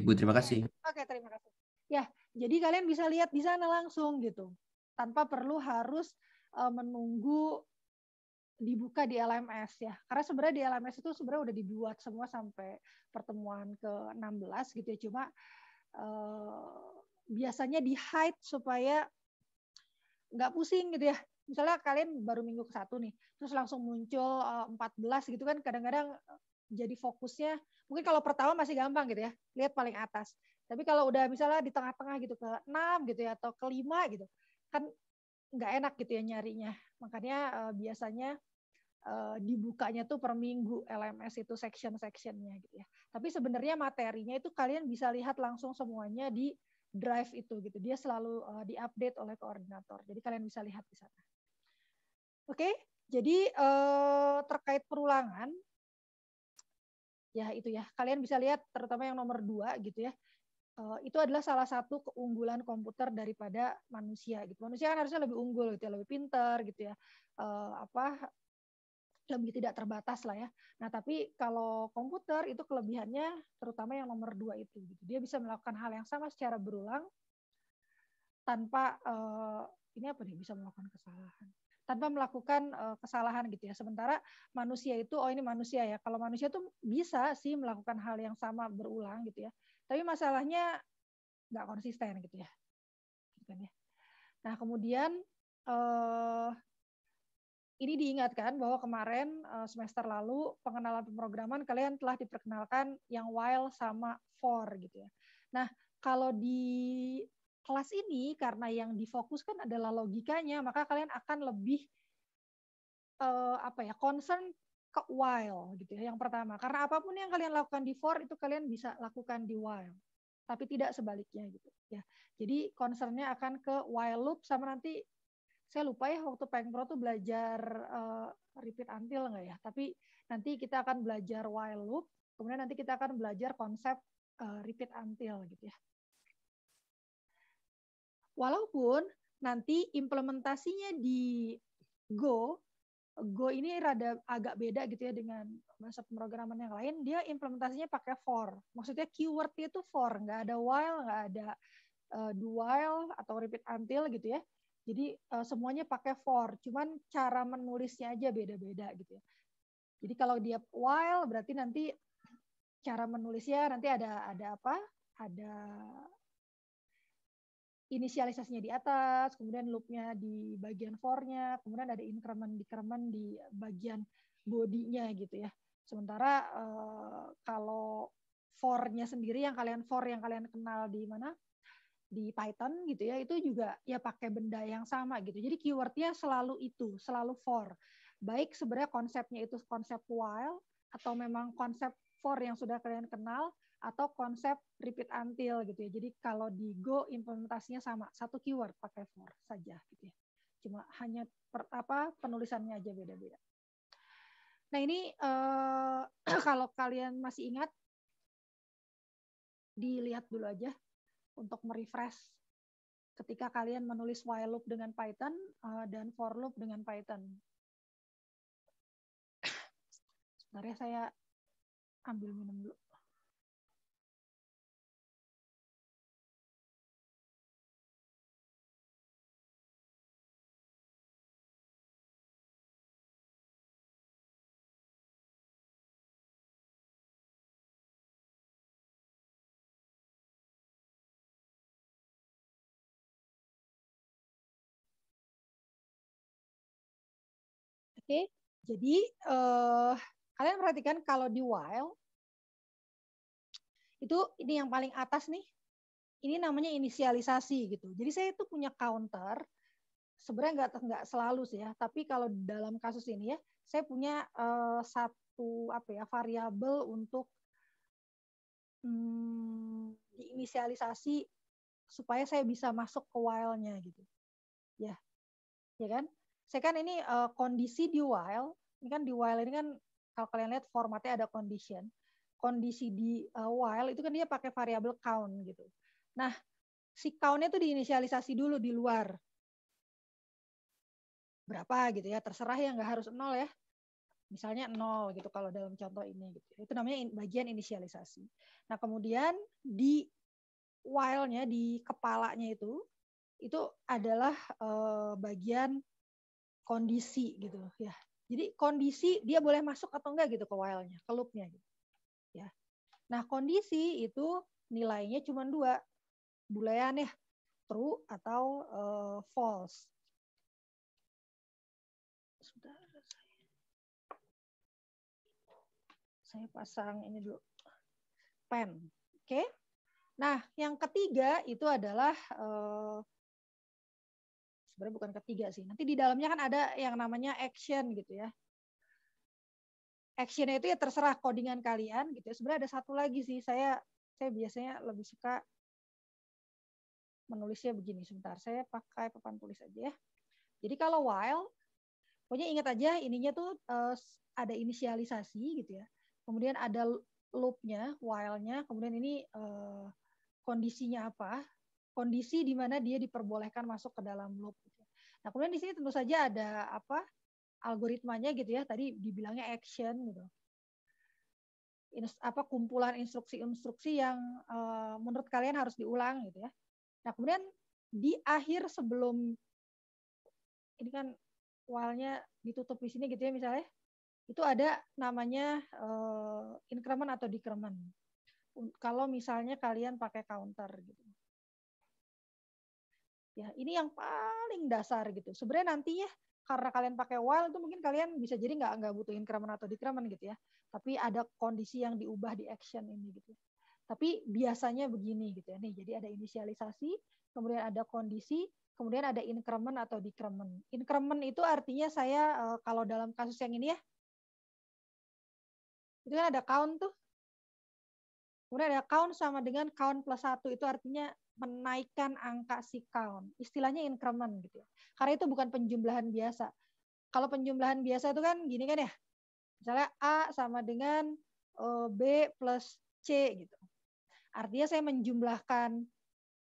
Bu, terima kasih. Oke, terima kasih. Ya, jadi kalian bisa lihat di sana langsung gitu. Tanpa perlu harus eh, menunggu dibuka di LMS ya. Karena sebenarnya di LMS itu sebenarnya udah dibuat semua sampai pertemuan ke-16 gitu ya. Cuma eh, biasanya di hide supaya nggak pusing gitu ya. Misalnya kalian baru minggu ke satu nih, terus langsung muncul 14 eh, gitu kan kadang-kadang jadi fokusnya mungkin kalau pertama masih gampang gitu ya lihat paling atas tapi kalau udah misalnya di tengah-tengah gitu ke enam gitu ya atau ke lima gitu kan nggak enak gitu ya nyarinya makanya uh, biasanya uh, dibukanya tuh per minggu LMS itu section-sectionnya gitu ya tapi sebenarnya materinya itu kalian bisa lihat langsung semuanya di drive itu gitu dia selalu uh, diupdate oleh koordinator jadi kalian bisa lihat di sana oke okay? Jadi terkait perulangan, ya itu ya kalian bisa lihat terutama yang nomor dua gitu ya eh, itu adalah salah satu keunggulan komputer daripada manusia gitu manusia kan harusnya lebih unggul gitu ya lebih pintar gitu ya eh, apa lebih tidak terbatas lah ya. Nah, tapi kalau komputer itu kelebihannya terutama yang nomor dua itu, gitu. dia bisa melakukan hal yang sama secara berulang tanpa eh, ini apa nih bisa melakukan kesalahan tanpa melakukan uh, kesalahan gitu ya. Sementara manusia itu oh ini manusia ya. Kalau manusia tuh bisa sih melakukan hal yang sama berulang gitu ya. Tapi masalahnya nggak konsisten gitu ya. Gitu kan ya. Nah, kemudian uh, ini diingatkan bahwa kemarin eh, semester lalu pengenalan pemrograman kalian telah diperkenalkan yang while sama for gitu ya. Nah, kalau di kelas ini karena yang difokuskan adalah logikanya, maka kalian akan lebih uh, apa ya concern ke while gitu ya yang pertama karena apapun yang kalian lakukan di for itu kalian bisa lakukan di while tapi tidak sebaliknya gitu ya jadi concernnya akan ke while loop sama nanti saya lupa ya waktu pengpro tuh belajar uh, repeat until nggak ya tapi nanti kita akan belajar while loop kemudian nanti kita akan belajar konsep uh, repeat until gitu ya Walaupun nanti implementasinya di Go, Go ini rada agak beda gitu ya dengan bahasa pemrograman yang lain. Dia implementasinya pakai for. Maksudnya keywordnya itu for, nggak ada while, nggak ada uh, do while atau repeat until gitu ya. Jadi uh, semuanya pakai for, cuman cara menulisnya aja beda-beda gitu ya. Jadi kalau dia while berarti nanti cara menulisnya nanti ada ada apa? Ada inisialisasinya di atas, kemudian loopnya di bagian fornya, kemudian ada increment-decrement di bagian bodinya gitu ya. Sementara eh, kalau fornya sendiri yang kalian for yang kalian kenal di mana di Python gitu ya itu juga ya pakai benda yang sama gitu. Jadi keywordnya selalu itu, selalu for. Baik sebenarnya konsepnya itu konsep while atau memang konsep for yang sudah kalian kenal atau konsep repeat until gitu ya. Jadi kalau di Go implementasinya sama, satu keyword pakai for saja gitu ya. Cuma hanya per, apa penulisannya aja beda-beda. Nah, ini eh, kalau kalian masih ingat dilihat dulu aja untuk merefresh ketika kalian menulis while loop dengan Python eh, dan for loop dengan Python. Sebenarnya saya ambil minum dulu. okay? jadi uh, kalian perhatikan kalau di while itu ini yang paling atas nih ini namanya inisialisasi gitu jadi saya itu punya counter sebenarnya nggak nggak selalu sih ya tapi kalau dalam kasus ini ya saya punya uh, satu apa ya variabel untuk hmm, diinisialisasi supaya saya bisa masuk ke while-nya gitu ya ya kan saya kan ini uh, kondisi di while, ini kan di while ini kan kalau kalian lihat formatnya ada condition. Kondisi di uh, while itu kan dia pakai variabel count gitu. Nah, si countnya itu diinisialisasi dulu di luar. Berapa gitu ya, terserah ya nggak harus nol ya. Misalnya nol gitu kalau dalam contoh ini gitu. Itu namanya bagian inisialisasi. Nah, kemudian di while-nya di kepalanya itu itu adalah uh, bagian kondisi gitu ya. Jadi kondisi dia boleh masuk atau enggak gitu ke wildnya, ke loopnya gitu. Ya. Nah, kondisi itu nilainya cuma dua. Boolean ya, true atau uh, false. Sudah saya pasang ini dulu. Pen. Oke. Okay. Nah, yang ketiga itu adalah uh, sebenarnya bukan ketiga sih. Nanti di dalamnya kan ada yang namanya action gitu ya. Actionnya itu ya terserah codingan kalian gitu. Ya. Sebenarnya ada satu lagi sih. Saya saya biasanya lebih suka menulisnya begini. Sebentar, saya pakai papan tulis aja ya. Jadi kalau while, pokoknya ingat aja ininya tuh uh, ada inisialisasi gitu ya. Kemudian ada loop-nya, while-nya. Kemudian ini uh, kondisinya apa, kondisi di mana dia diperbolehkan masuk ke dalam loop. Gitu ya. Nah, kemudian di sini tentu saja ada apa algoritmanya gitu ya. Tadi dibilangnya action gitu. Inst apa kumpulan instruksi-instruksi yang uh, menurut kalian harus diulang gitu ya. Nah, kemudian di akhir sebelum ini kan awalnya ditutup di sini gitu ya misalnya itu ada namanya uh, increment atau decrement. Kalau misalnya kalian pakai counter gitu Ya, ini yang paling dasar gitu. Sebenarnya nanti ya karena kalian pakai while itu mungkin kalian bisa jadi nggak nggak butuhin increment atau decrement gitu ya. Tapi ada kondisi yang diubah di action ini gitu. Tapi biasanya begini gitu ya. Nih, jadi ada inisialisasi, kemudian ada kondisi, kemudian ada increment atau decrement. Increment itu artinya saya eh, kalau dalam kasus yang ini ya, itu kan ada count tuh. Kemudian ada count sama dengan count plus satu itu artinya menaikkan angka si count. Istilahnya increment gitu ya. Karena itu bukan penjumlahan biasa. Kalau penjumlahan biasa itu kan gini kan ya. Misalnya A sama dengan eh, B plus C gitu. Artinya saya menjumlahkan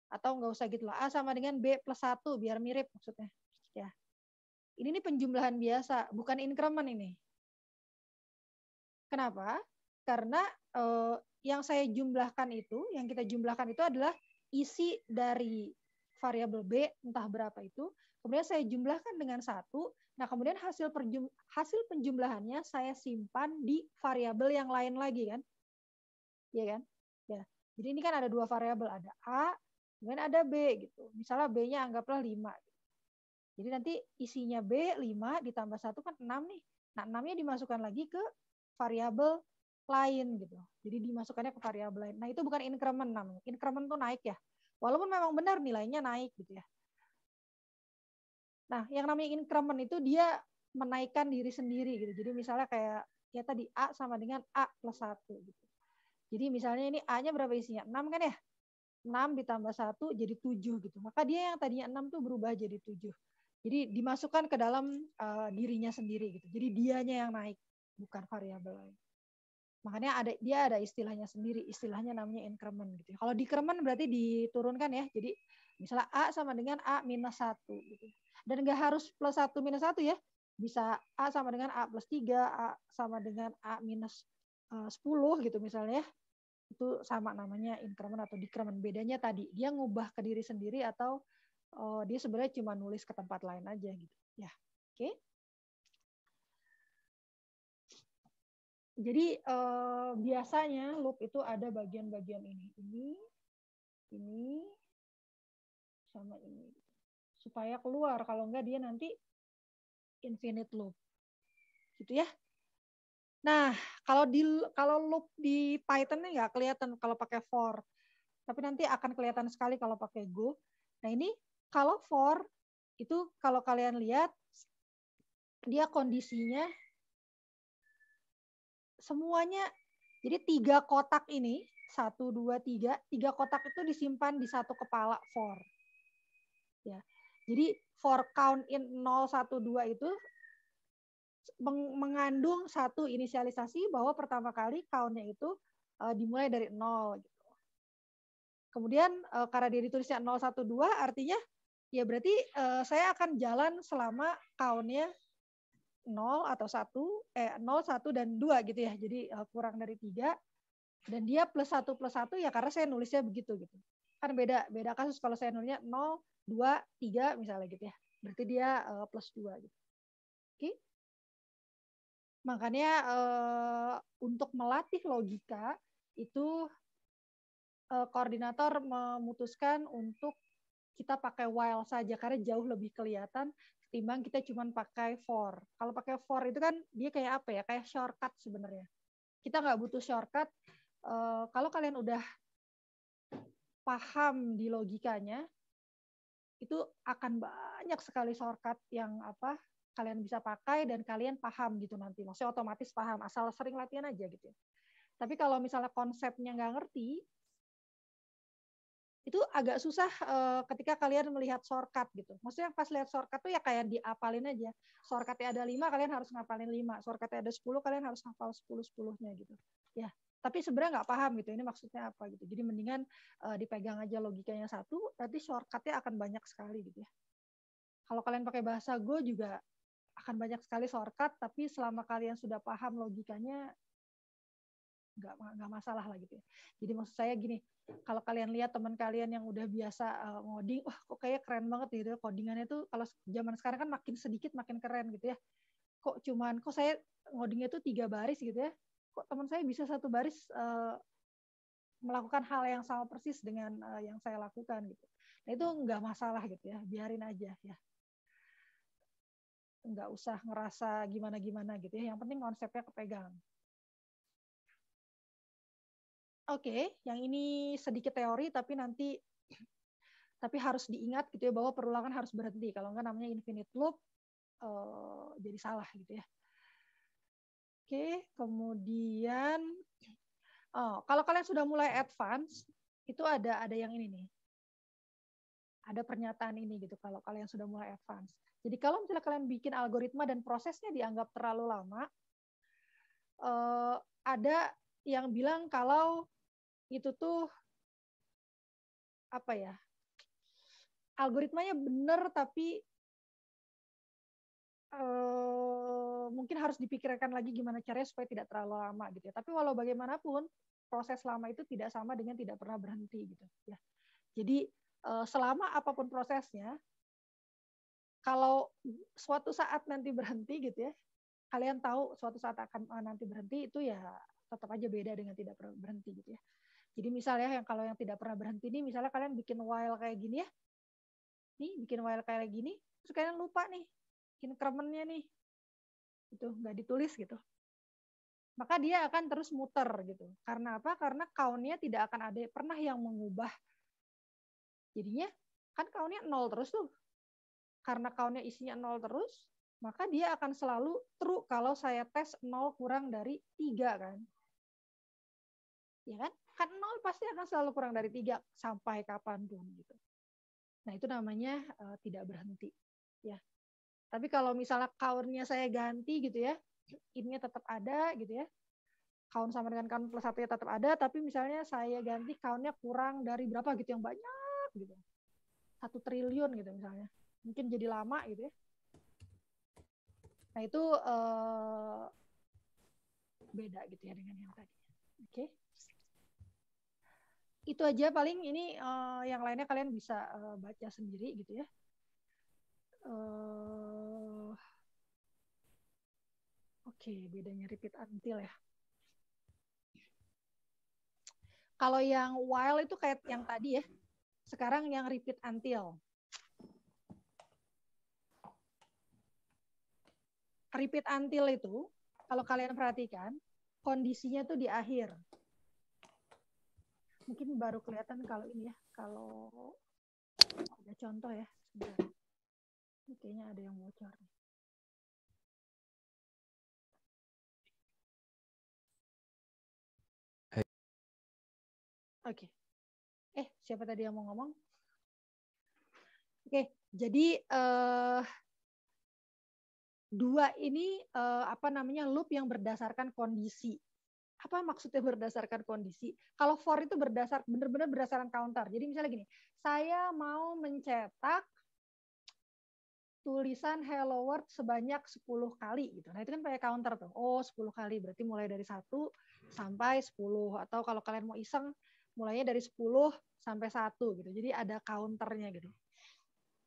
atau nggak usah gitu lah. A sama dengan B plus 1 biar mirip maksudnya. Ya. Ini nih penjumlahan biasa, bukan increment ini. Kenapa? Karena eh, yang saya jumlahkan itu, yang kita jumlahkan itu adalah isi dari variabel B entah berapa itu, kemudian saya jumlahkan dengan satu. Nah, kemudian hasil perjum, hasil penjumlahannya saya simpan di variabel yang lain lagi kan? Iya kan? Ya. Jadi ini kan ada dua variabel, ada A, kemudian ada B gitu. Misalnya B-nya anggaplah 5. Jadi nanti isinya B 5 ditambah 1 kan 6 nih. Nah, 6-nya dimasukkan lagi ke variabel lain gitu. Jadi dimasukkannya ke variabel lain. Nah, itu bukan increment namanya. Increment tuh naik ya. Walaupun memang benar nilainya naik gitu ya. Nah, yang namanya increment itu dia menaikkan diri sendiri gitu. Jadi misalnya kayak ya tadi A sama dengan A plus 1 gitu. Jadi misalnya ini A-nya berapa isinya? 6 kan ya? 6 ditambah 1 jadi 7 gitu. Maka dia yang tadinya 6 tuh berubah jadi 7. Jadi dimasukkan ke dalam uh, dirinya sendiri gitu. Jadi dianya yang naik, bukan variabel lain. Makanya ada dia ada istilahnya sendiri, istilahnya namanya increment gitu. Ya. Kalau decrement berarti diturunkan ya. Jadi misalnya A sama dengan A minus satu gitu. Dan nggak harus plus satu minus satu ya. Bisa A sama dengan A plus tiga A sama dengan A minus eh, sepuluh gitu misalnya. Ya. Itu sama namanya increment atau decrement. Bedanya tadi, dia ngubah ke diri sendiri atau uh, dia sebenarnya cuma nulis ke tempat lain aja gitu. Ya, oke. Okay. Jadi eh, biasanya loop itu ada bagian-bagian ini, ini, ini, sama ini, supaya keluar. Kalau enggak dia nanti infinite loop, gitu ya. Nah, kalau di kalau loop di Python nggak kelihatan kalau pakai for, tapi nanti akan kelihatan sekali kalau pakai go. Nah ini kalau for itu kalau kalian lihat dia kondisinya semuanya jadi tiga kotak ini satu dua tiga tiga kotak itu disimpan di satu kepala for ya jadi for count in 0 1 2 itu mengandung satu inisialisasi bahwa pertama kali countnya itu eh, dimulai dari nol gitu. Kemudian eh, karena dia ditulisnya 012 artinya ya berarti eh, saya akan jalan selama countnya 0 atau 1, eh 0, 1, dan 2 gitu ya. Jadi uh, kurang dari 3. Dan dia plus 1 plus 1 ya karena saya nulisnya begitu gitu. Kan beda beda kasus kalau saya nulisnya 0, 2, 3 misalnya gitu ya. Berarti dia uh, plus 2 gitu. Oke. Okay? Makanya uh, untuk melatih logika itu uh, koordinator memutuskan untuk kita pakai while saja karena jauh lebih kelihatan Timbang kita cuma pakai for. Kalau pakai for itu kan dia kayak apa ya? Kayak shortcut sebenarnya. Kita nggak butuh shortcut. Uh, kalau kalian udah paham di logikanya, itu akan banyak sekali shortcut yang apa kalian bisa pakai dan kalian paham gitu nanti. Maksudnya otomatis paham, asal sering latihan aja gitu. Ya. Tapi kalau misalnya konsepnya nggak ngerti, itu agak susah uh, ketika kalian melihat shortcut gitu. Maksudnya pas lihat shortcut tuh ya kayak diapalin aja. Shortcutnya ada lima, kalian harus ngapalin lima. Shortcutnya ada sepuluh, kalian harus hafal sepuluh sepuluhnya gitu. Ya, tapi sebenarnya nggak paham gitu. Ini maksudnya apa gitu. Jadi mendingan uh, dipegang aja logikanya satu, tapi shortcutnya akan banyak sekali gitu ya. Kalau kalian pakai bahasa Go juga akan banyak sekali shortcut, tapi selama kalian sudah paham logikanya, nggak nggak masalah lah gitu ya. Jadi maksud saya gini, kalau kalian lihat teman kalian yang udah biasa uh, ngoding, wah kok kayak keren banget gitu, ya. codingannya itu kalau zaman sekarang kan makin sedikit makin keren gitu ya. Kok cuman kok saya ngodingnya itu tiga baris gitu ya, kok teman saya bisa satu baris uh, melakukan hal yang sama persis dengan uh, yang saya lakukan gitu. Nah itu nggak masalah gitu ya, biarin aja ya nggak usah ngerasa gimana-gimana gitu ya. Yang penting konsepnya kepegang. Oke, yang ini sedikit teori tapi nanti tapi harus diingat gitu ya bahwa perulangan harus berhenti kalau enggak namanya infinite loop uh, jadi salah gitu ya. Oke, kemudian oh, kalau kalian sudah mulai advance itu ada ada yang ini nih. Ada pernyataan ini gitu kalau kalian sudah mulai advance. Jadi kalau misalnya kalian bikin algoritma dan prosesnya dianggap terlalu lama, uh, ada yang bilang kalau itu tuh apa ya algoritmanya bener tapi uh, mungkin harus dipikirkan lagi gimana caranya supaya tidak terlalu lama gitu ya tapi walau bagaimanapun proses lama itu tidak sama dengan tidak pernah berhenti gitu ya jadi uh, selama apapun prosesnya kalau suatu saat nanti berhenti gitu ya kalian tahu suatu saat akan eh, nanti berhenti itu ya tetap aja beda dengan tidak berhenti gitu ya jadi misalnya yang kalau yang tidak pernah berhenti nih, misalnya kalian bikin while kayak gini ya. Nih, bikin while kayak gini, terus kalian lupa nih incrementnya nih. Itu nggak ditulis gitu. Maka dia akan terus muter gitu. Karena apa? Karena count tidak akan ada pernah yang mengubah. Jadinya kan count nol terus tuh. Karena count isinya nol terus, maka dia akan selalu true kalau saya tes nol kurang dari tiga kan. Ya kan? kan nol pasti akan selalu kurang dari tiga sampai kapanpun gitu. Nah itu namanya uh, tidak berhenti ya. Tapi kalau misalnya kaunnya saya ganti gitu ya, ini tetap ada gitu ya. Kaun sama dengan kaun plus satunya tetap ada, tapi misalnya saya ganti kaunnya kurang dari berapa gitu yang banyak gitu. Satu triliun gitu misalnya. Mungkin jadi lama gitu ya. Nah itu uh, beda gitu ya dengan yang tadi. Oke. Okay itu aja paling ini uh, yang lainnya kalian bisa uh, baca sendiri gitu ya. Uh, Oke, okay, bedanya repeat until ya. Kalau yang while itu kayak yang tadi ya. Sekarang yang repeat until. Repeat until itu, kalau kalian perhatikan, kondisinya tuh di akhir mungkin baru kelihatan kalau ini ya kalau ada contoh ya sebenarnya ini kayaknya ada yang bocor nih Oke. Okay. Eh, siapa tadi yang mau ngomong? Oke, okay, jadi uh, dua ini uh, apa namanya loop yang berdasarkan kondisi apa maksudnya berdasarkan kondisi? Kalau for itu berdasar benar-benar berdasarkan counter. Jadi misalnya gini, saya mau mencetak tulisan hello world sebanyak 10 kali gitu. Nah, itu kan pakai counter tuh. Oh, 10 kali berarti mulai dari 1 sampai 10 atau kalau kalian mau iseng mulainya dari 10 sampai 1 gitu. Jadi ada counternya gitu.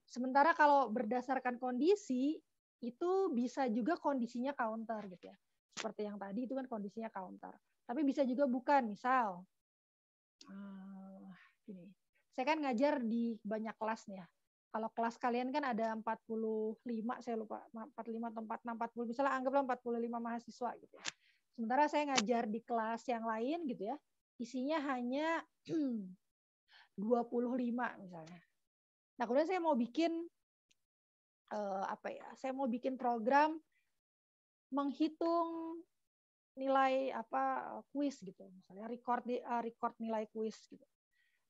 Sementara kalau berdasarkan kondisi itu bisa juga kondisinya counter gitu ya seperti yang tadi itu kan kondisinya counter. Tapi bisa juga bukan, misal uh, ah, ini. Saya kan ngajar di banyak kelas nih ya. Kalau kelas kalian kan ada 45, saya lupa 45 atau 46, 40, misalnya anggaplah 45 mahasiswa gitu ya. Sementara saya ngajar di kelas yang lain gitu ya. Isinya hanya 25 misalnya. Nah, kemudian saya mau bikin eh, apa ya? Saya mau bikin program menghitung nilai apa kuis gitu misalnya record di uh, record nilai kuis gitu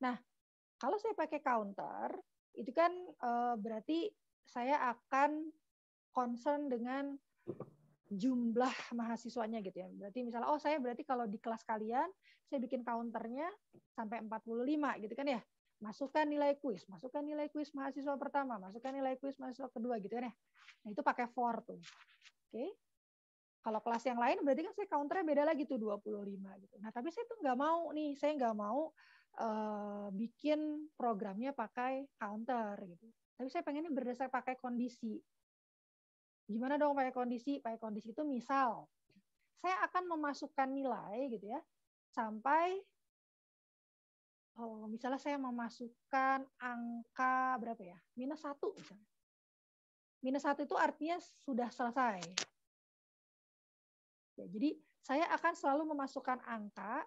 nah kalau saya pakai counter itu kan uh, berarti saya akan concern dengan jumlah mahasiswanya gitu ya. Berarti misalnya oh saya berarti kalau di kelas kalian saya bikin counternya sampai 45 gitu kan ya. Masukkan nilai kuis, masukkan nilai kuis mahasiswa pertama, masukkan nilai kuis mahasiswa kedua gitu kan ya. Nah, itu pakai for tuh. Oke. Okay. Kalau kelas yang lain berarti kan saya counternya beda lagi tuh 25 gitu. Nah tapi saya tuh nggak mau nih, saya nggak mau uh, bikin programnya pakai counter gitu. Tapi saya pengennya berdasar pakai kondisi. Gimana dong pakai kondisi? Pakai kondisi itu misal saya akan memasukkan nilai gitu ya sampai oh misalnya saya memasukkan angka berapa ya minus satu misalnya minus satu itu artinya sudah selesai Ya, jadi saya akan selalu memasukkan angka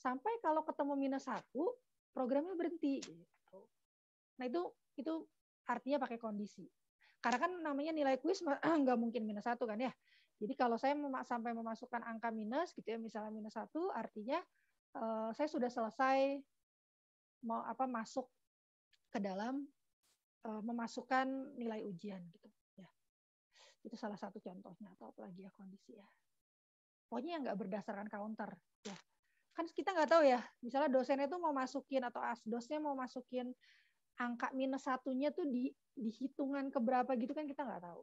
sampai kalau ketemu minus satu programnya berhenti. Gitu. Nah itu itu artinya pakai kondisi. Karena kan namanya nilai kuis nggak mungkin minus satu kan ya. Jadi kalau saya sampai memasukkan angka minus gitu ya misalnya minus satu artinya eh, saya sudah selesai mau apa masuk ke dalam eh, memasukkan nilai ujian gitu ya. Itu salah satu contohnya atau apalagi ya kondisi ya pokoknya yang nggak berdasarkan counter ya kan kita nggak tahu ya misalnya dosennya tuh mau masukin atau asdosnya mau masukin angka minus satunya tuh di dihitungan keberapa gitu kan kita nggak tahu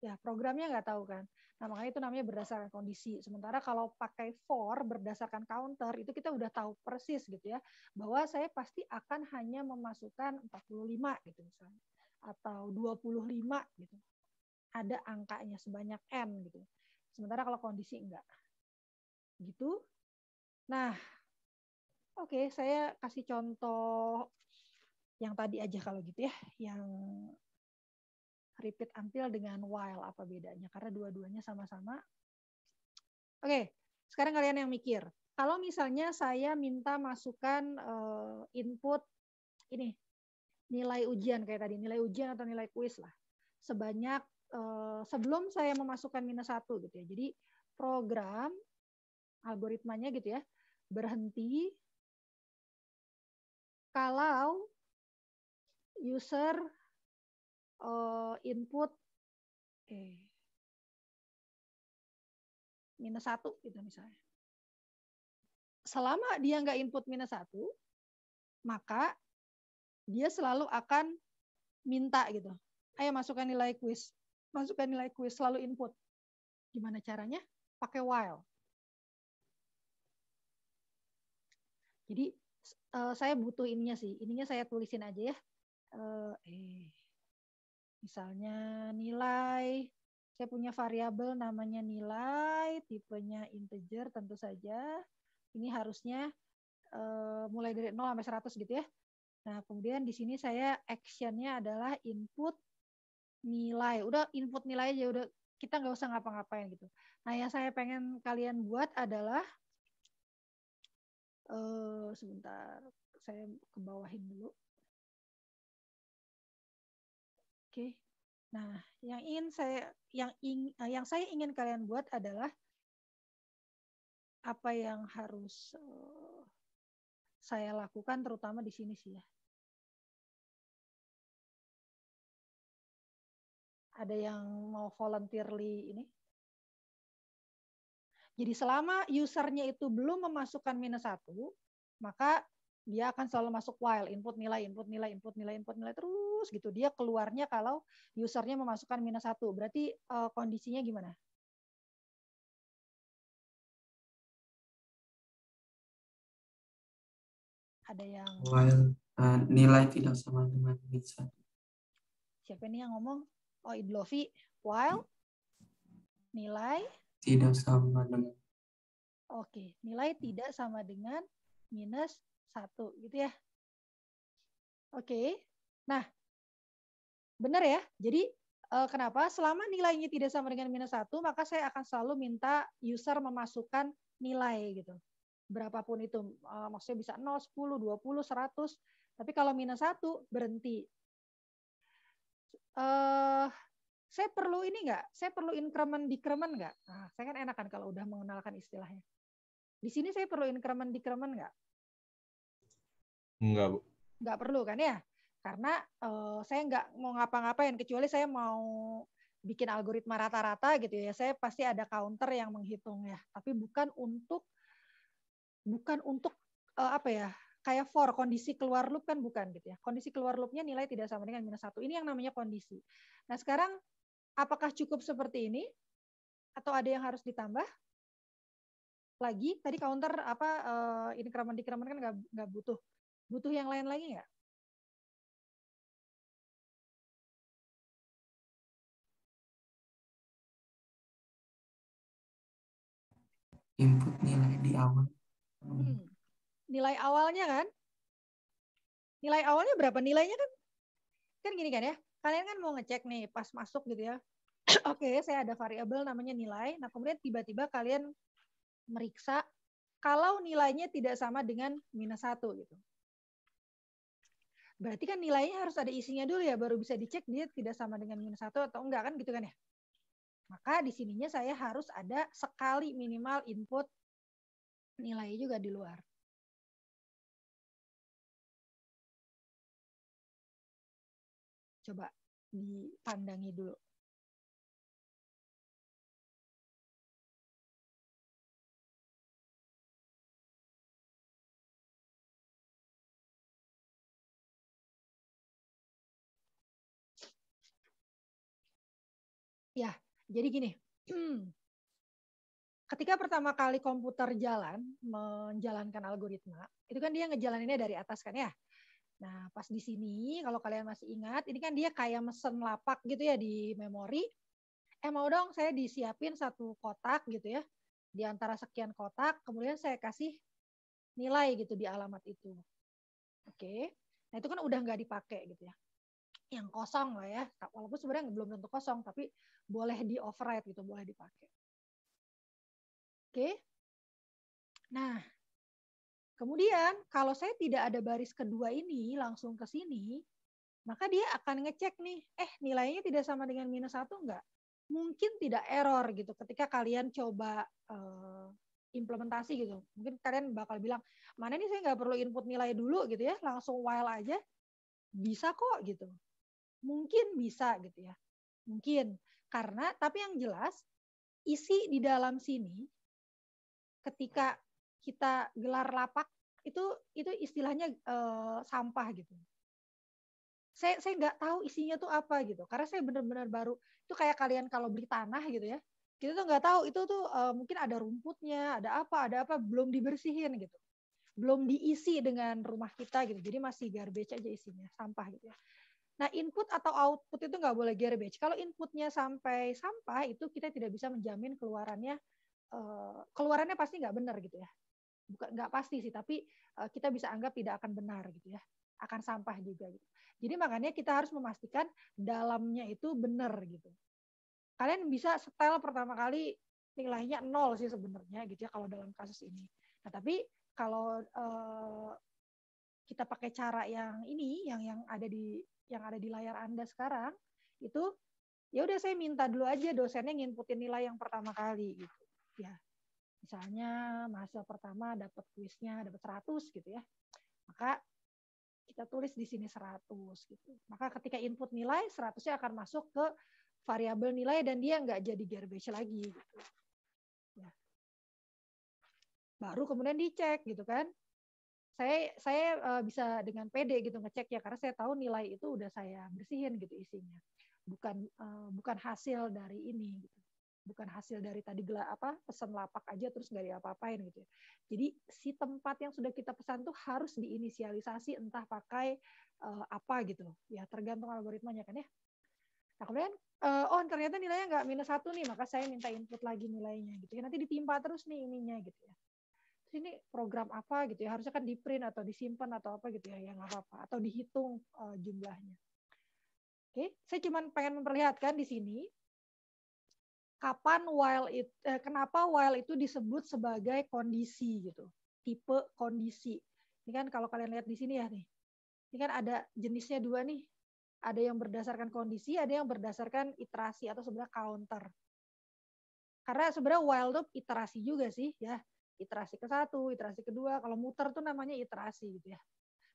ya programnya nggak tahu kan nah makanya itu namanya berdasarkan kondisi sementara kalau pakai for berdasarkan counter itu kita udah tahu persis gitu ya bahwa saya pasti akan hanya memasukkan 45 gitu misalnya atau 25 gitu ada angkanya sebanyak n gitu Sementara kalau kondisi enggak. Gitu. Nah, oke, okay, saya kasih contoh yang tadi aja kalau gitu ya, yang repeat until dengan while apa bedanya? Karena dua-duanya sama-sama. Oke, okay, sekarang kalian yang mikir. Kalau misalnya saya minta masukkan eh, input ini nilai ujian kayak tadi, nilai ujian atau nilai kuis lah sebanyak Eh, sebelum saya memasukkan minus satu gitu ya. Jadi program algoritmanya gitu ya berhenti kalau user uh, input eh, minus satu gitu misalnya. Selama dia nggak input minus satu, maka dia selalu akan minta gitu. Ayo masukkan nilai quiz masukkan nilai kuis, selalu input. Gimana caranya? Pakai while. Jadi uh, saya butuh ininya sih. Ininya saya tulisin aja ya. Uh, eh, misalnya nilai, saya punya variabel namanya nilai, tipenya integer tentu saja. Ini harusnya uh, mulai dari 0 sampai 100 gitu ya. Nah, kemudian di sini saya actionnya adalah input nilai udah input nilai aja udah kita nggak usah ngapa-ngapain gitu nah yang saya pengen kalian buat adalah uh, sebentar saya kebawahin dulu oke okay. nah yang ingin saya yang ing, eh, yang saya ingin kalian buat adalah apa yang harus uh, saya lakukan terutama di sini sih ya ada yang mau volunteer ini. Jadi selama usernya itu belum memasukkan minus satu, maka dia akan selalu masuk while input nilai input nilai input nilai input nilai terus gitu dia keluarnya kalau usernya memasukkan minus satu berarti uh, kondisinya gimana ada yang while uh, nilai tidak sama dengan minus satu siapa ini yang ngomong oh Oidlovi while nilai tidak sama dengan Oke, okay. nilai tidak sama dengan minus 1 gitu ya. Oke. Okay. Nah, benar ya? Jadi eh, kenapa selama nilainya tidak sama dengan minus 1, maka saya akan selalu minta user memasukkan nilai gitu. Berapapun itu, eh, maksudnya bisa 0, 10, 20, 100. Tapi kalau minus 1, berhenti eh saya perlu ini nggak? Saya perlu increment decrement nggak? Nah, saya kan enakan kalau udah mengenalkan istilahnya. Di sini saya perlu increment decrement nggak? Nggak, Bu. Nggak perlu kan ya? Karena uh, saya nggak mau ngapa-ngapain, kecuali saya mau bikin algoritma rata-rata gitu ya. Saya pasti ada counter yang menghitung ya. Tapi bukan untuk bukan untuk uh, apa ya kayak for kondisi keluar loop kan bukan gitu ya. Kondisi keluar loopnya nilai tidak sama dengan minus satu. Ini yang namanya kondisi. Nah sekarang apakah cukup seperti ini atau ada yang harus ditambah? Lagi tadi counter apa uh, increment decrement kan nggak nggak butuh butuh yang lain lagi nggak? input nilai di awal. Hmm nilai awalnya kan? Nilai awalnya berapa? Nilainya kan kan gini kan ya. Kalian kan mau ngecek nih pas masuk gitu ya. Oke, okay, saya ada variabel namanya nilai. Nah, kemudian tiba-tiba kalian meriksa kalau nilainya tidak sama dengan minus satu gitu. Berarti kan nilainya harus ada isinya dulu ya, baru bisa dicek dia tidak sama dengan minus satu atau enggak kan gitu kan ya. Maka di sininya saya harus ada sekali minimal input nilai juga di luar. coba dipandangi dulu Ya, jadi gini. Ketika pertama kali komputer jalan menjalankan algoritma, itu kan dia ngejalaninnya dari atas kan ya. Nah, pas di sini kalau kalian masih ingat, ini kan dia kayak mesen lapak gitu ya di memori. Eh mau dong saya disiapin satu kotak gitu ya. Di antara sekian kotak, kemudian saya kasih nilai gitu di alamat itu. Oke. Nah, itu kan udah nggak dipakai gitu ya. Yang kosong lah ya. Walaupun sebenarnya belum tentu kosong, tapi boleh di override gitu, boleh dipakai. Oke. Nah, Kemudian kalau saya tidak ada baris kedua ini langsung ke sini, maka dia akan ngecek nih, eh nilainya tidak sama dengan minus satu enggak? Mungkin tidak error gitu ketika kalian coba uh, implementasi gitu. Mungkin kalian bakal bilang, mana ini saya nggak perlu input nilai dulu gitu ya, langsung while aja, bisa kok gitu. Mungkin bisa gitu ya. Mungkin. Karena, tapi yang jelas, isi di dalam sini ketika kita gelar lapak itu itu istilahnya uh, sampah gitu saya saya nggak tahu isinya tuh apa gitu karena saya benar-benar baru itu kayak kalian kalau beli tanah gitu ya kita tuh nggak tahu itu tuh uh, mungkin ada rumputnya ada apa ada apa belum dibersihin gitu belum diisi dengan rumah kita gitu jadi masih garbage aja isinya sampah gitu ya nah input atau output itu nggak boleh garbage kalau inputnya sampai sampah itu kita tidak bisa menjamin keluarannya uh, keluarannya pasti nggak benar gitu ya bukan nggak pasti sih tapi uh, kita bisa anggap tidak akan benar gitu ya akan sampah juga gitu. Jadi makanya kita harus memastikan dalamnya itu benar gitu. Kalian bisa setel pertama kali nilainya nol sih sebenarnya gitu ya kalau dalam kasus ini. Nah, tapi kalau uh, kita pakai cara yang ini yang yang ada di yang ada di layar Anda sekarang itu ya udah saya minta dulu aja dosennya nginputin nilai yang pertama kali gitu. Ya, Misalnya mahasiswa pertama dapat kuisnya dapat 100 gitu ya. Maka kita tulis di sini 100 gitu. Maka ketika input nilai 100-nya akan masuk ke variabel nilai dan dia nggak jadi garbage lagi gitu. Ya. Baru kemudian dicek gitu kan. Saya saya eh, bisa dengan pede gitu ngecek ya karena saya tahu nilai itu udah saya bersihin gitu isinya. Bukan eh, bukan hasil dari ini gitu bukan hasil dari tadi gelap apa pesan lapak aja terus nggak diapa-apain gitu. Ya. Jadi si tempat yang sudah kita pesan tuh harus diinisialisasi entah pakai uh, apa gitu. Ya tergantung algoritmanya kan ya. Nah kemudian uh, oh ternyata nilainya nggak minus satu nih maka saya minta input lagi nilainya gitu ya. Nanti ditimpa terus nih ininya gitu ya. Terus ini program apa gitu ya harusnya kan di print atau disimpan atau apa gitu ya yang nggak apa-apa atau dihitung uh, jumlahnya. Oke, okay. saya cuma pengen memperlihatkan di sini kapan while it eh, kenapa while itu disebut sebagai kondisi gitu tipe kondisi ini kan kalau kalian lihat di sini ya nih ini kan ada jenisnya dua nih ada yang berdasarkan kondisi ada yang berdasarkan iterasi atau sebenarnya counter karena sebenarnya while itu iterasi juga sih ya iterasi ke satu iterasi kedua kalau muter tuh namanya iterasi gitu ya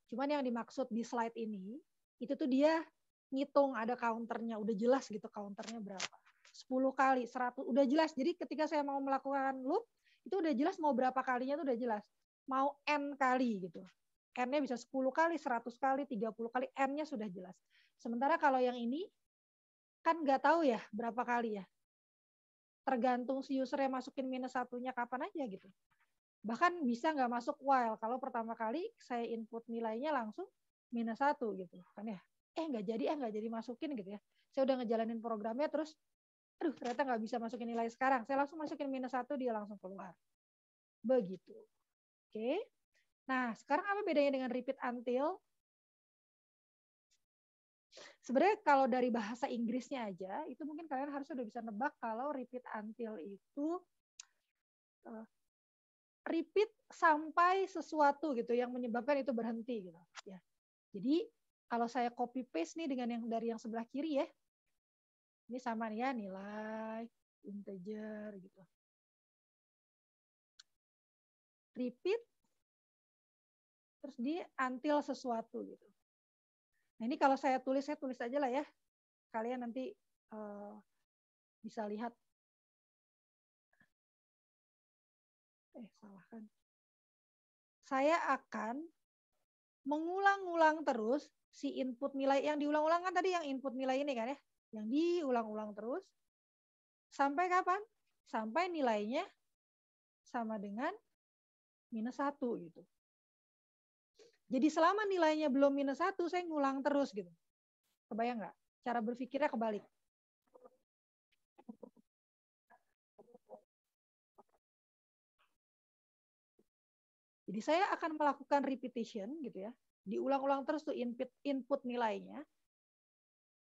cuman yang dimaksud di slide ini itu tuh dia ngitung ada counternya udah jelas gitu counternya berapa 10 kali, 100, udah jelas. Jadi ketika saya mau melakukan loop, itu udah jelas mau berapa kalinya itu udah jelas. Mau N kali gitu. N-nya bisa 10 kali, 100 kali, 30 kali, N-nya sudah jelas. Sementara kalau yang ini, kan nggak tahu ya berapa kali ya. Tergantung si user yang masukin minus satunya kapan aja gitu. Bahkan bisa nggak masuk while. Kalau pertama kali saya input nilainya langsung minus satu gitu. Kan ya, eh nggak jadi, eh nggak jadi masukin gitu ya. Saya udah ngejalanin programnya terus aduh ternyata nggak bisa masukin nilai sekarang. Saya langsung masukin minus satu, dia langsung keluar. Begitu. Oke. Nah, sekarang apa bedanya dengan repeat until? Sebenarnya kalau dari bahasa Inggrisnya aja, itu mungkin kalian harus sudah bisa nebak kalau repeat until itu eh, repeat sampai sesuatu gitu yang menyebabkan itu berhenti gitu ya. Jadi kalau saya copy paste nih dengan yang dari yang sebelah kiri ya, ini sama ya nilai integer gitu. Repeat terus di until sesuatu gitu. Nah, ini kalau saya tulis saya tulis aja lah ya. Kalian nanti uh, bisa lihat eh salah kan. Saya akan mengulang-ulang terus si input nilai yang diulang-ulang kan tadi yang input nilai ini kan ya yang diulang-ulang terus sampai kapan? Sampai nilainya sama dengan minus satu gitu. Jadi selama nilainya belum minus satu, saya ngulang terus gitu. Kebayang nggak? Cara berpikirnya kebalik. Jadi saya akan melakukan repetition gitu ya. Diulang-ulang terus tuh input input nilainya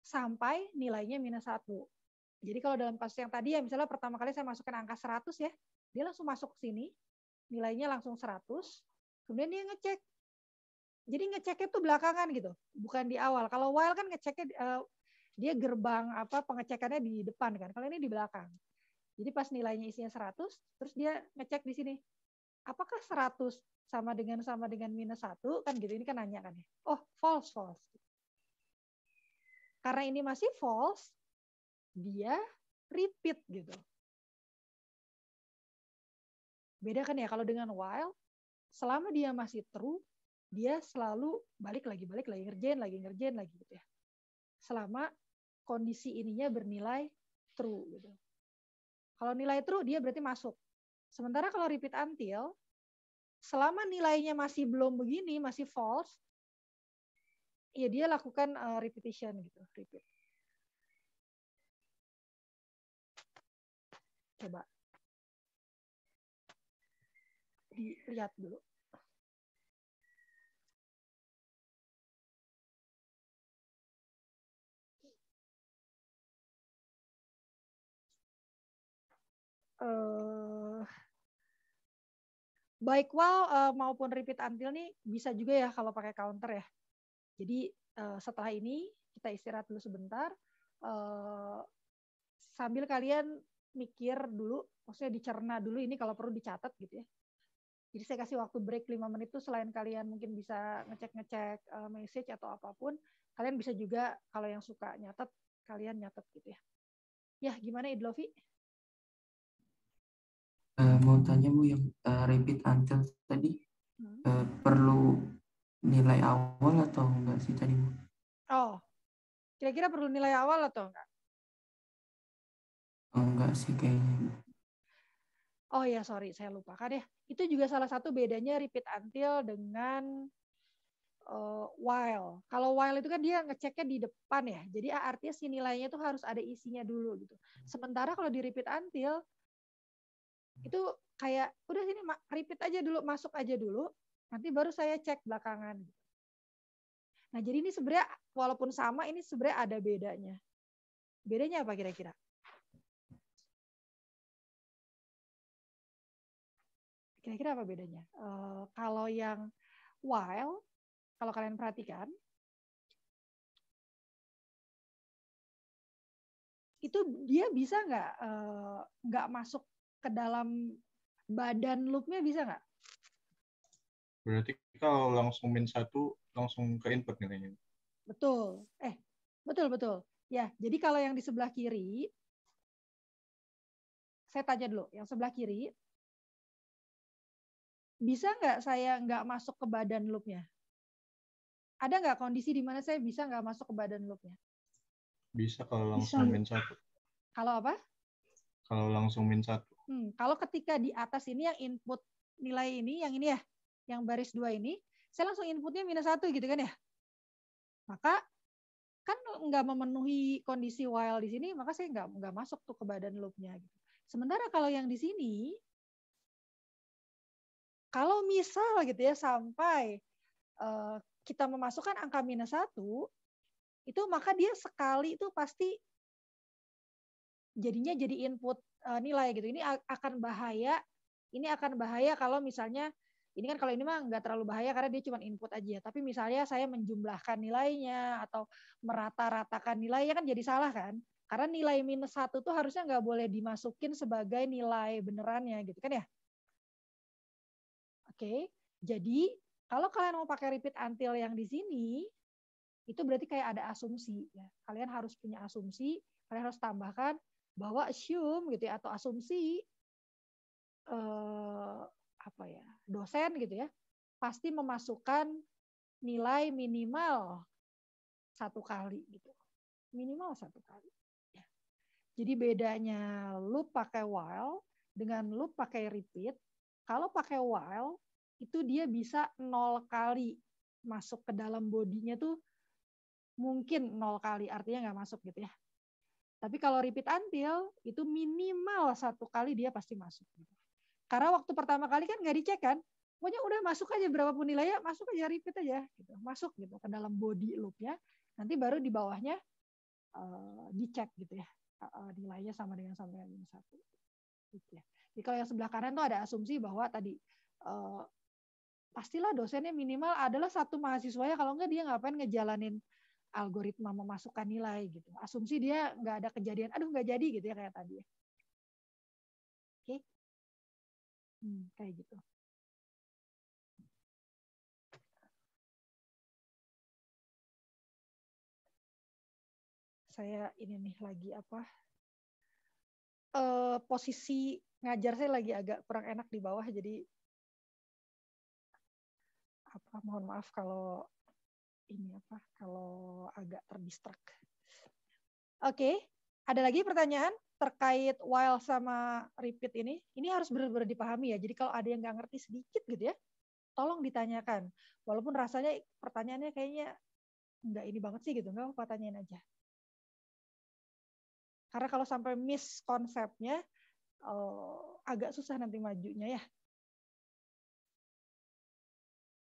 sampai nilainya minus satu. Jadi kalau dalam kasus yang tadi ya misalnya pertama kali saya masukkan angka 100 ya, dia langsung masuk ke sini, nilainya langsung 100, kemudian dia ngecek. Jadi ngeceknya itu belakangan gitu, bukan di awal. Kalau while kan ngeceknya eh, dia gerbang apa pengecekannya di depan kan. Kalau ini di belakang. Jadi pas nilainya isinya 100, terus dia ngecek di sini. Apakah 100 sama dengan sama dengan minus satu kan gitu ini kan nanya kan ya oh false false karena ini masih false, dia repeat gitu. Beda kan ya kalau dengan while, selama dia masih true, dia selalu balik lagi, balik lagi, ngerjain lagi, ngerjain lagi gitu ya. Selama kondisi ininya bernilai true gitu. Kalau nilai true dia berarti masuk. Sementara kalau repeat until selama nilainya masih belum begini, masih false, ya dia lakukan uh, repetition gitu, repeat. Coba dilihat dulu. Uh, baik while uh, maupun repeat until nih bisa juga ya kalau pakai counter ya. Jadi uh, setelah ini kita istirahat dulu sebentar. Uh, sambil kalian mikir dulu, maksudnya dicerna dulu ini kalau perlu dicatat gitu ya. Jadi saya kasih waktu break 5 menit itu selain kalian mungkin bisa ngecek-ngecek uh, message atau apapun, kalian bisa juga kalau yang suka nyatet, kalian nyatet gitu ya. Ya, gimana Idlovi? Uh, mau tanya Bu yang uh, repeat until tadi hmm. uh, perlu nilai awal atau enggak sih tadi? Oh, kira-kira perlu nilai awal atau enggak? Oh, enggak sih kayaknya. Oh ya, sorry, saya lupakan ya. Itu juga salah satu bedanya repeat until dengan uh, while. Kalau while itu kan dia ngeceknya di depan ya. Jadi artinya si nilainya itu harus ada isinya dulu gitu. Sementara kalau di repeat until itu kayak udah sini repeat aja dulu, masuk aja dulu, Nanti baru saya cek belakangan. Nah, jadi ini sebenarnya walaupun sama ini sebenarnya ada bedanya. Bedanya apa kira-kira? Kira-kira apa bedanya? Uh, kalau yang while, kalau kalian perhatikan, itu dia bisa nggak eh, nggak masuk ke dalam badan loopnya bisa nggak? Berarti kalau langsung min satu langsung ke input nilainya. Betul. Eh, betul betul. Ya, jadi kalau yang di sebelah kiri saya tanya dulu, yang sebelah kiri bisa nggak saya nggak masuk ke badan loopnya? Ada nggak kondisi di mana saya bisa nggak masuk ke badan loopnya? Bisa kalau langsung bisa. min satu. Kalau apa? Kalau langsung min satu. Hmm, kalau ketika di atas ini yang input nilai ini, yang ini ya, yang baris dua ini, saya langsung inputnya minus satu gitu kan ya. Maka kan nggak memenuhi kondisi while di sini, maka saya nggak nggak masuk tuh ke badan loopnya. Gitu. Sementara kalau yang di sini, kalau misal gitu ya sampai uh, kita memasukkan angka minus satu, itu maka dia sekali itu pasti jadinya jadi input eh, nilai gitu. Ini akan bahaya, ini akan bahaya kalau misalnya ini kan kalau ini mah nggak terlalu bahaya karena dia cuma input aja. Tapi misalnya saya menjumlahkan nilainya atau merata-ratakan nilainya kan jadi salah kan? Karena nilai minus satu tuh harusnya nggak boleh dimasukin sebagai nilai benerannya gitu kan ya? Oke, jadi kalau kalian mau pakai repeat until yang di sini, itu berarti kayak ada asumsi. Ya. Kalian harus punya asumsi, kalian harus tambahkan bahwa assume gitu ya, atau asumsi eh, apa ya dosen gitu ya pasti memasukkan nilai minimal satu kali gitu minimal satu kali ya. jadi bedanya lu pakai while dengan lu pakai repeat kalau pakai while itu dia bisa nol kali masuk ke dalam bodinya tuh mungkin nol kali artinya nggak masuk gitu ya tapi kalau repeat until itu minimal satu kali dia pasti masuk gitu. Karena waktu pertama kali kan nggak dicek kan, pokoknya udah masuk aja berapa pun nilainya, masuk aja repeat aja, gitu. masuk gitu ke dalam body loopnya. Nanti baru di bawahnya uh, dicek gitu ya uh, nilainya sama dengan sampai yang satu. Gitu ya. Jadi kalau yang sebelah kanan tuh ada asumsi bahwa tadi uh, pastilah dosennya minimal adalah satu mahasiswa ya, kalau enggak dia ngapain ngejalanin algoritma memasukkan nilai gitu. Asumsi dia nggak ada kejadian, aduh nggak jadi gitu ya kayak tadi. Ya. Oke, Hmm, kayak gitu. Saya ini nih lagi apa? Uh, posisi ngajar saya lagi agak kurang enak di bawah, jadi apa? Mohon maaf kalau ini apa? Kalau agak terdistrak. Oke, ada lagi pertanyaan? terkait while sama repeat ini, ini harus benar-benar dipahami ya. Jadi kalau ada yang nggak ngerti sedikit gitu ya, tolong ditanyakan. Walaupun rasanya pertanyaannya kayaknya nggak ini banget sih gitu, nggak apa-apa tanyain aja. Karena kalau sampai miss konsepnya, oh, agak susah nanti majunya ya.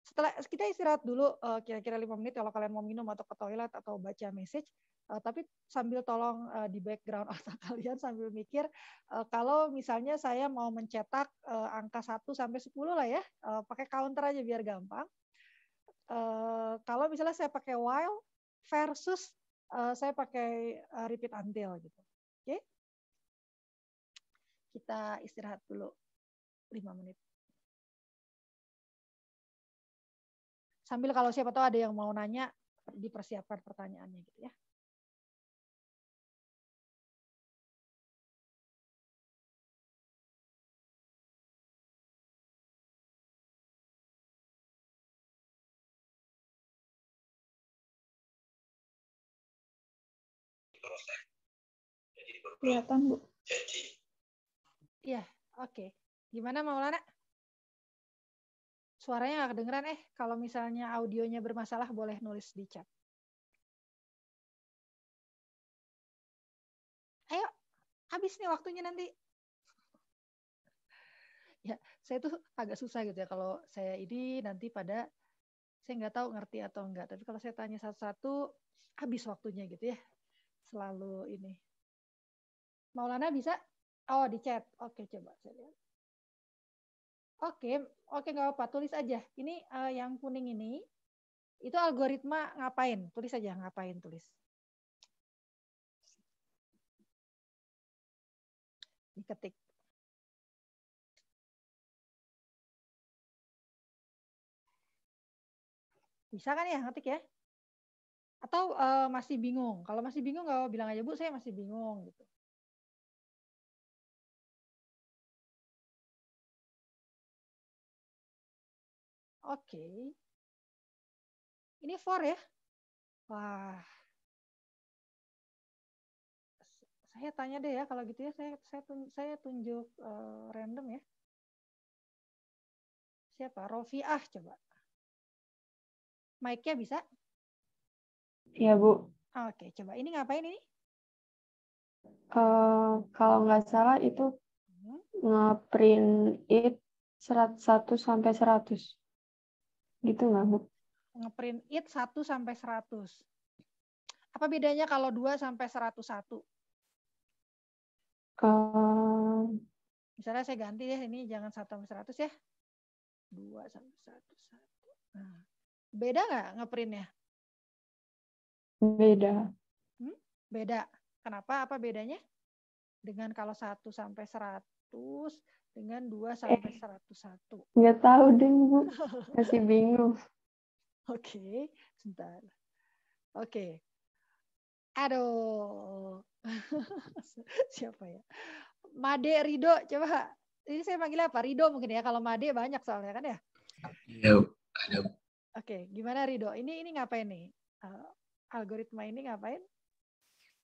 Setelah kita istirahat dulu eh, kira-kira lima menit kalau kalian mau minum atau ke toilet atau baca message, Uh, tapi sambil tolong uh, di background otak kalian sambil mikir uh, kalau misalnya saya mau mencetak uh, angka 1 sampai 10 lah ya, uh, pakai counter aja biar gampang. Uh, kalau misalnya saya pakai while versus uh, saya pakai repeat until gitu. Oke. Okay? Kita istirahat dulu 5 menit. Sambil kalau siapa tahu ada yang mau nanya dipersiapkan pertanyaannya gitu ya. dosen. Jadi kelihatan Bu. Iya, oke. Okay. Gimana Maulana? Suaranya nggak kedengeran eh. Kalau misalnya audionya bermasalah boleh nulis di chat. Ayo, habis nih waktunya nanti ya saya tuh agak susah gitu ya kalau saya ini nanti pada saya nggak tahu ngerti atau enggak tapi kalau saya tanya satu-satu habis waktunya gitu ya selalu ini. Maulana bisa? Oh, di chat. Oke, coba saya lihat. Oke, oke nggak apa-apa, tulis aja. Ini uh, yang kuning ini, itu algoritma ngapain? Tulis aja ngapain, tulis. Diketik. Bisa kan ya ngetik ya? atau uh, masih bingung. Kalau masih bingung nggak bilang aja Bu, saya masih bingung gitu. Oke. Okay. Ini for ya. Wah. Saya tanya deh ya kalau gitu ya saya saya tun, saya tunjuk uh, random ya. Siapa? ah coba. mike nya bisa? Iya, Bu. Oke, coba. Ini ngapain ini? Uh, kalau nggak salah itu hmm. ngeprint it 101 sampai 100. Gitu nggak, Bu? Ngeprint it 1 sampai 100. Apa bedanya kalau 2 sampai 101? Uh, eh. Misalnya saya ganti ya, ini jangan 1 sampai 100 ya. 2 sampai 101. Nah, beda nggak ngeprintnya? Beda. Hmm? Beda. Kenapa? Apa bedanya? Dengan kalau 1 sampai 100 dengan 2 sampai eh, 101. Nggak tahu deh, Bu. Masih bingung. Oke, okay, sebentar. Oke. Okay. Aduh. Siapa ya? Made Rido, coba. Ini saya panggil apa? Rido mungkin ya. Kalau Made banyak soalnya kan ya? Iya, ada. Oke, okay, gimana Rido? Ini ini ngapain nih? Eh, algoritma ini ngapain?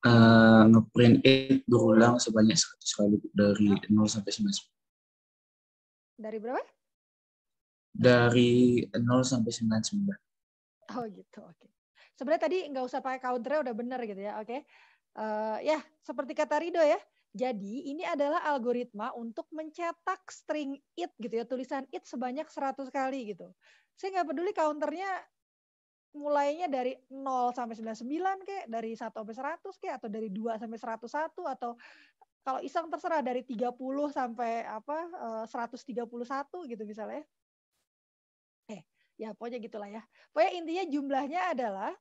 Uh, ngeprint it berulang sebanyak 100 kali dari 0 sampai 99. Dari berapa? Dari 0 sampai 99. Oh gitu, oke. Okay. Sebenarnya tadi nggak usah pakai counter, udah bener gitu ya, oke. Okay. Uh, eh, ya, seperti kata Rido ya, jadi ini adalah algoritma untuk mencetak string it gitu ya, tulisan it sebanyak 100 kali gitu. Saya nggak peduli counternya mulainya dari 0 sampai 99 kek, dari 1 sampai 100 kek, atau dari 2 sampai 101 atau kalau iseng terserah dari 30 sampai apa 131 eh, gitu misalnya. Eh, ya pokoknya gitulah ya. Pokoknya intinya jumlahnya adalah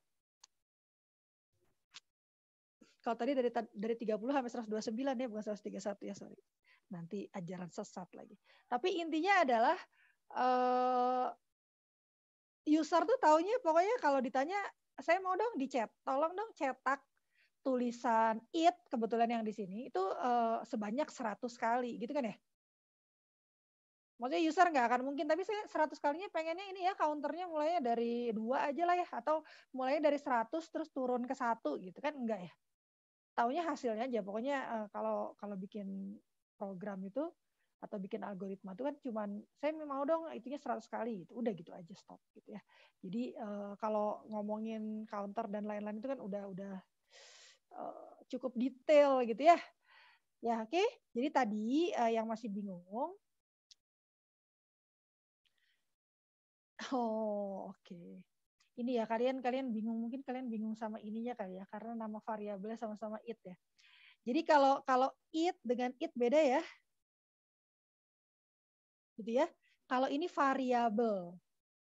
kalau tadi dari dari 30 sampai 129 ya bukan 131 ya sorry. Nanti ajaran sesat lagi. Tapi intinya adalah eh, user tuh taunya pokoknya kalau ditanya saya mau dong dicet, tolong dong cetak tulisan it kebetulan yang di sini itu uh, sebanyak 100 kali gitu kan ya. Maksudnya user nggak akan mungkin, tapi saya 100 kalinya pengennya ini ya counternya mulainya dari dua aja lah ya, atau mulainya dari 100 terus turun ke satu gitu kan enggak ya. Taunya hasilnya aja, pokoknya eh, kalau kalau bikin program itu atau bikin algoritma itu kan cuman saya mau dong itunya 100 kali gitu. Udah gitu aja stop gitu ya. Jadi uh, kalau ngomongin counter dan lain-lain itu kan udah udah uh, cukup detail gitu ya. Ya, oke. Okay? Jadi tadi uh, yang masih bingung Oh, oke. Okay ini ya kalian kalian bingung mungkin kalian bingung sama ininya kali ya karena nama variabelnya sama-sama it ya. Jadi kalau kalau it dengan it beda ya gitu ya. Kalau ini variabel.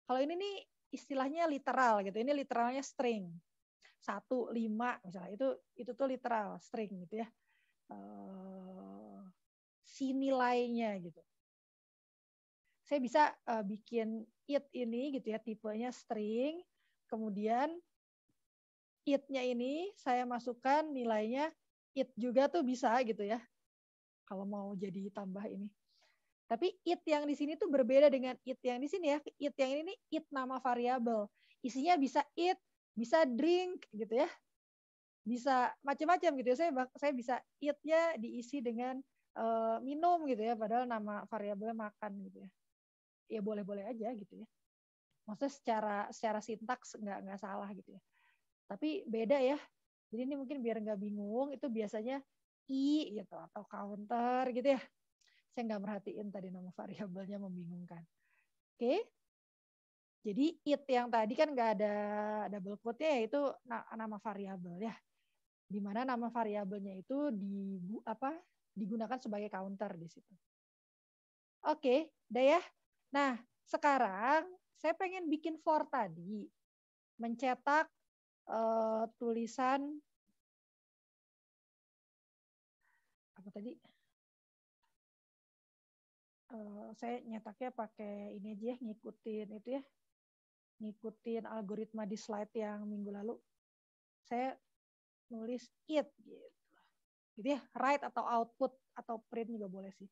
Kalau ini nih istilahnya literal gitu. Ini literalnya string. Satu, lima misalnya. Itu itu tuh literal string gitu ya. Uh, si nilainya gitu. Saya bisa eh, bikin it ini gitu ya, tipenya string. Kemudian it-nya ini saya masukkan nilainya it juga tuh bisa gitu ya. Kalau mau jadi tambah ini tapi it yang di sini tuh berbeda dengan it yang di sini ya. It yang ini nih it nama variabel. Isinya bisa it bisa drink gitu ya. Bisa macam-macam gitu ya. Saya saya bisa eat-nya diisi dengan uh, minum gitu ya padahal nama variabelnya makan gitu ya. Ya boleh-boleh aja gitu ya. Maksudnya secara secara sintaks nggak nggak salah gitu ya. Tapi beda ya. Jadi ini mungkin biar nggak bingung itu biasanya i gitu atau counter gitu ya. Saya nggak merhatiin tadi nama variabelnya membingungkan. Oke. Jadi it yang tadi kan nggak ada double quote ya itu nama variabel ya. Di mana nama variabelnya itu di apa digunakan sebagai counter di situ. Oke, okay, ya. Nah, sekarang saya pengen bikin for tadi mencetak uh, tulisan apa tadi? Eh, saya nyetaknya pakai ini aja ya, ngikutin itu ya ngikutin algoritma di slide yang minggu lalu saya nulis it gitu gitu ya write atau output atau print juga boleh sih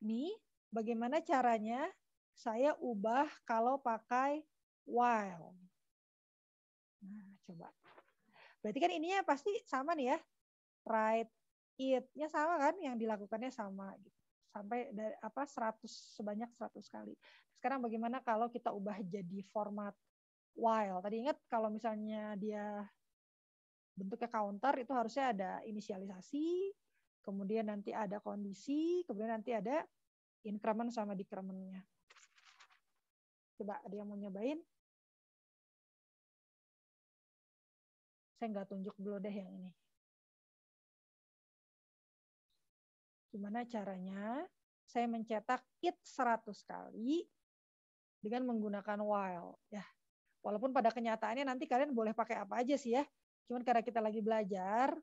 ini bagaimana caranya saya ubah kalau pakai while nah coba berarti kan ininya pasti sama nih ya write it-nya sama kan yang dilakukannya sama gitu sampai dari apa 100 sebanyak 100 kali. Sekarang bagaimana kalau kita ubah jadi format while? Tadi ingat kalau misalnya dia bentuknya counter itu harusnya ada inisialisasi, kemudian nanti ada kondisi, kemudian nanti ada increment sama decrementnya. Coba ada yang mau nyobain? Saya nggak tunjuk dulu deh yang ini. Gimana caranya? Saya mencetak it 100 kali dengan menggunakan while ya. Walaupun pada kenyataannya nanti kalian boleh pakai apa aja sih ya. Cuman karena kita lagi belajar,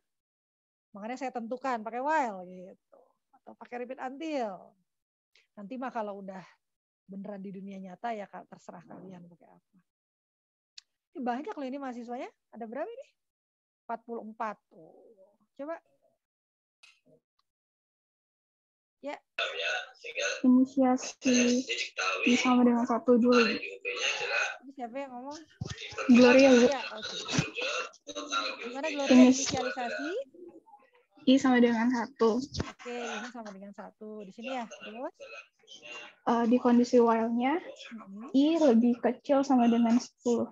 makanya saya tentukan pakai while gitu atau pakai repeat until. Nanti mah kalau udah beneran di dunia nyata ya terserah kalian pakai apa. Ini banyak loh ini mahasiswanya. Ada berapa ini? 44. Oh. Coba ya inisiasi bersama dengan satu dulu ya. siapa yang ngomong Gloria ya, gimana Gloria inisialisasi I sama dengan satu. Oke, ini sama dengan satu. Di sini ya, terus? Uh, di kondisi while-nya, -hmm. I lebih kecil sama dengan 10. Oh,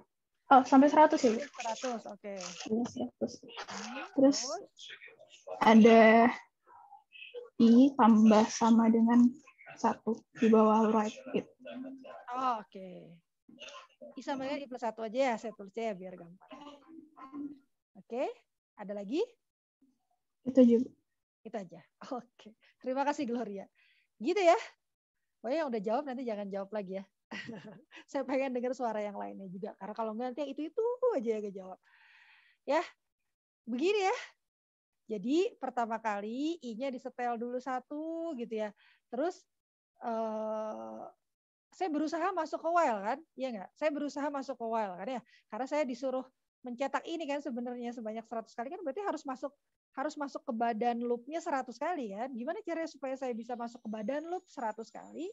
sampai 100 ya, 100, oke. Okay. Iya, 100. Mm-hmm. Terus, terus ada i tambah sama dengan satu di bawah right gitu. Oh, Oke. Okay. I sama dengan I plus satu aja ya, saya tulis ya biar gampang. Oke, okay. ada lagi? Itu juga. Itu aja. Oke. Okay. Terima kasih Gloria. Gitu ya. Pokoknya yang udah jawab nanti jangan jawab lagi ya. saya pengen dengar suara yang lainnya juga. Karena kalau nggak nanti yang itu-itu aja yang jawab. Ya, begini ya. Jadi pertama kali i-nya disetel dulu satu gitu ya. Terus eh, saya berusaha masuk ke while kan, iya nggak? Saya berusaha masuk ke while kan ya, karena saya disuruh mencetak ini kan sebenarnya sebanyak 100 kali kan berarti harus masuk harus masuk ke badan loopnya 100 kali kan. Gimana caranya supaya saya bisa masuk ke badan loop 100 kali?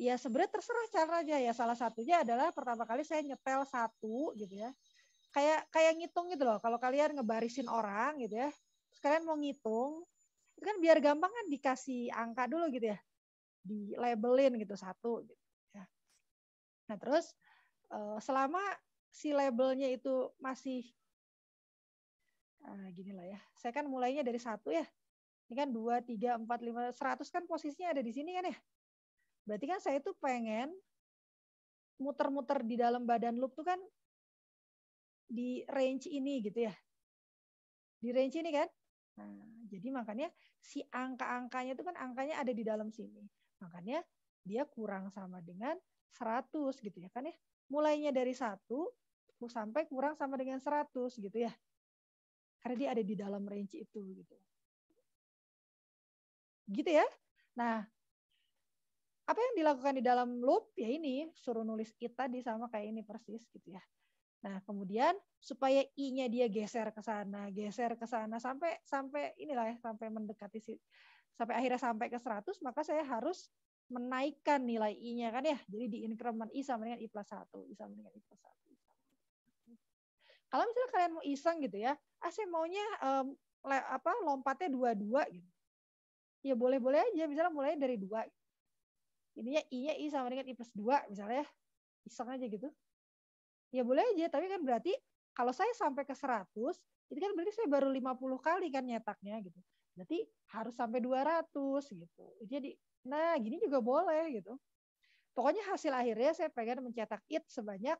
Ya sebenarnya terserah caranya ya. Salah satunya adalah pertama kali saya nyetel satu gitu ya. Kayak kayak ngitung gitu loh. Kalau kalian ngebarisin orang gitu ya terus kalian mau ngitung itu kan biar gampang kan dikasih angka dulu gitu ya di labelin gitu satu gitu ya. nah terus eh, selama si labelnya itu masih nah, gini lah ya saya kan mulainya dari satu ya ini kan dua tiga empat lima seratus kan posisinya ada di sini kan ya berarti kan saya itu pengen muter-muter di dalam badan loop tuh kan di range ini gitu ya. Di range ini kan. Nah, jadi makanya si angka-angkanya itu kan angkanya ada di dalam sini. Makanya dia kurang sama dengan 100 gitu ya kan ya. Mulainya dari 1 sampai kurang sama dengan 100 gitu ya. Karena dia ada di dalam range itu gitu. Gitu ya. Nah, apa yang dilakukan di dalam loop ya ini suruh nulis it tadi sama kayak ini persis gitu ya. Nah, kemudian supaya i-nya dia geser ke sana, geser ke sana sampai sampai inilah ya, sampai mendekati si sampai akhirnya sampai ke 100, maka saya harus menaikkan nilai i-nya kan ya. Jadi di increment i sama dengan i plus 1, i sama dengan i plus 1. Kalau misalnya kalian mau iseng gitu ya, ah saya maunya um, le, apa lompatnya dua-dua gitu. Ya boleh-boleh aja misalnya mulai dari dua. ininya i-nya i sama dengan i plus 2 misalnya ya. Iseng aja gitu ya boleh aja tapi kan berarti kalau saya sampai ke 100 itu kan berarti saya baru 50 kali kan nyetaknya gitu berarti harus sampai 200 gitu jadi nah gini juga boleh gitu pokoknya hasil akhirnya saya pengen mencetak it sebanyak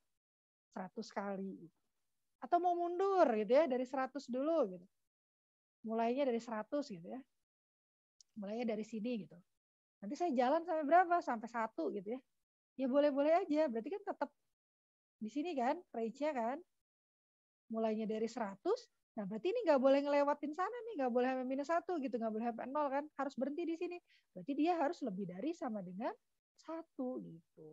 100 kali atau mau mundur gitu ya dari 100 dulu gitu mulainya dari 100 gitu ya mulainya dari sini gitu nanti saya jalan sampai berapa sampai satu gitu ya ya boleh-boleh aja berarti kan tetap di sini kan, range-nya kan. Mulainya dari 100, nah berarti ini nggak boleh ngelewatin sana nih, nggak boleh sampai minus 1 gitu, nggak boleh sampai 0 kan. Harus berhenti di sini. Berarti dia harus lebih dari sama dengan 1 gitu.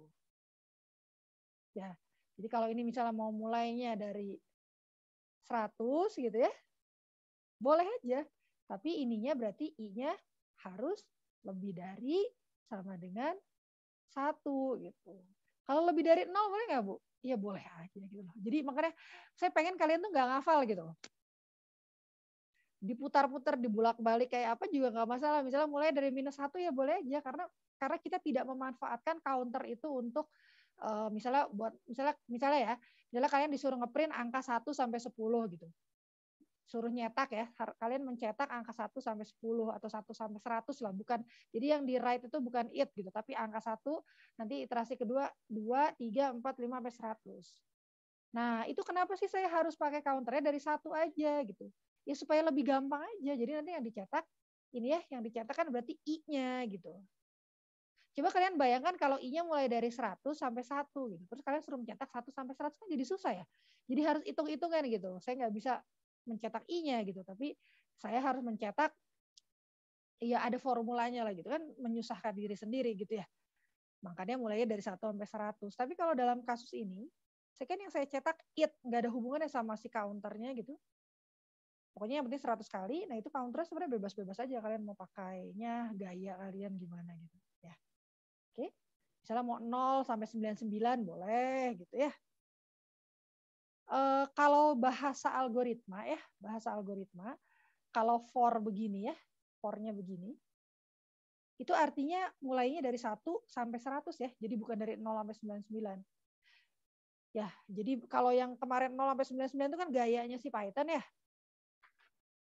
Ya, jadi kalau ini misalnya mau mulainya dari 100 gitu ya, boleh aja. Tapi ininya berarti i-nya harus lebih dari sama dengan satu gitu. Kalau lebih dari nol boleh nggak bu? Iya boleh aja gitu loh. Jadi makanya saya pengen kalian tuh nggak ngafal gitu loh. Diputar-putar, dibulak-balik kayak apa juga nggak masalah. Misalnya mulai dari minus satu ya boleh aja karena karena kita tidak memanfaatkan counter itu untuk eh, misalnya buat misalnya misalnya ya, misalnya kalian disuruh ngeprint angka 1 sampai sepuluh gitu suruh nyetak ya. Kalian mencetak angka 1 sampai 10 atau 1 sampai 100 lah, bukan. Jadi yang di write itu bukan it gitu, tapi angka 1 nanti iterasi kedua 2, 3, 4, 5 sampai 100. Nah, itu kenapa sih saya harus pakai counternya dari satu aja gitu. Ya supaya lebih gampang aja. Jadi nanti yang dicetak ini ya, yang dicetak kan berarti i-nya gitu. Coba kalian bayangkan kalau I-nya mulai dari 100 sampai 1 gitu. Terus kalian suruh mencetak 1 sampai 100 kan jadi susah ya. Jadi harus hitung-hitungan gitu. Saya nggak bisa mencetak i-nya gitu, tapi saya harus mencetak ya ada formulanya lah gitu kan menyusahkan diri sendiri gitu ya. Makanya mulainya dari 1 sampai 100. Tapi kalau dalam kasus ini, saya kan yang saya cetak it, nggak ada hubungannya sama si counternya gitu. Pokoknya yang penting 100 kali, nah itu counternya sebenarnya bebas-bebas aja kalian mau pakainya, gaya kalian gimana gitu ya. Oke. Misalnya mau 0 sampai 99 boleh gitu ya. Eh, kalau bahasa algoritma ya, bahasa algoritma, kalau for begini ya, for-nya begini, itu artinya mulainya dari 1 sampai 100 ya, jadi bukan dari 0 sampai 99. Ya, jadi kalau yang kemarin 0 sampai 99 itu kan gayanya si Python ya.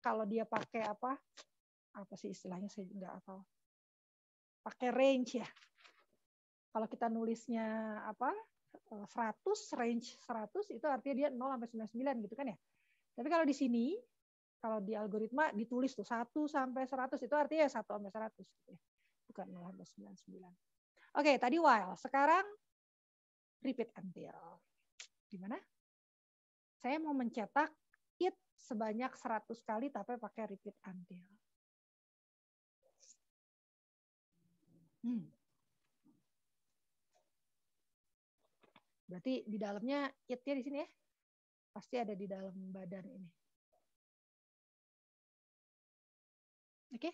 Kalau dia pakai apa? Apa sih istilahnya saya nggak tahu. Pakai range ya. Kalau kita nulisnya apa? 100 range 100 itu artinya dia 0 sampai 99 gitu kan ya. Tapi kalau di sini kalau di algoritma ditulis tuh 1 sampai 100 itu artinya 1 sampai 100 gitu ya. Bukan 0 sampai 99. Oke, tadi while. Sekarang repeat until. Gimana? Saya mau mencetak it sebanyak 100 kali tapi pakai repeat until. Hmm. Berarti di dalamnya itnya di sini ya. Pasti ada di dalam badan ini. Oke? Okay?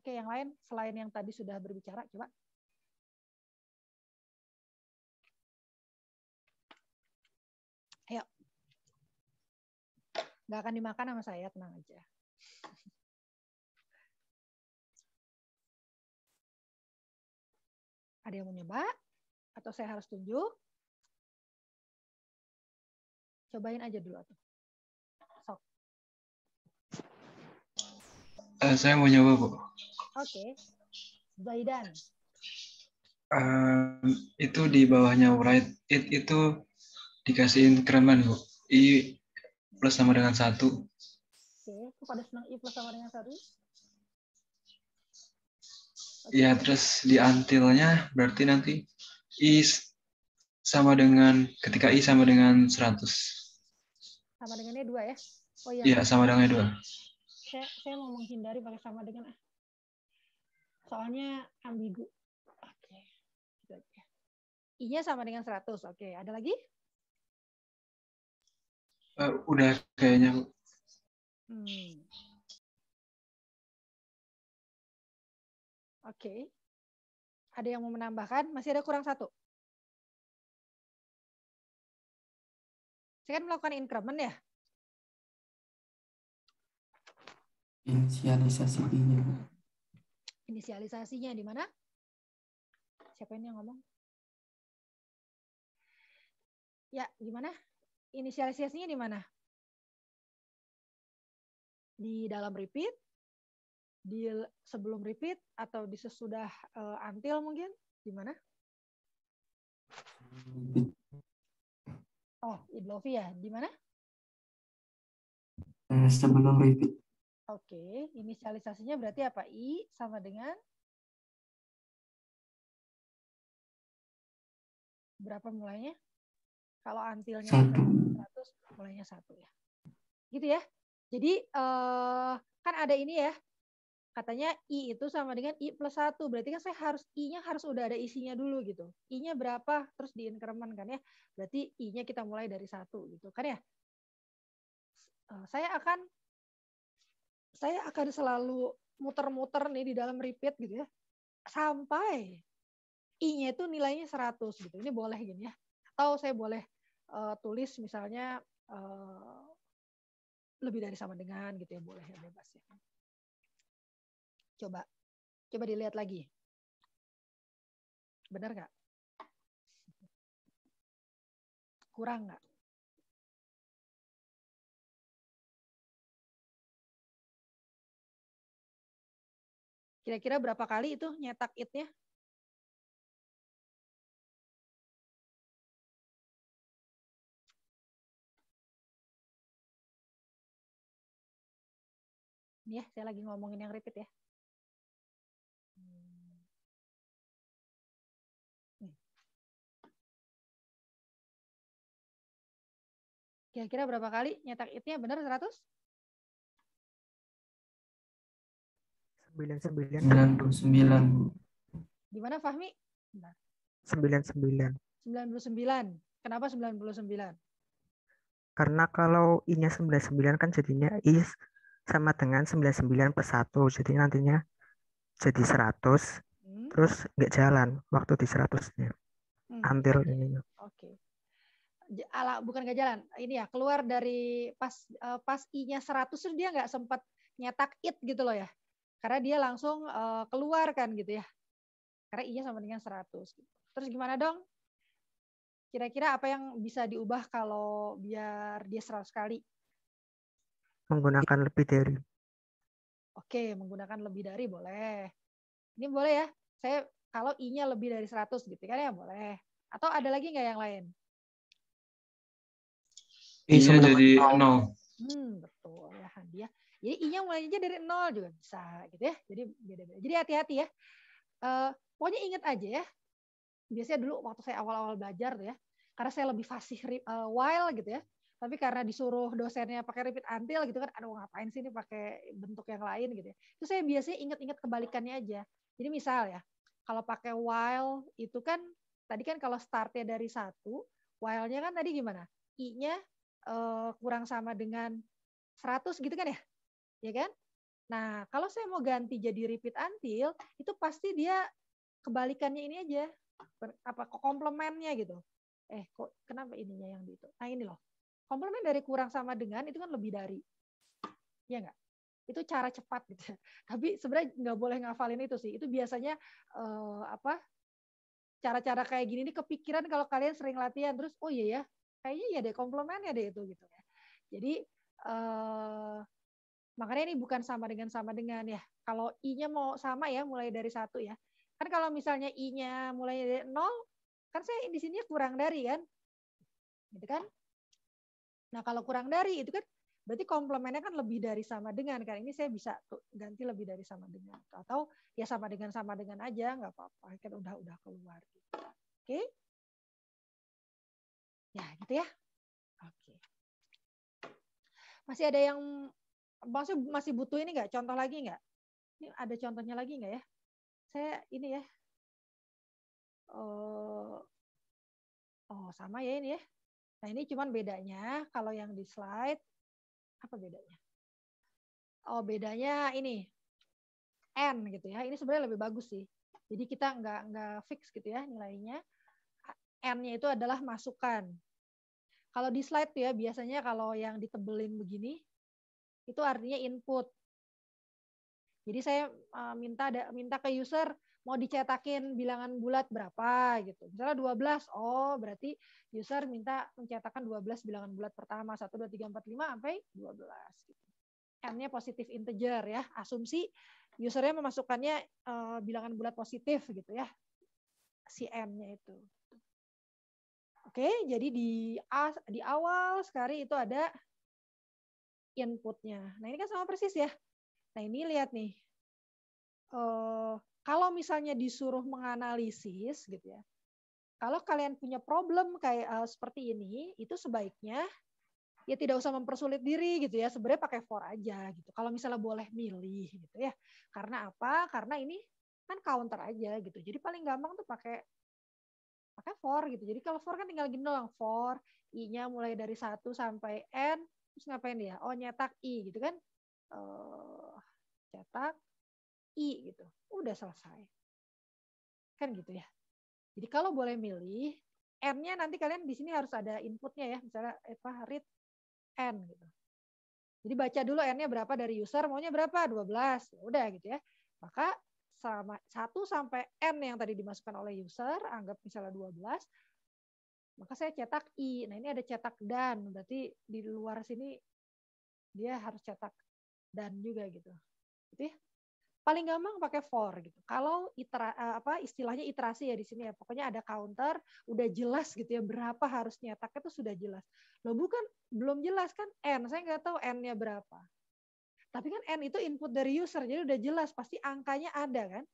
Oke, okay, yang lain selain yang tadi sudah berbicara, coba. Ayo. Nggak akan dimakan sama saya, tenang aja. Ada yang mau nyoba? Atau saya harus tunjuk? Cobain aja dulu tuh. So. Uh, eh, saya mau nyoba, Bu. Oke. Okay. Zaidan. Uh, itu di bawahnya right it itu dikasihin kereman, Bu. I plus sama dengan satu. Oke, okay. Pada senang I plus sama dengan satu. Iya, Ya terus di antilnya berarti nanti I sama dengan ketika I sama dengan 100 sama dengannya dua ya oh iya Iya, sama dengannya dua saya saya mau menghindari pakai sama dengan ah soalnya ambigu oke okay. Iya sama dengan 100 oke okay. ada lagi uh, udah kayaknya hmm. Oke. Okay. Ada yang mau menambahkan? Masih ada kurang satu? Saya kan melakukan increment ya. Inisialisasinya. Inisialisasinya di mana? Siapa ini yang ngomong? Ya, gimana? Inisialisasinya di mana? Di dalam repeat? Di sebelum repeat atau di sesudah uh, until mungkin? Gimana? Oh, Idlovi ya. Di mana? Eh, sebelum repeat. Oke, okay. inisialisasinya berarti apa? I sama dengan berapa mulainya? Kalau antilnya satu. 100, mulainya satu ya. Gitu ya. Jadi eh, kan ada ini ya, katanya I itu sama dengan I plus satu Berarti kan saya harus I-nya harus udah ada isinya dulu gitu. I-nya berapa, terus di increment kan ya. Berarti I-nya kita mulai dari satu gitu kan ya. Eh, saya akan saya akan selalu muter-muter nih di dalam repeat gitu ya. Sampai I-nya itu nilainya 100 gitu. Ini boleh gini ya. Atau saya boleh uh, tulis misalnya uh, lebih dari sama dengan gitu ya boleh ya bebas ya. Coba coba dilihat lagi. Benar nggak? Kurang nggak? Kira-kira berapa kali itu nyetak itnya? ya saya lagi ngomongin yang repeat ya Kira-kira berapa kali nyetak itnya benar 100? 99. 99, Gimana Fahmi? Bentar. 99. 99. Kenapa 99? Karena kalau i-nya 99 kan jadinya i sama dengan 99 per 1. Jadi nantinya jadi 100. Hmm. Terus nggak jalan waktu di 100-nya. Hmm. Until ini. Oke. Okay ala bukan gak jalan ini ya keluar dari pas uh, pas i-nya 100 dia nggak sempat nyetak it gitu loh ya karena dia langsung uh, keluar kan gitu ya karena i-nya sama dengan 100 terus gimana dong kira-kira apa yang bisa diubah kalau biar dia 100 kali menggunakan lebih dari Oke, menggunakan lebih dari boleh. Ini boleh ya. Saya kalau i-nya lebih dari 100 gitu kan ya boleh. Atau ada lagi nggak yang lain? Iya, bisa jadi nol. Hmm, betul ya hadiah. Jadi I nya mulainya dari nol juga bisa gitu ya. Jadi beda-beda. Jadi hati-hati ya. Uh, pokoknya ingat aja ya. Biasanya dulu waktu saya awal-awal belajar tuh ya, karena saya lebih fasih uh, while gitu ya. Tapi karena disuruh dosennya pakai repeat until gitu kan, aduh ngapain sih ini pakai bentuk yang lain gitu ya. Terus saya biasanya ingat-ingat kebalikannya aja. Jadi misal ya, kalau pakai while itu kan tadi kan kalau startnya dari satu, while-nya kan tadi gimana? I-nya uh, kurang sama dengan 100 gitu kan ya? Ya kan? Nah, kalau saya mau ganti jadi repeat until, itu pasti dia kebalikannya ini aja. Ber, apa komplemennya gitu. Eh, kok kenapa ininya yang itu? Nah, ini loh. Komplemen dari kurang sama dengan itu kan lebih dari. Iya enggak? Itu cara cepat gitu. Tapi sebenarnya nggak boleh ngafalin itu sih. Itu biasanya eh, apa? Cara-cara kayak gini ini kepikiran kalau kalian sering latihan terus oh iya ya, kayaknya ya deh komplementnya deh itu gitu ya. Jadi eh, makanya ini bukan sama dengan sama dengan ya. Kalau i-nya mau sama ya mulai dari satu ya. Kan kalau misalnya i-nya mulai dari nol, kan saya di sini kurang dari kan, gitu kan? Nah kalau kurang dari itu kan berarti komplementnya kan lebih dari sama dengan kan ini saya bisa tuh ganti lebih dari sama dengan atau ya sama dengan sama dengan aja nggak apa-apa kan udah udah keluar gitu. oke okay? Ya, gitu ya. Oke. Masih ada yang masih masih butuh ini nggak? Contoh lagi nggak? Ini ada contohnya lagi nggak ya? Saya ini ya. Oh, oh sama ya ini ya. Nah ini cuman bedanya kalau yang di slide apa bedanya? Oh bedanya ini n gitu ya. Ini sebenarnya lebih bagus sih. Jadi kita nggak nggak fix gitu ya nilainya. N-nya itu adalah masukan. Kalau di slide tuh ya, biasanya kalau yang ditebelin begini, itu artinya input. Jadi saya eh, minta minta ke user mau dicetakin bilangan bulat berapa gitu. Misalnya 12, oh berarti user minta mencetakkan 12 bilangan bulat pertama, 1, 2, 3, 4, 5, sampai 12. Gitu. N-nya positif integer ya, asumsi usernya memasukkannya eh, bilangan bulat positif gitu ya, si N-nya itu. Oke, jadi di di awal sekali itu ada inputnya. Nah, ini kan sama persis ya. Nah, ini lihat nih. Uh, kalau misalnya disuruh menganalisis gitu ya. Kalau kalian punya problem kayak uh, seperti ini, itu sebaiknya ya tidak usah mempersulit diri gitu ya. Sebenarnya pakai for aja gitu. Kalau misalnya boleh milih gitu ya. Karena apa? Karena ini kan counter aja gitu. Jadi paling gampang tuh pakai pakai for gitu. Jadi kalau for kan tinggal gini doang, for i-nya mulai dari 1 sampai n terus ngapain dia? Oh, nyetak i gitu kan. Uh, cetak i gitu. Udah selesai. Kan gitu ya. Jadi kalau boleh milih n-nya nanti kalian di sini harus ada inputnya ya, misalnya apa read n gitu. Jadi baca dulu n-nya berapa dari user, maunya berapa? 12. Ya udah gitu ya. Maka sama 1 sampai N yang tadi dimasukkan oleh user, anggap misalnya 12, maka saya cetak I. Nah, ini ada cetak dan, berarti di luar sini dia harus cetak dan juga gitu. Jadi paling gampang pakai for gitu. Kalau itera, eh, apa istilahnya iterasi ya di sini ya, pokoknya ada counter, udah jelas gitu ya berapa harus nyetaknya itu sudah jelas. Loh bukan belum jelas kan n, saya nggak tahu n-nya berapa. Tapi kan N itu input dari user, jadi udah jelas pasti angkanya ada kan.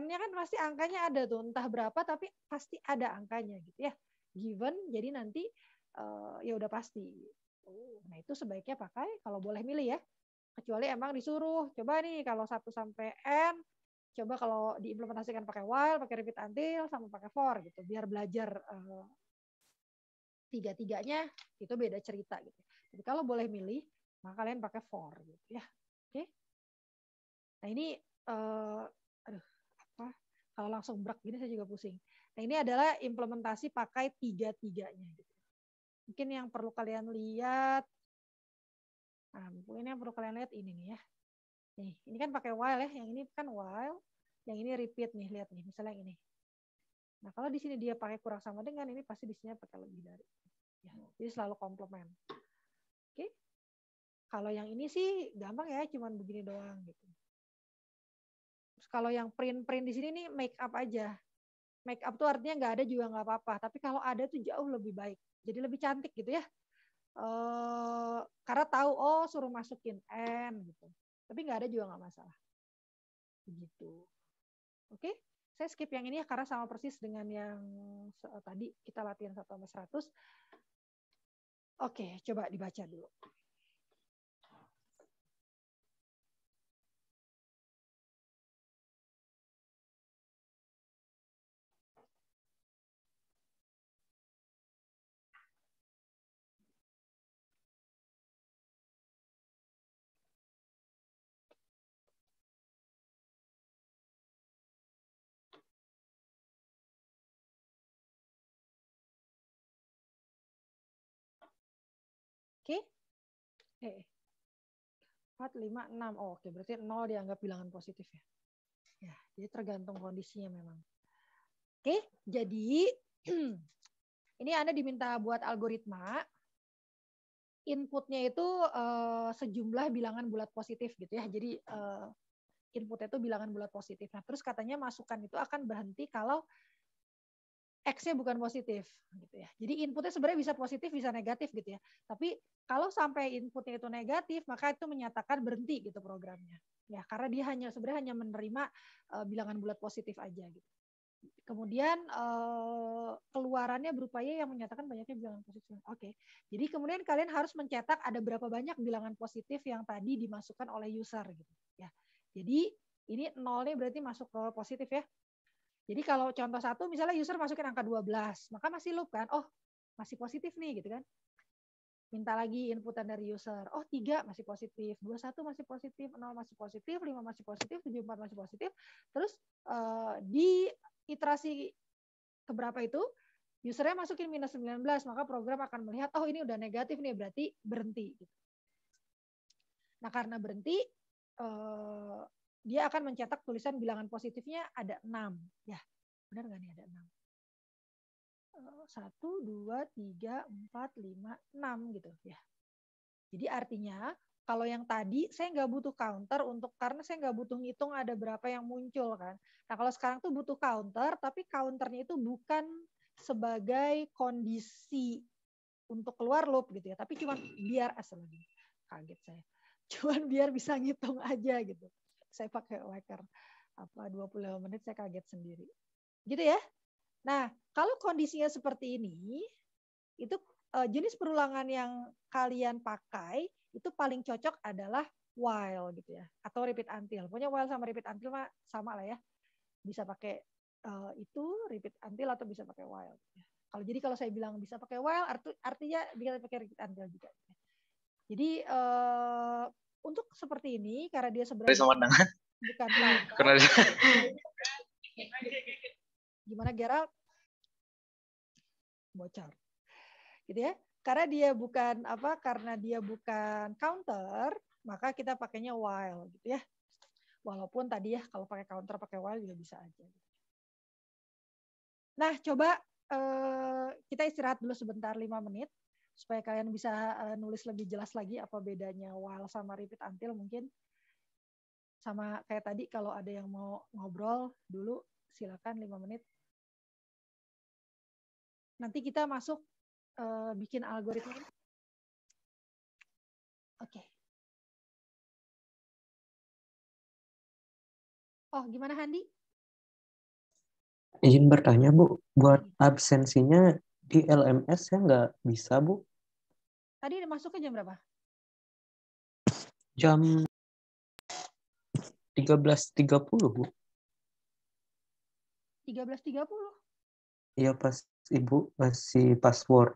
N-nya kan pasti angkanya ada tuh, entah berapa tapi pasti ada angkanya gitu ya. Given, jadi nanti uh, ya udah pasti. Nah itu sebaiknya pakai kalau boleh milih ya. Kecuali emang disuruh, coba nih kalau 1 sampai N, coba kalau diimplementasikan pakai while, pakai repeat until, sama pakai for gitu, biar belajar uh, tiga-tiganya itu beda cerita gitu. Jadi kalau boleh milih, maka kalian pakai for gitu ya. Oke. Nah, ini uh, aduh apa? Kalau langsung brak gini saya juga pusing. Nah, ini adalah implementasi pakai tiga-tiganya gitu. Mungkin yang perlu kalian lihat Nah, mungkin yang perlu kalian lihat ini nih ya. Nih, ini kan pakai while ya. Yang ini kan while, yang ini repeat nih, lihat nih, misalnya yang ini. Nah, kalau di sini dia pakai kurang sama dengan, ini pasti di sini pakai lebih dari. Ya, jadi selalu komplement. Oke. Okay. Kalau yang ini sih gampang ya, cuman begini doang gitu. Terus kalau yang print-print di sini nih make up aja. Make up tuh artinya nggak ada juga nggak apa-apa, tapi kalau ada tuh jauh lebih baik. Jadi lebih cantik gitu ya. uh, karena tahu oh suruh masukin N gitu. Tapi nggak ada juga nggak masalah. Begitu. Oke? Okay? saya skip yang ini ya karena sama persis dengan yang tadi kita latihan 1 sama 100. Oke, coba dibaca dulu. Oke? Okay? Eh, 4, 5, 6. Oh, Oke, okay. berarti 0 dianggap bilangan positif ya? ya. Ya, jadi tergantung kondisinya memang. Oke, okay? jadi ini Anda diminta buat algoritma. Inputnya itu uh, sejumlah bilangan bulat positif gitu ya. Jadi uh, inputnya itu bilangan bulat positif. Nah, terus katanya masukan itu akan berhenti kalau X-nya bukan positif gitu ya. Jadi inputnya sebenarnya bisa positif bisa negatif gitu ya. Tapi kalau sampai inputnya itu negatif maka itu menyatakan berhenti gitu programnya. Ya, karena dia hanya sebenarnya hanya menerima uh, bilangan bulat positif aja gitu. Kemudian uh, keluarannya berupaya yang menyatakan banyaknya bilangan positif. Oke. Okay. Jadi kemudian kalian harus mencetak ada berapa banyak bilangan positif yang tadi dimasukkan oleh user gitu ya. Jadi ini nolnya berarti masuk ke positif ya. Jadi kalau contoh satu misalnya user masukin angka 12, maka masih loop kan? Oh, masih positif nih gitu kan. Minta lagi inputan dari user. Oh, 3 masih positif, 21 masih positif, 0 masih positif, 5 masih positif, 74 masih positif. Terus eh, di iterasi keberapa itu usernya masukin minus 19, maka program akan melihat, oh ini udah negatif nih, berarti berhenti. Gitu. Nah karena berhenti, eh, dia akan mencetak tulisan bilangan positifnya ada enam, Ya, benar nggak nih ada enam? Eh, satu dua tiga empat lima enam gitu. ya. Jadi artinya kalau yang tadi saya nggak butuh counter untuk karena saya nggak butuh ngitung ada berapa yang muncul kan. Nah kalau sekarang tuh butuh counter, tapi counternya itu bukan sebagai kondisi untuk keluar loop gitu ya, tapi cuma biar asal eh, lagi kaget saya, cuman biar bisa ngitung aja gitu saya pakai waker apa 20 menit saya kaget sendiri. Gitu ya. Nah, kalau kondisinya seperti ini, itu eh, jenis perulangan yang kalian pakai itu paling cocok adalah while gitu ya atau repeat until. Punya while sama repeat until mah sama lah ya. Bisa pakai eh, itu repeat until atau bisa pakai while. Kalau jadi kalau saya bilang bisa pakai while artinya bisa pakai repeat until juga. Jadi uh, untuk seperti ini karena dia sebenarnya sama dengan bukan karena dia... gimana Gerald bocor gitu ya karena dia bukan apa karena dia bukan counter maka kita pakainya while gitu ya walaupun tadi ya kalau pakai counter pakai while juga bisa aja nah coba eh, kita istirahat dulu sebentar lima menit supaya kalian bisa uh, nulis lebih jelas lagi apa bedanya while sama repeat until mungkin sama kayak tadi kalau ada yang mau ngobrol dulu silakan lima menit nanti kita masuk uh, bikin algoritma oke okay. oh gimana Handi izin bertanya bu buat iya. absensinya LMS ya nggak bisa, Bu. Tadi masuknya jam berapa? Jam 13.30, Bu. 13.30? Iya, pas Ibu masih password.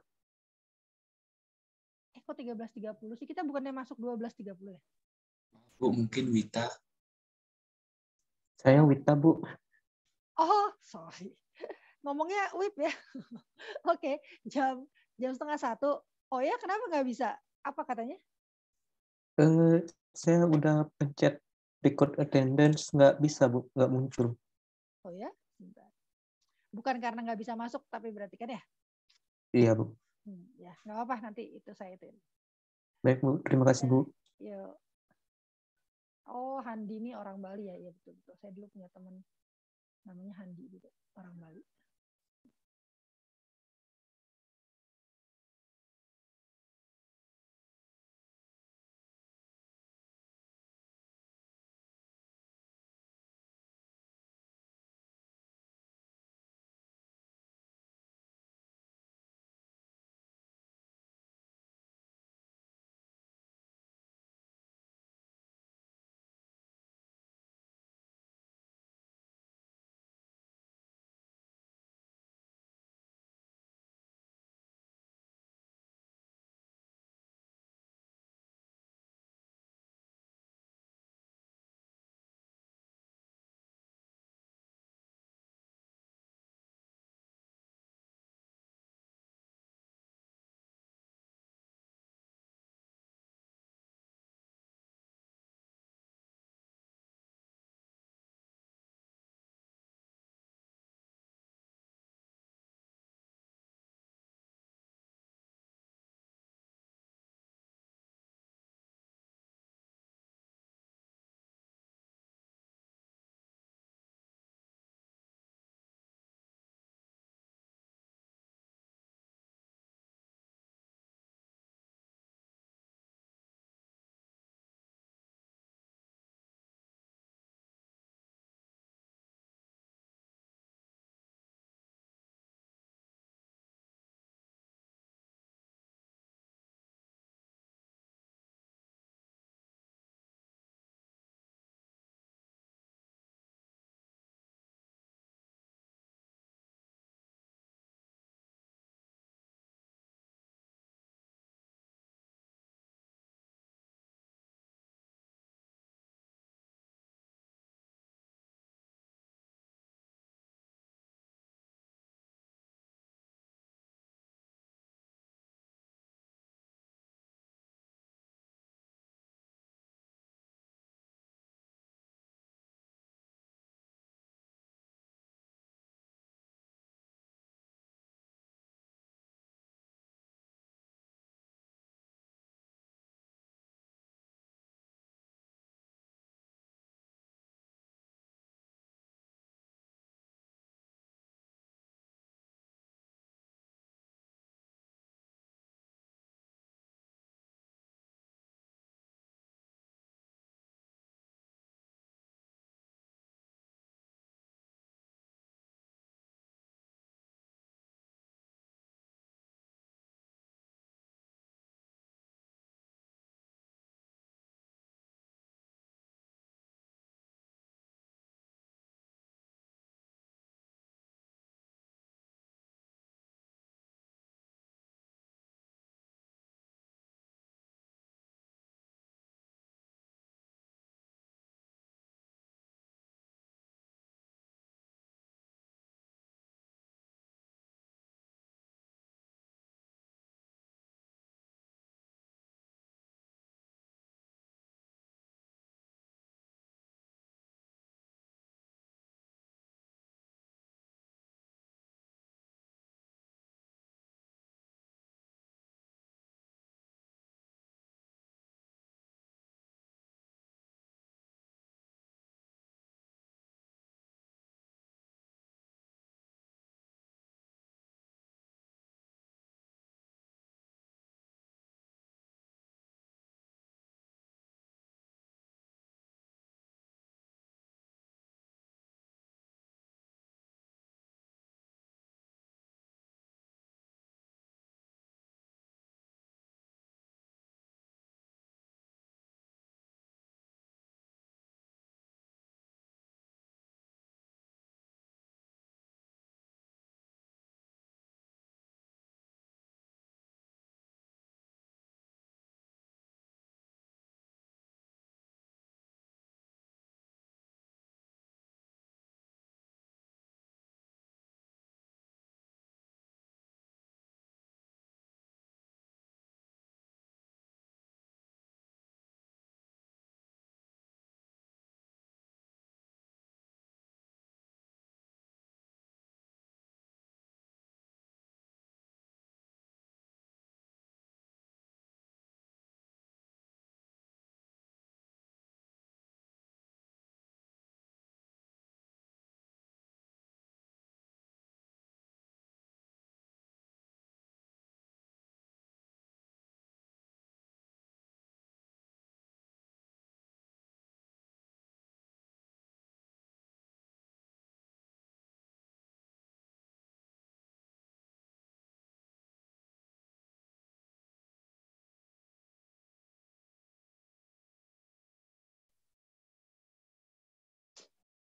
Eh, kok 13.30 sih? Kita bukannya masuk 12.30 ya? Bu, mungkin Wita. Saya Wita, Bu. Oh, sorry ngomongnya WIB ya. Oke, jam jam setengah satu. Oh ya, kenapa nggak bisa? Apa katanya? Eh, uh, saya udah pencet record attendance nggak bisa bu, nggak muncul. Oh ya, bukan karena nggak bisa masuk, tapi berarti kan ya? Iya bu. Hmm, ya, nggak apa-apa nanti itu saya itu. Baik bu, terima kasih bu. Yo. Ya. Oh, Handi ini orang Bali ya, ya betul betul. Saya dulu punya teman namanya Handi gitu, orang Bali.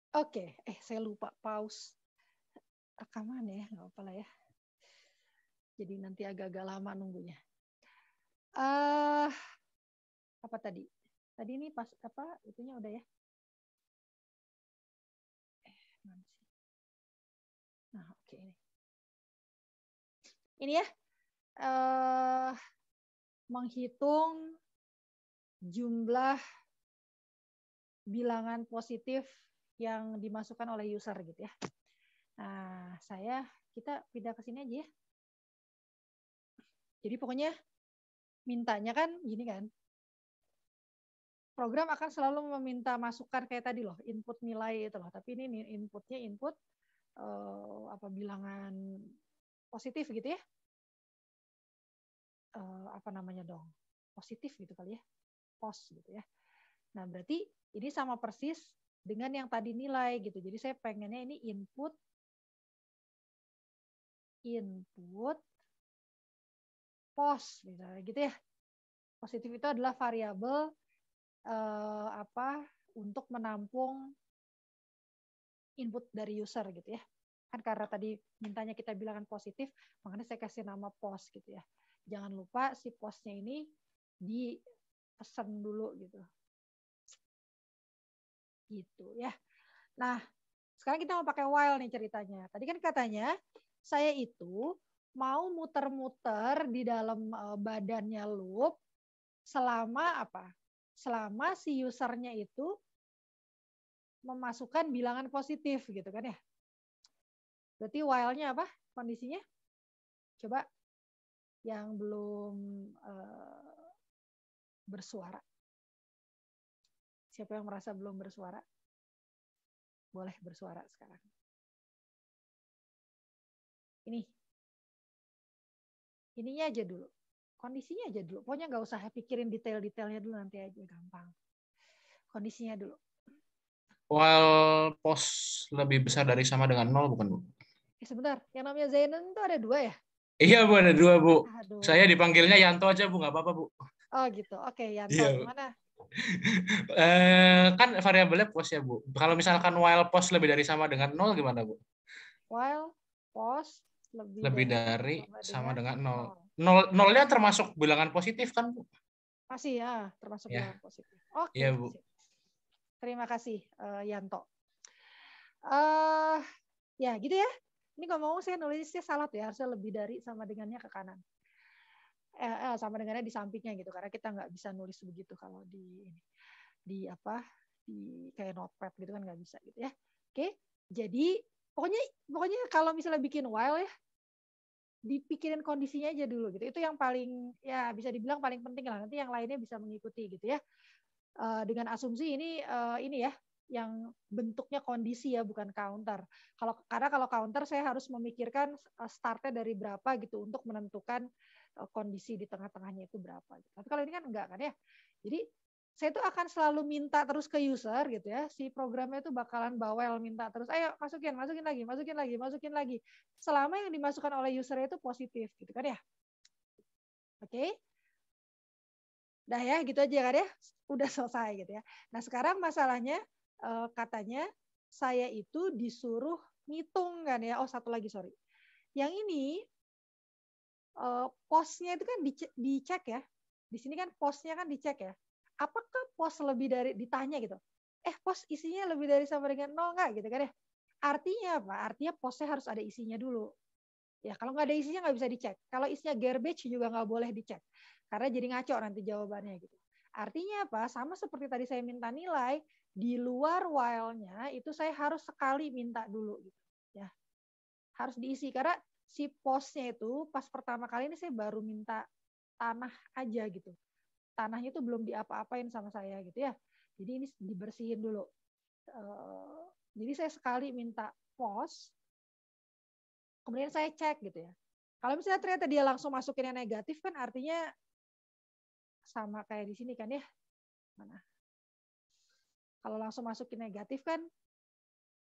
Oke, okay. eh saya lupa pause rekaman ya, nggak apa lah ya. Jadi nanti agak-agak lama nunggunya. Eh uh, apa tadi? Tadi ini pas apa itunya udah ya? Eh, mana sih? Nah, oke okay, ini. Ini ya. uh, menghitung jumlah bilangan positif yang dimasukkan oleh user gitu ya. Nah, saya kita pindah ke sini aja ya. Jadi pokoknya mintanya kan gini kan. Program akan selalu meminta masukan kayak tadi loh, input nilai itu loh. Tapi ini inputnya input eh, apa bilangan positif gitu ya. Eh, apa namanya dong? Positif gitu kali ya. Pos gitu ya. Nah, berarti ini sama persis dengan yang tadi nilai gitu. Jadi saya pengennya ini input input pos misalnya gitu ya. Positif itu adalah variabel eh, apa untuk menampung input dari user gitu ya. Kan karena tadi mintanya kita bilang positif, makanya saya kasih nama pos gitu ya. Jangan lupa si posnya ini di dipesan dulu gitu gitu ya. Nah, sekarang kita mau pakai while nih ceritanya. Tadi kan katanya saya itu mau muter-muter di dalam eh, badannya loop selama apa? Selama si usernya itu memasukkan bilangan positif gitu kan ya. Berarti while-nya apa kondisinya? Coba yang belum uh, bersuara. Siapa yang merasa belum bersuara? Boleh bersuara sekarang. Ini. Ininya aja dulu. Kondisinya aja dulu. Pokoknya nggak usah pikirin detail-detailnya dulu nanti aja gampang. Kondisinya dulu. Well, pos lebih besar dari sama dengan nol bukan bu? Eh, sebentar, yang namanya Zainan itu ada dua ya? Iya bu ada dua bu. Aduh. Saya dipanggilnya Yanto aja bu nggak apa-apa bu. Oh gitu, oke Yanto. Iya, Gimana uh, kan variabelnya pos ya bu. Kalau misalkan while pos lebih dari sama dengan nol gimana bu? While pos lebih, lebih dari, dari sama dengan nol. Nol nolnya termasuk bilangan positif kan bu? Masih ah, ya, termasuk yeah. bilangan positif. Oke. Okay. Iya bu. Terima kasih uh, Yanto. Uh, ya gitu ya. Ini ngomong saya nulisnya salah ya, harusnya lebih dari sama dengannya ke kanan. Eh, eh, sama dengannya di sampingnya gitu karena kita nggak bisa nulis begitu kalau di di apa di kayak notepad gitu kan nggak bisa gitu ya oke jadi pokoknya pokoknya kalau misalnya bikin while ya dipikirin kondisinya aja dulu gitu itu yang paling ya bisa dibilang paling penting lah nanti yang lainnya bisa mengikuti gitu ya uh, dengan asumsi ini uh, ini ya yang bentuknya kondisi ya bukan counter. Kalau karena kalau counter saya harus memikirkan startnya dari berapa gitu untuk menentukan Eh, kondisi di tengah-tengahnya itu berapa. Gitu. Tapi kalau ini kan enggak kan ya. Jadi saya itu akan selalu minta terus ke user gitu ya. Si programnya itu bakalan bawel minta terus, ayo masukin, masukin lagi, masukin lagi, masukin lagi. Selama yang dimasukkan oleh user itu positif gitu kan ya. Oke. Okay? Dah ya, gitu aja kan ya. Udah selesai gitu ya. Nah, sekarang masalahnya eh, katanya saya itu disuruh ngitung kan ya. Oh, satu lagi sorry. Yang ini Eh, posnya itu kan dicek ya. Di sini kan posnya kan dicek ya. Apakah pos lebih dari ditanya gitu? Eh pos isinya lebih dari sama dengan nol nggak gitu kan ya? Artinya apa? Artinya posnya harus ada isinya dulu. Ya kalau nggak ada isinya nggak bisa dicek. Kalau isinya garbage juga nggak boleh dicek karena jadi ngaco nanti jawabannya gitu. Artinya apa? Sama seperti tadi saya minta nilai di luar while-nya itu saya harus sekali minta dulu gitu ya. Harus diisi karena si posnya itu pas pertama kali ini saya baru minta tanah aja gitu. Tanahnya itu belum diapa-apain sama saya gitu ya. Jadi ini dibersihin dulu. Eh, jadi saya sekali minta pos, kemudian saya cek gitu ya. Kalau misalnya ternyata dia langsung masukin yang negatif kan artinya sama kayak di sini kan ya. Mana? Kalau langsung masukin negatif kan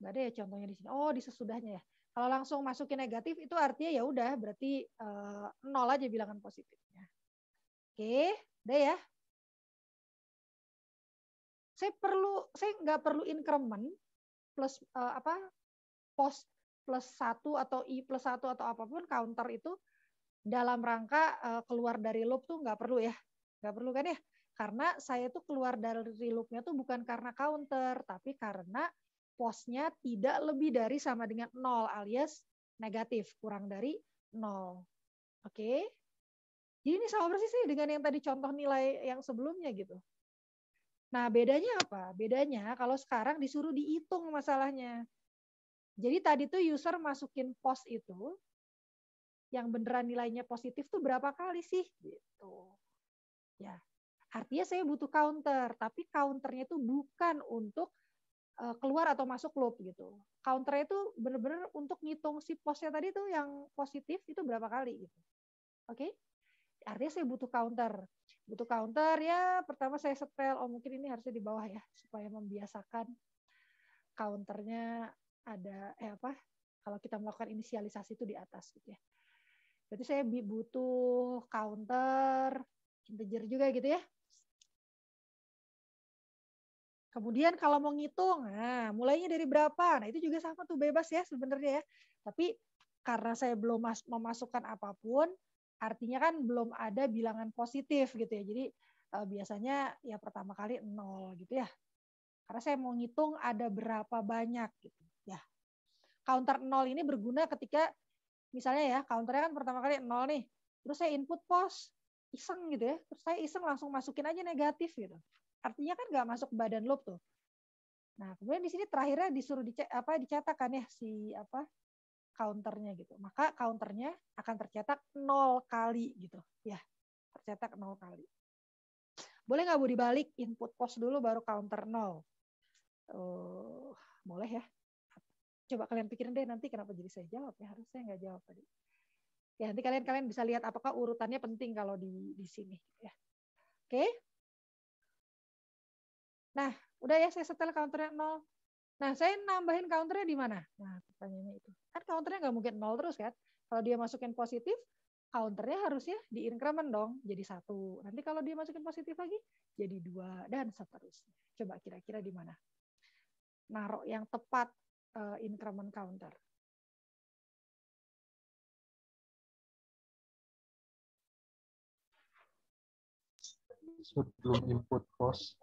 nggak ada ya contohnya di sini. Oh, di sesudahnya ya. Kalau langsung masukin negatif itu artinya ya udah berarti uh, nol aja bilangan positifnya. Oke, udah ya. Saya perlu saya nggak perlu increment plus uh, apa pos plus satu atau i plus satu atau apapun counter itu dalam rangka uh, keluar dari loop tuh nggak perlu ya, nggak perlu kan ya? Karena saya tuh keluar dari loopnya tuh bukan karena counter, tapi karena posnya tidak lebih dari sama dengan nol alias negatif, kurang dari nol. Oke? Okay? Jadi ini sama persis sih dengan yang tadi contoh nilai yang sebelumnya gitu. Nah, bedanya apa? Bedanya kalau sekarang disuruh dihitung masalahnya. Jadi tadi tuh user masukin pos itu, yang beneran nilainya positif tuh berapa kali sih? Gitu. Ya, artinya saya butuh counter, tapi counternya itu bukan untuk Eh, keluar atau masuk loop gitu. Counter itu benar-benar untuk ngitung si posnya tadi tuh yang positif itu berapa kali gitu. Oke? Okay? Artinya saya butuh counter. Butuh counter ya pertama saya setel oh mungkin ini harusnya di bawah ya supaya membiasakan counternya ada eh apa? Kalau kita melakukan inisialisasi itu di atas gitu ya. Berarti saya butuh counter integer juga gitu ya. Kemudian kalau mau ngitung, nah, mulainya dari berapa? Nah, itu juga sama tuh bebas ya sebenarnya ya. Tapi karena saya belum mas memasukkan apapun, artinya kan belum ada bilangan positif gitu ya. Jadi eh, biasanya ya pertama kali nol gitu ya. Karena saya mau ngitung ada berapa banyak gitu ya. Counter nol ini berguna ketika misalnya ya, counternya kan pertama kali nol nih. Terus saya input pos iseng gitu ya. Terus saya iseng langsung masukin aja negatif gitu artinya kan nggak masuk badan lo tuh. Nah, kemudian di sini terakhirnya disuruh dicetak, apa dicetakan ya si apa counternya gitu. Maka counternya akan tercetak nol kali gitu. Ya, tercetak nol kali. Boleh nggak Bu dibalik input pos dulu baru counter nol Uh, boleh ya. Coba kalian pikirin deh nanti kenapa jadi saya jawab ya. Harusnya nggak jawab tadi. Ya, nanti kalian kalian bisa lihat apakah urutannya penting kalau di di sini ya. Oke. Okay? Nah, udah ya saya setel counternya nol. Nah, saya nambahin counternya di mana? Nah, pertanyaannya itu. Kan counternya nggak mungkin nol terus kan? Kalau dia masukin positif, counternya harusnya di increment dong, jadi satu. Nanti kalau dia masukin positif lagi, jadi dua dan seterusnya. Coba kira-kira di mana? Narok yang tepat uh, increment counter. sebelum input cost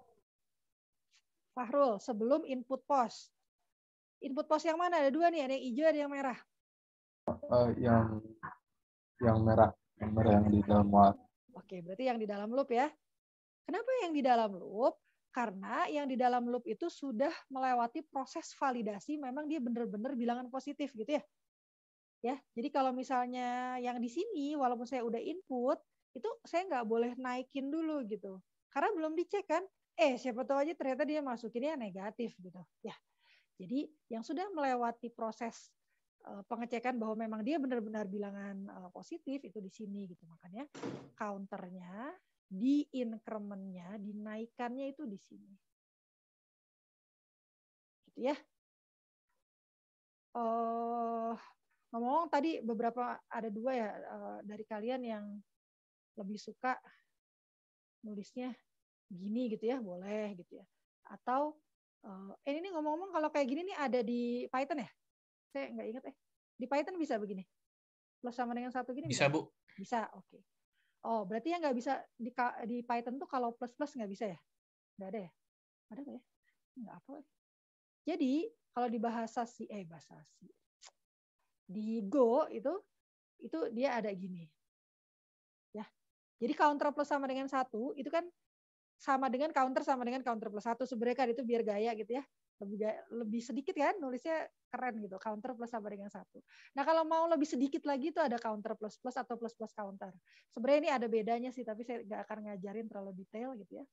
Fahrul sebelum input pos. Input pos yang mana? Ada dua nih, ada yang hijau, ada yang merah. Uh, yang yang merah, yang merah yang di dalam loop. Oke, berarti yang di dalam loop ya. Kenapa yang di dalam loop? Karena yang di dalam loop itu sudah melewati proses validasi, memang dia benar-benar bilangan positif gitu ya. Ya, jadi kalau misalnya yang di sini, walaupun saya udah input, itu saya nggak boleh naikin dulu gitu. Karena belum dicek kan, eh siapa tahu aja ternyata dia masukinnya negatif gitu. Ya. Jadi yang sudah melewati proses eh, pengecekan bahwa memang dia benar-benar bilangan eh, positif itu di sini gitu makanya counternya di inkrementnya dinaikannya itu di sini gitu ya uh, ngomong-ngomong tadi beberapa ada dua ya dari kalian yang lebih suka nulisnya gini gitu ya boleh gitu ya atau uh, eh ini ngomong-ngomong kalau kayak gini nih ada di Python ya saya nggak ingat eh di Python bisa begini plus sama dengan satu gini bisa, bisa? bu bisa oke okay. oh berarti yang nggak bisa di di Python tuh kalau plus plus nggak bisa ya nggak ada ya ada nggak ya nggak apa ya. jadi kalau di bahasa si eh bahasa si di Go itu itu dia ada gini ya jadi counter plus sama dengan satu itu kan sama dengan counter sama dengan counter plus satu sebenarnya kan itu biar gaya gitu ya lebih gaya, lebih sedikit kan nulisnya keren gitu counter plus sama dengan satu nah kalau mau lebih sedikit lagi itu ada counter plus plus atau plus plus counter sebenarnya ini ada bedanya sih tapi saya nggak akan ngajarin terlalu detail gitu ya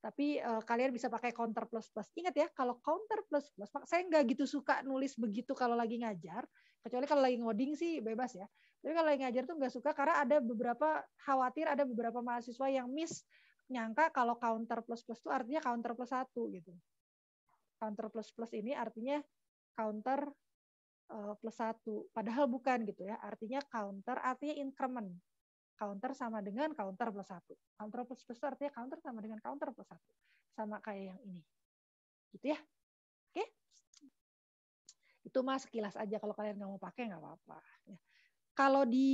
tapi uh, kalian bisa pakai counter plus plus. Ingat ya, kalau counter plus plus, saya nggak gitu suka nulis begitu kalau lagi ngajar, kecuali kalau lagi ngoding sih bebas ya. Tapi kalau lagi ngajar tuh nggak suka karena ada beberapa khawatir ada beberapa mahasiswa yang miss nyangka kalau counter plus plus itu artinya counter plus satu gitu. Counter plus plus ini artinya counter eh, plus satu. Padahal bukan gitu ya. Artinya counter artinya increment. Counter sama dengan counter plus satu. Counter plus plus itu artinya counter sama dengan counter plus satu. Sama kayak yang ini. Gitu ya. Oke. Itu mas sekilas aja. Kalau kalian nggak mau pakai nggak apa-apa. Ya. Kalau di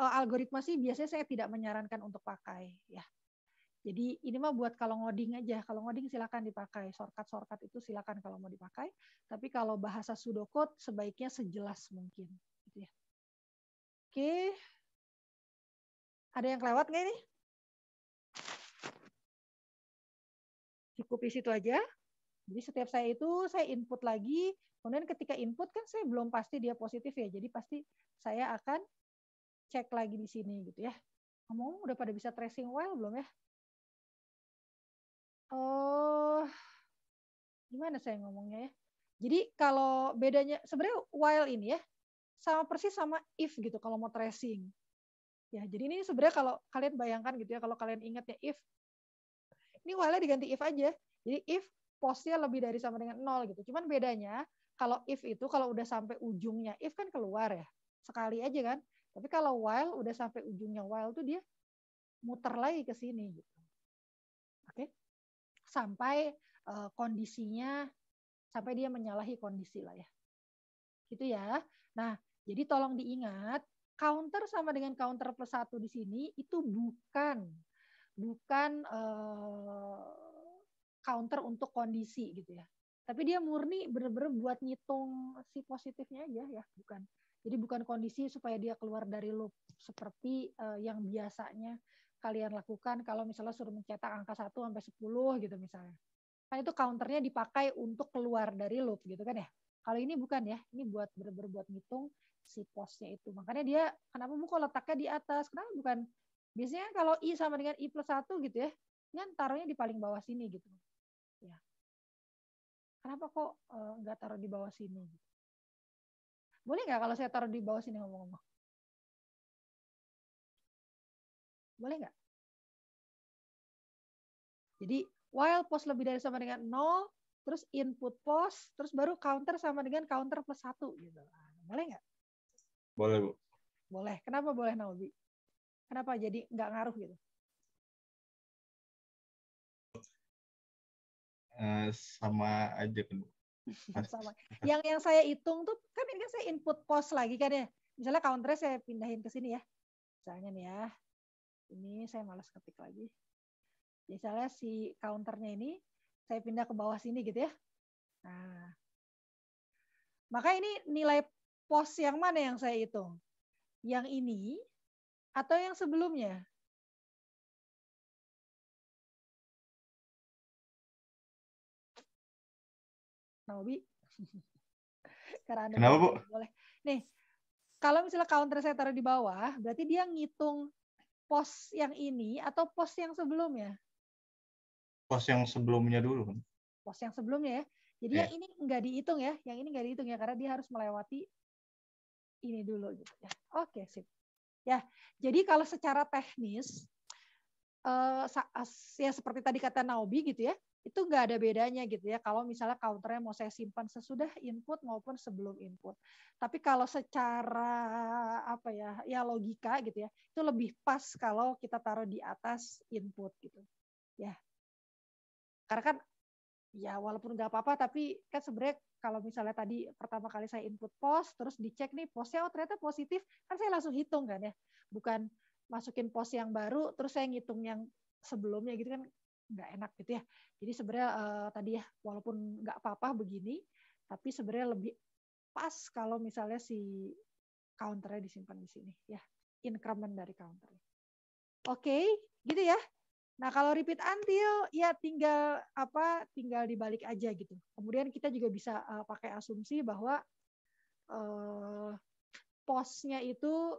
eh, algoritma sih biasanya saya tidak menyarankan untuk pakai ya jadi ini mah buat kalau ngoding aja. Kalau ngoding silakan dipakai. Shortcut-shortcut itu silakan kalau mau dipakai. Tapi kalau bahasa sudokot sebaiknya sejelas mungkin. Gitu ya. Oke. Ada yang kelewat nggak ini? Cukup di situ aja. Jadi setiap saya itu saya input lagi. Kemudian ketika input kan saya belum pasti dia positif ya. Jadi pasti saya akan cek lagi di sini gitu ya. Ngomong udah pada bisa tracing well belum ya? oh gimana saya ngomongnya ya jadi kalau bedanya sebenarnya while ini ya sama persis sama if gitu kalau mau tracing ya jadi ini sebenarnya kalau kalian bayangkan gitu ya kalau kalian ingat ya if ini while diganti if aja jadi if posnya lebih dari sama dengan nol gitu cuman bedanya kalau if itu kalau udah sampai ujungnya if kan keluar ya sekali aja kan tapi kalau while udah sampai ujungnya while tuh dia muter lagi ke sini gitu. Oke. Okay? sampai uh, kondisinya sampai dia menyalahi kondisi lah ya. Gitu ya. Nah, jadi tolong diingat counter sama dengan counter plus satu di sini itu bukan bukan uh, counter untuk kondisi gitu ya. Tapi dia murni benar-benar buat ngitung si positifnya aja ya, bukan. Jadi bukan kondisi supaya dia keluar dari loop seperti uh, yang biasanya kalian lakukan kalau misalnya suruh mencetak angka 1 sampai 10 gitu misalnya. Kan itu counternya dipakai untuk keluar dari loop gitu kan ya. Kalau ini bukan ya, ini buat berbuat buat ngitung si posnya itu. Makanya dia kenapa bu kok letaknya di atas? Kenapa bukan biasanya kan kalau i sama dengan i plus 1 gitu ya, kan taruhnya di paling bawah sini gitu. Ya. Kenapa kok eh, nggak taruh di bawah sini? Gitu? Boleh nggak kalau saya taruh di bawah sini ngomong-ngomong? Boleh nggak? Jadi while pos lebih dari sama dengan 0, terus input pos, terus baru counter sama dengan counter plus 1. Gitu. Ah, boleh nggak? Boleh, Bu. Boleh. Kenapa boleh, Naobi? Kenapa jadi nggak ngaruh gitu? Eh, sama aja kan, sama. Yang yang saya hitung tuh kan ini kan saya input pos lagi kan ya. Misalnya counter saya pindahin ke sini ya. Misalnya nih ya, ini saya malas ketik lagi. Misalnya si counternya ini saya pindah ke bawah sini gitu ya. Nah, maka ini nilai pos yang mana yang saya hitung? Yang ini atau yang sebelumnya? Naobi? Kenapa, Bu? Boleh. Nih, kalau misalnya counter saya taruh di bawah, berarti dia ngitung pos yang ini atau pos yang sebelumnya? Pos yang sebelumnya dulu. Pos yang sebelumnya ya. Jadi yeah. yang ini nggak dihitung ya, yang ini nggak dihitung ya karena dia harus melewati ini dulu gitu ya. Oke, sip. Ya, jadi kalau secara teknis uh, ya seperti tadi kata Naobi gitu ya, itu nggak ada bedanya gitu ya kalau misalnya counternya mau saya simpan sesudah input maupun sebelum input. Tapi kalau secara apa ya ya logika gitu ya itu lebih pas kalau kita taruh di atas input gitu ya. Karena kan ya walaupun nggak apa-apa tapi kan sebenarnya kalau misalnya tadi pertama kali saya input pos terus dicek nih posnya oh ternyata positif kan saya langsung hitung kan ya bukan masukin pos yang baru terus saya ngitung yang sebelumnya gitu kan nggak enak gitu ya. Jadi sebenarnya uh, tadi ya walaupun nggak apa-apa begini, tapi sebenarnya lebih pas kalau misalnya si counternya disimpan di sini ya, increment dari counter. Oke, okay, gitu ya. Nah, kalau repeat until ya tinggal apa? tinggal dibalik aja gitu. Kemudian kita juga bisa uh, pakai asumsi bahwa uh, eh, posnya itu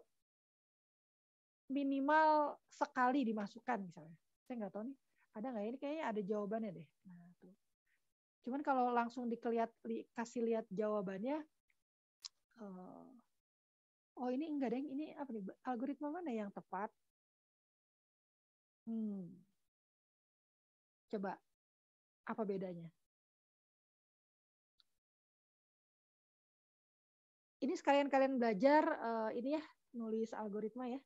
minimal sekali dimasukkan misalnya. Saya nggak tahu nih ada nggak ya? ini kayaknya ada jawabannya deh nah tuh cuman kalau langsung dikelihat li, kasih lihat jawabannya uh, oh ini enggak deh ini apa nih algoritma mana yang tepat hmm coba apa bedanya ini sekalian kalian belajar uh, ini ya nulis algoritma ya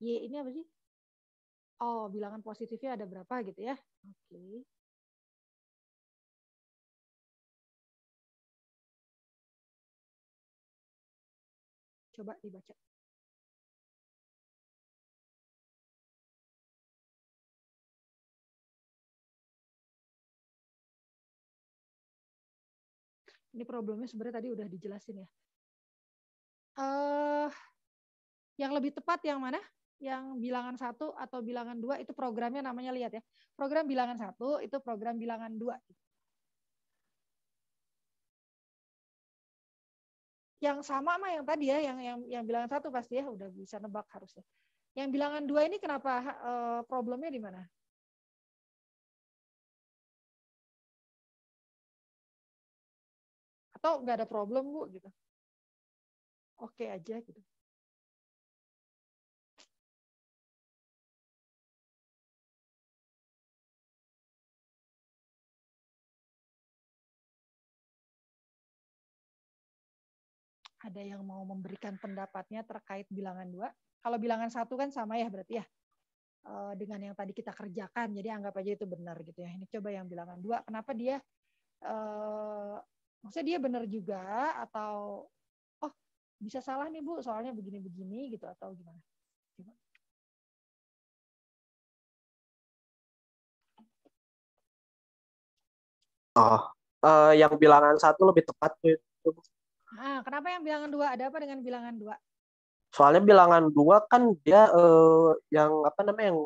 Y ini apa sih? Oh, bilangan positifnya ada berapa gitu ya. Oke. Okay. Coba dibaca. ini problemnya sebenarnya tadi udah dijelasin ya. Uh, yang lebih tepat yang mana? yang bilangan satu atau bilangan dua itu programnya namanya lihat ya. Program bilangan satu itu program bilangan dua. Yang sama sama yang tadi ya, yang yang yang bilangan satu pasti ya udah bisa nebak harusnya. Yang bilangan dua ini kenapa e, problemnya di mana? Atau nggak ada problem bu gitu? Oke okay aja gitu. ada yang mau memberikan pendapatnya terkait bilangan dua? Kalau bilangan satu kan sama ya berarti ya eh, dengan yang tadi kita kerjakan. Jadi anggap aja itu benar gitu ya. Ini coba yang bilangan dua. Kenapa dia? Eh, maksudnya dia benar juga atau oh bisa salah nih bu soalnya begini-begini gitu atau gimana? Oh, uh, yang bilangan satu lebih tepat itu nah kenapa yang bilangan dua? Ada apa dengan bilangan dua? Soalnya bilangan dua kan dia uh, yang apa namanya yang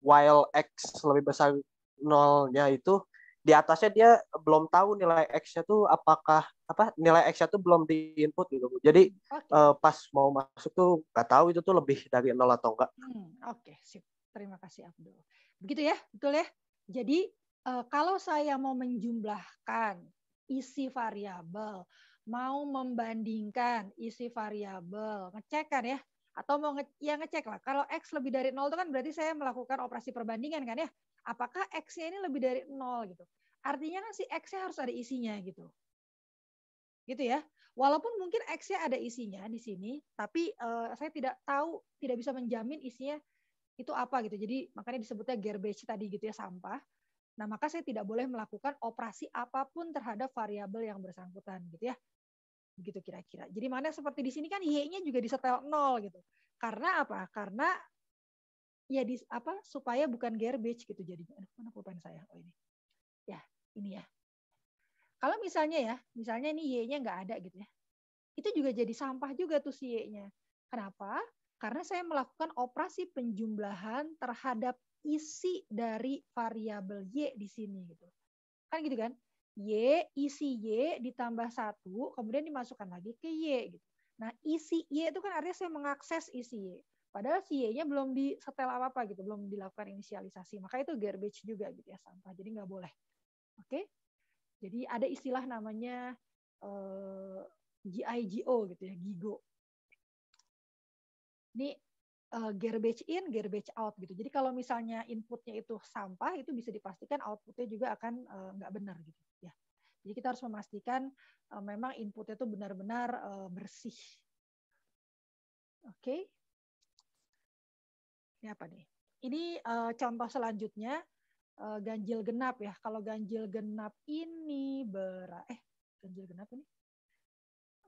while x lebih besar nolnya itu di atasnya dia belum tahu nilai x-nya tuh apakah apa nilai x-nya tuh belum diinput gitu. Jadi okay. uh, eh, pas mau masuk tuh nggak tahu itu tuh lebih dari nol atau enggak. Hmm, Oke, okay. sip. Terima kasih Abdul. Begitu ya, betul ya. Jadi uh, kalau saya mau menjumlahkan isi variabel mau membandingkan isi variabel, ngecek kan ya, atau mau nge ya ngecek lah. Kalau x lebih dari nol itu kan berarti saya melakukan operasi perbandingan kan ya. Apakah x-nya ini lebih dari nol gitu? Artinya kan si x-nya harus ada isinya gitu. Gitu ya. Walaupun mungkin x-nya ada isinya di sini, tapi uh, saya tidak tahu, tidak bisa menjamin isinya itu apa gitu. Jadi makanya disebutnya garbage tadi gitu ya sampah. Nah, maka saya tidak boleh melakukan operasi apapun terhadap variabel yang bersangkutan gitu ya begitu kira-kira. Jadi mana seperti di sini kan y-nya juga disetel nol gitu. Karena apa? Karena ya di apa supaya bukan garbage gitu jadinya. Aduh, mana pulpen saya? Oh ini. Ya, ini ya. Kalau misalnya ya, misalnya ini y-nya nggak ada gitu ya. Itu juga jadi sampah juga tuh si y-nya. Kenapa? Karena saya melakukan operasi penjumlahan terhadap isi dari variabel y di sini gitu. Kan gitu kan? Y, isi Y ditambah satu, kemudian dimasukkan lagi ke Y. Gitu. Nah, isi Y itu kan artinya saya mengakses isi Y. Padahal si Y-nya belum di setel apa-apa gitu, belum dilakukan inisialisasi. Maka itu garbage juga gitu ya, sampah. Jadi nggak boleh. Oke? Jadi ada istilah namanya uh, eh, GIGO gitu ya, GIGO. Ini uh, garbage in, garbage out gitu. Jadi kalau misalnya inputnya itu sampah, itu bisa dipastikan outputnya juga akan eh, nggak benar gitu. Jadi kita harus memastikan uh, memang inputnya itu benar-benar uh, bersih. Oke. Okay. Ini apa nih? Ini uh, contoh selanjutnya uh, ganjil genap ya. Kalau ganjil genap ini ber eh ganjil genap ini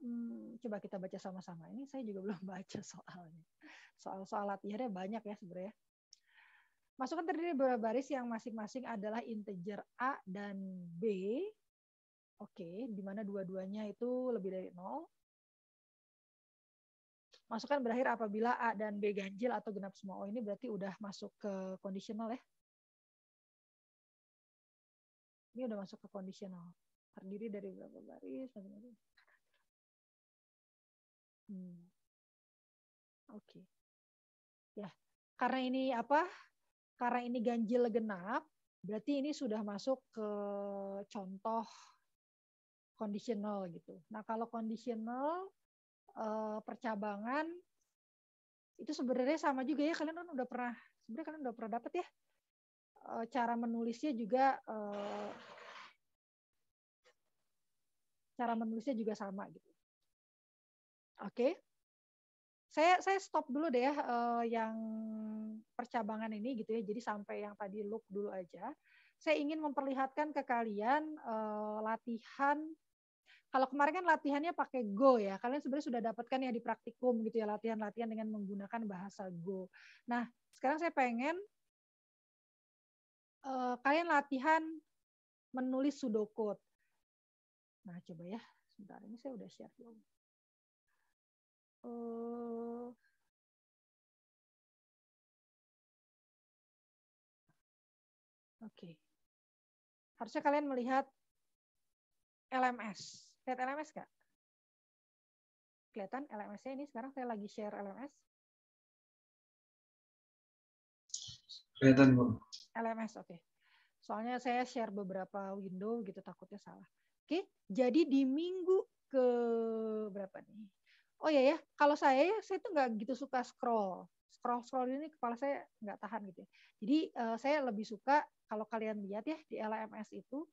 hmm, coba kita baca sama-sama. Ini saya juga belum baca soalnya. Soal-soal latihannya banyak ya sebenarnya. Masukkan terdiri beberapa baris yang masing-masing adalah integer A dan B Oke, di mana dua-duanya itu lebih dari nol. Masukan berakhir apabila A dan B ganjil atau genap semua. Oh, ini berarti udah masuk ke kondisional, ya. Ini udah masuk ke kondisional. Terdiri dari berapa baris? Hmm. Oke. Okay. Ya, karena ini apa? Karena ini ganjil genap, berarti ini sudah masuk ke contoh conditional gitu. Nah, kalau conditional uh, percabangan itu sebenarnya sama juga ya kalian kan udah pernah sebenarnya kalian udah pernah dapet ya uh, cara menulisnya juga uh, cara menulisnya juga sama gitu. Oke. Okay. Saya saya stop dulu deh ya uh, yang percabangan ini gitu ya. Jadi sampai yang tadi look dulu aja saya ingin memperlihatkan ke kalian uh, latihan kalau kemarin kan latihannya pakai Go ya, kalian sebenarnya sudah dapatkan ya di praktikum gitu ya latihan-latihan dengan menggunakan bahasa Go. Nah, sekarang saya pengen uh, kalian latihan menulis code. Nah, coba ya, sebentar ini saya udah share dulu. Uh, Oke. Okay harusnya kalian melihat LMS. Lihat LMS nggak? Kelihatan LMS-nya ini sekarang saya lagi share LMS. Kelihatan, Bu. LMS, oke. Okay. Soalnya saya share beberapa window gitu, takutnya salah. Oke, okay. jadi di minggu ke berapa nih? Oh iya ya, kalau saya ya saya tuh nggak gitu suka scroll. Scroll scroll ini kepala saya nggak tahan gitu. Ya. Jadi uh, saya lebih suka kalau kalian lihat ya di LMS itu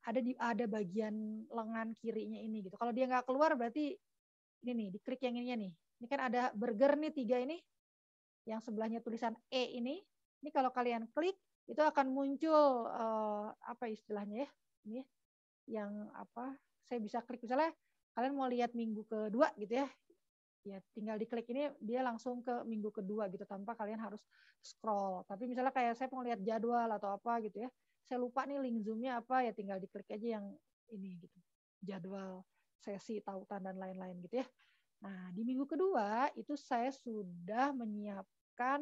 ada di ada bagian lengan kirinya ini gitu. Kalau dia nggak keluar berarti ini nih diklik yang ininya nih. Ini kan ada burger nih tiga ini yang sebelahnya tulisan E ini. Ini kalau kalian klik itu akan muncul uh, apa istilahnya ya? Ini ya, yang apa? Saya bisa klik misalnya kalian mau lihat minggu kedua gitu ya ya tinggal diklik ini dia langsung ke minggu kedua gitu tanpa kalian harus scroll. Tapi misalnya kayak saya mau lihat jadwal atau apa gitu ya, saya lupa nih link zoomnya apa ya tinggal diklik aja yang ini gitu jadwal sesi tautan dan lain-lain gitu ya. Nah di minggu kedua itu saya sudah menyiapkan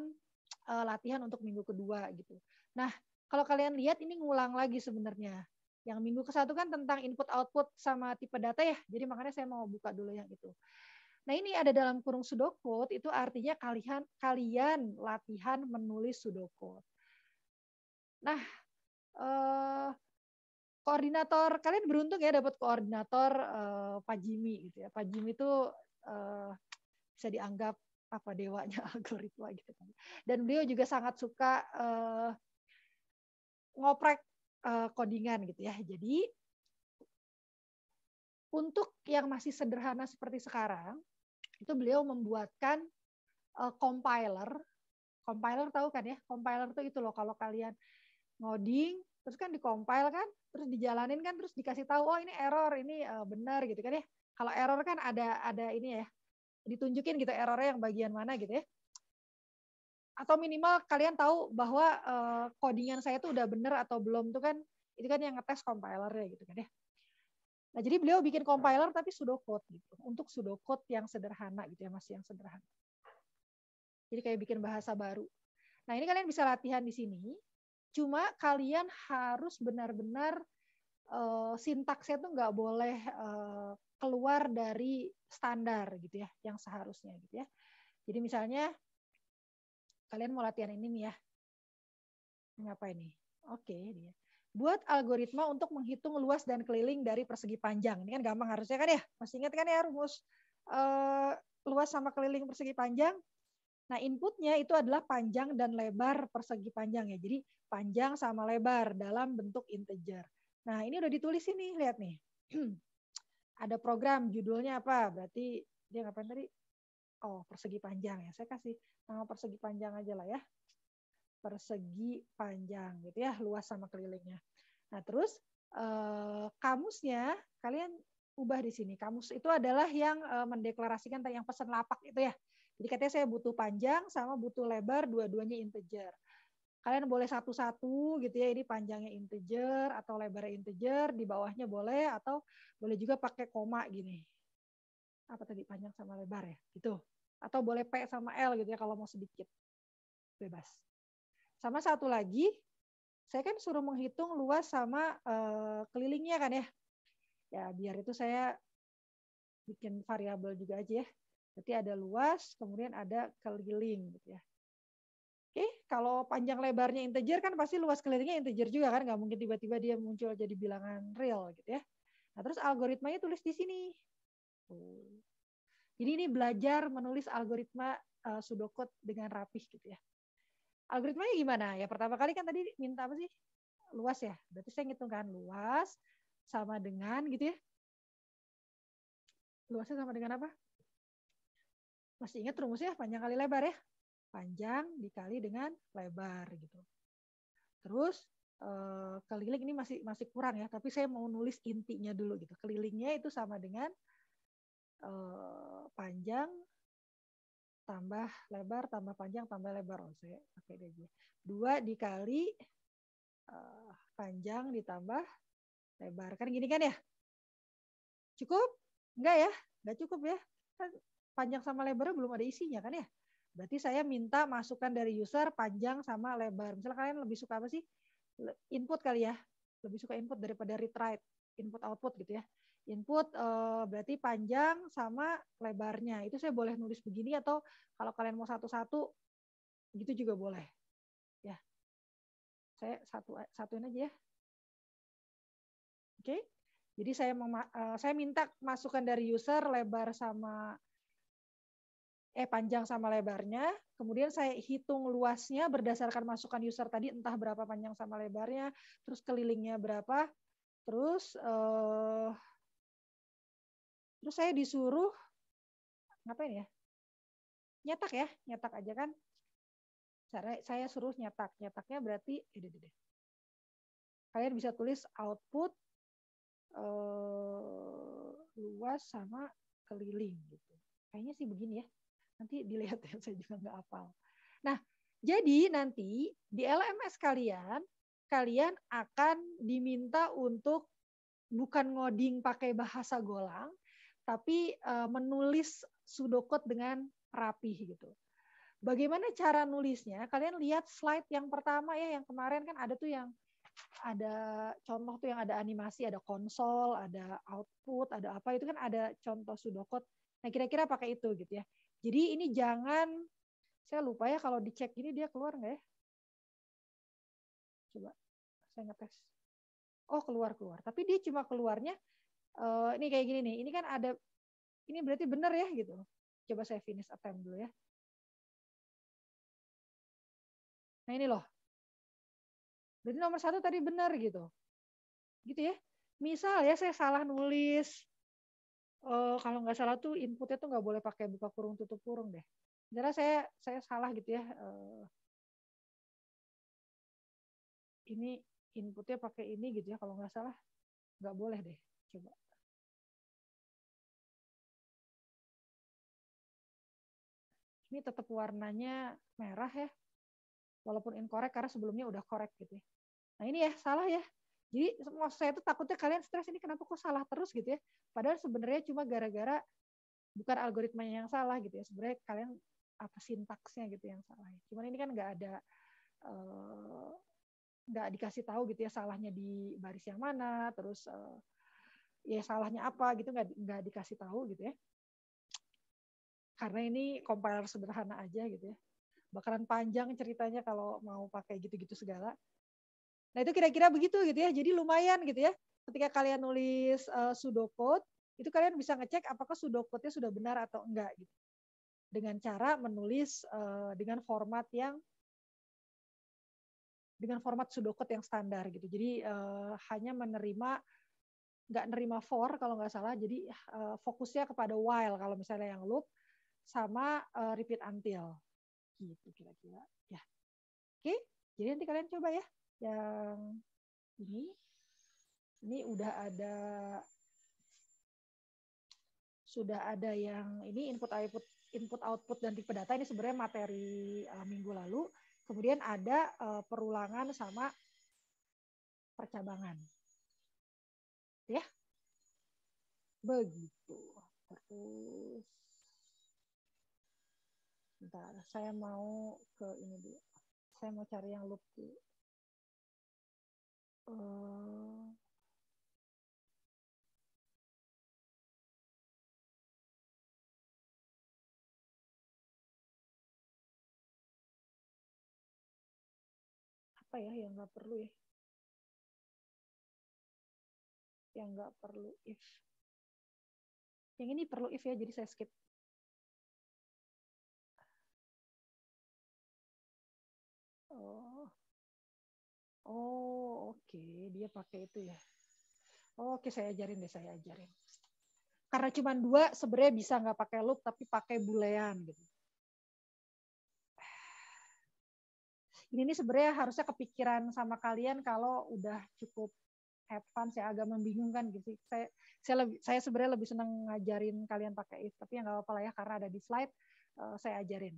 uh, latihan untuk minggu kedua gitu. Nah kalau kalian lihat ini ngulang lagi sebenarnya. Yang minggu ke satu kan tentang input output sama tipe data ya. Jadi makanya saya mau buka dulu yang itu. Nah ini ada dalam kurung sudoku itu artinya kalian, kalian latihan menulis sudoku Nah, eh, koordinator, kalian beruntung ya dapat koordinator eh, Pak Jimmy. Gitu ya. Pak Jimmy itu eh, bisa dianggap apa dewanya algoritma gitu kan. Dan beliau juga sangat suka eh, ngoprek eh, codingan gitu ya. Jadi untuk yang masih sederhana seperti sekarang, itu beliau membuatkan uh, compiler. Compiler tahu kan ya? Compiler tuh itu loh kalau kalian ngoding terus kan dikompil kan, terus dijalanin kan, terus dikasih tahu oh ini error, ini uh, benar gitu kan ya. Kalau error kan ada ada ini ya. Ditunjukin gitu errornya yang bagian mana gitu ya. Atau minimal kalian tahu bahwa uh, codingan saya tuh udah benar atau belum tuh kan itu kan yang ngetes compiler ya gitu kan ya. Nah, jadi beliau bikin nah. compiler tapi code gitu. Untuk code yang sederhana gitu ya, masih yang sederhana. Jadi kayak bikin bahasa baru. Nah, ini kalian bisa latihan di sini. Cuma kalian harus benar-benar uh, sintaksnya tuh nggak boleh uh, keluar dari standar gitu ya, yang seharusnya gitu ya. Jadi misalnya kalian mau latihan ini nih ya. Ngapain ini Oke, okay, dia buat algoritma untuk menghitung luas dan keliling dari persegi panjang. Ini kan gampang harusnya kan ya? Masih ingat kan ya rumus uh, luas sama keliling persegi panjang? Nah, inputnya itu adalah panjang dan lebar persegi panjang ya. Jadi panjang sama lebar dalam bentuk integer. Nah, ini udah ditulis ini, lihat nih. Ada program judulnya apa? Berarti dia ngapain tadi? Oh, persegi panjang ya. Saya kasih nama persegi panjang aja lah ya persegi panjang gitu ya, luas sama kelilingnya. Nah, terus eh, kamusnya kalian ubah di sini. Kamus itu adalah yang eh, mendeklarasikan yang pesan lapak itu ya. Jadi katanya saya butuh panjang sama butuh lebar, dua-duanya integer. Kalian boleh satu-satu gitu ya, ini panjangnya integer atau lebarnya integer, di bawahnya boleh atau boleh juga pakai koma gini. Apa tadi panjang sama lebar ya? Gitu. Atau boleh P sama L gitu ya kalau mau sedikit. Bebas. Sama satu lagi, saya kan suruh menghitung luas sama uh, kelilingnya kan ya. Ya, biar itu saya bikin variabel juga aja ya. Berarti ada luas, kemudian ada keliling gitu ya. Oke, kalau panjang lebarnya integer kan pasti luas kelilingnya integer juga kan, nggak mungkin tiba-tiba dia muncul jadi bilangan real gitu ya. Nah, terus algoritmanya tulis di sini. Jadi ini belajar menulis algoritma uh, dengan rapih gitu ya. Algoritmanya gimana? Ya pertama kali kan tadi minta apa sih? Luas ya. Berarti saya ngitung kan, luas sama dengan gitu ya. Luasnya sama dengan apa? Masih ingat rumusnya panjang kali lebar ya? Panjang dikali dengan lebar gitu. Terus eh, keliling ini masih masih kurang ya, tapi saya mau nulis intinya dulu gitu. Kelilingnya itu sama dengan eh, panjang tambah lebar, tambah panjang, tambah lebar. Oh, saya pakai okay, Dua dikali uh, panjang ditambah lebar. Kan gini kan ya? Cukup? Enggak ya? Enggak cukup ya? Kan panjang sama lebar belum ada isinya kan ya? Berarti saya minta masukan dari user panjang sama lebar. Misalnya kalian lebih suka apa sih? Input kali ya? Lebih suka input daripada read input output gitu ya input uh, berarti panjang sama lebarnya. Itu saya boleh nulis begini atau kalau kalian mau satu-satu gitu juga boleh. Ya. Saya satu satuin aja ya. Oke. Okay. Jadi saya uh, saya minta masukan dari user lebar sama eh panjang sama lebarnya. Kemudian saya hitung luasnya berdasarkan masukan user tadi entah berapa panjang sama lebarnya, terus kelilingnya berapa, terus uh, Terus saya disuruh ngapain ya? Nyetak ya, nyetak aja kan. Saya, saya suruh nyetak. Nyetaknya berarti eh, deh, kalian bisa tulis output eh, luas sama keliling gitu. Kayaknya sih begini ya. Nanti dilihat ya, saya juga nggak hafal. Nah, jadi nanti di LMS kalian, kalian akan diminta untuk bukan ngoding pakai bahasa golang, tapi uh, menulis sudokot dengan rapih gitu. Bagaimana cara nulisnya? Kalian lihat slide yang pertama ya, yang kemarin kan ada tuh yang ada contoh tuh yang ada animasi, ada konsol, ada output, ada apa itu kan ada contoh sudokot. Nah kira-kira pakai itu gitu ya. Jadi ini jangan saya lupa ya kalau dicek ini dia keluar nggak ya? Coba saya ngetes. Oh keluar keluar. Tapi dia cuma keluarnya uh, ini kayak gini nih, ini kan ada, ini berarti benar ya gitu. Coba saya finish attempt dulu ya. Nah ini loh, berarti nomor satu tadi benar gitu. Gitu ya. Misal ya saya salah nulis, uh, kalau nggak salah tuh inputnya tuh nggak boleh pakai buka kurung tutup kurung deh. Jelas saya saya salah gitu ya. Uh, ini inputnya pakai ini gitu ya kalau nggak salah nggak boleh deh coba ini tetap warnanya merah ya walaupun incorrect karena sebelumnya udah correct gitu ya. Nah ini ya salah ya. Jadi maksud saya itu takutnya kalian stres ini kenapa kok salah terus gitu ya. Padahal sebenarnya cuma gara-gara bukan algoritmanya yang salah gitu ya. Sebenarnya kalian apa sintaksnya gitu yang salah. Ya. Cuman ini kan nggak ada eh, nggak dikasih tahu gitu ya salahnya di baris yang mana, terus uh, ya salahnya apa gitu nggak nggak dikasih tahu gitu ya karena ini compiler sederhana aja gitu ya bakaran panjang ceritanya kalau mau pakai gitu-gitu segala nah itu kira-kira begitu gitu ya jadi lumayan gitu ya ketika kalian nulis uh, eh, pseudocode itu kalian bisa ngecek apakah pseudocode-nya sudah benar atau enggak gitu dengan cara menulis uh, dengan format yang dengan format pseudocode yang standar gitu jadi uh, hanya menerima nggak nerima for kalau nggak salah jadi uh, fokusnya kepada while kalau misalnya yang loop sama uh, repeat until gitu kira-kira ya oke jadi nanti kalian coba ya yang ini ini udah ada sudah ada yang ini input output input output dan tipe data ini sebenarnya materi uh, minggu lalu kemudian ada uh, perulangan sama percabangan ya begitu terus bentar saya mau ke ini dulu saya mau cari yang loop dulu eh, apa ya yang nggak perlu ya yang nggak perlu if. Yang ini perlu if ya, jadi saya skip. Oh, oh oke, okay. dia pakai itu ya. Oh, oke, okay. saya ajarin deh, saya ajarin. Karena cuma dua, sebenarnya bisa nggak pakai loop, tapi pakai boolean gitu. ini ini sebenarnya harusnya kepikiran sama kalian kalau udah cukup advance ya agak membingungkan gitu Saya saya lebih saya sebenarnya lebih senang ngajarin kalian pakai if, tapi ya nggak apa-apa ya karena ada di slide uh, saya ajarin.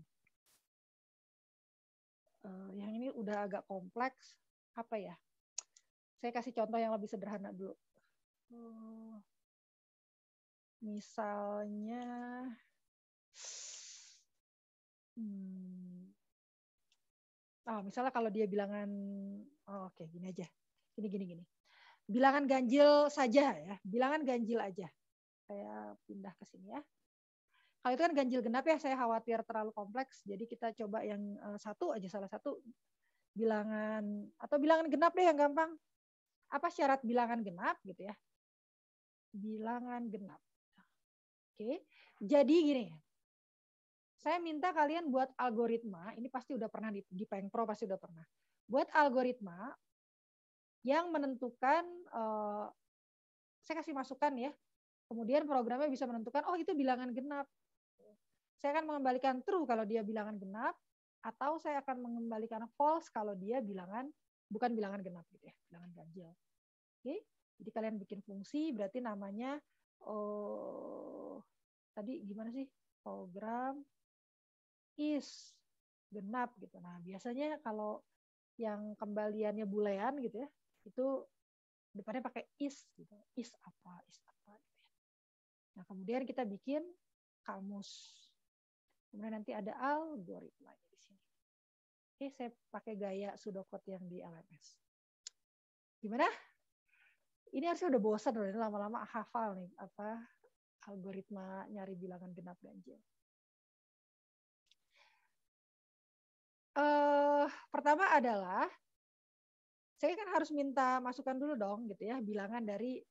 Uh, yang ini udah agak kompleks apa ya? Saya kasih contoh yang lebih sederhana dulu. Uh, misalnya hmm, ah misalnya kalau dia bilangan oh, oke okay, gini aja gini gini gini bilangan ganjil saja ya, bilangan ganjil aja. Saya pindah ke sini ya. Kalau itu kan ganjil genap ya, saya khawatir terlalu kompleks. Jadi kita coba yang eh, satu aja salah satu bilangan atau bilangan genap deh yang gampang. Apa syarat bilangan genap gitu ya? Bilangan genap. Oke. Jadi gini. Saya minta kalian buat algoritma, ini pasti udah pernah di, di Pengpro pasti udah pernah. Buat algoritma yang menentukan eh, saya kasih masukan ya. Kemudian programnya bisa menentukan oh itu bilangan genap. Saya akan mengembalikan true kalau dia bilangan genap atau saya akan mengembalikan false kalau dia bilangan bukan bilangan genap gitu ya, bilangan ganjil. Oke. Jadi kalian bikin fungsi berarti namanya oh tadi gimana sih? program is genap gitu. Nah, biasanya kalau yang kembaliannya bulean gitu ya, itu depannya pakai is gitu is apa is apa gitu ya. nah kemudian kita bikin kamus kemudian nanti ada algoritma di sini oke saya pakai gaya sudokot yang di LMS gimana ini harusnya udah bosan udah lama-lama hafal nih apa algoritma nyari bilangan genap ganjil uh, pertama adalah saya kan harus minta masukan dulu dong gitu ya bilangan dari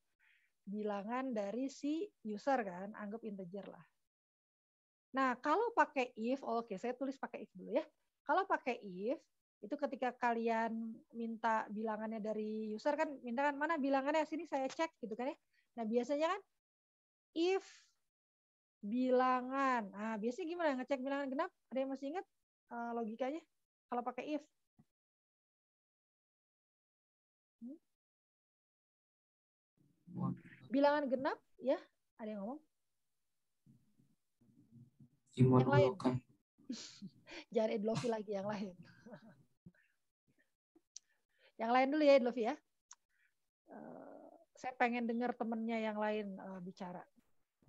bilangan dari si user kan, anggap integer lah. Nah, kalau pakai if, oh oke, okay, saya tulis pakai if dulu ya. Kalau pakai if, itu ketika kalian minta bilangannya dari user kan, minta kan mana bilangannya, sini saya cek gitu kan ya. Nah, biasanya kan if bilangan. Nah, biasanya gimana ngecek bilangan genap? Ada yang masih ingat eh, logikanya kalau pakai if? bilangan genap ya ada yang ngomong Timur yang lain kan. jangan Edlovi lagi yang lain yang lain dulu ya Edlovi ya uh, saya pengen dengar temennya yang lain uh, bicara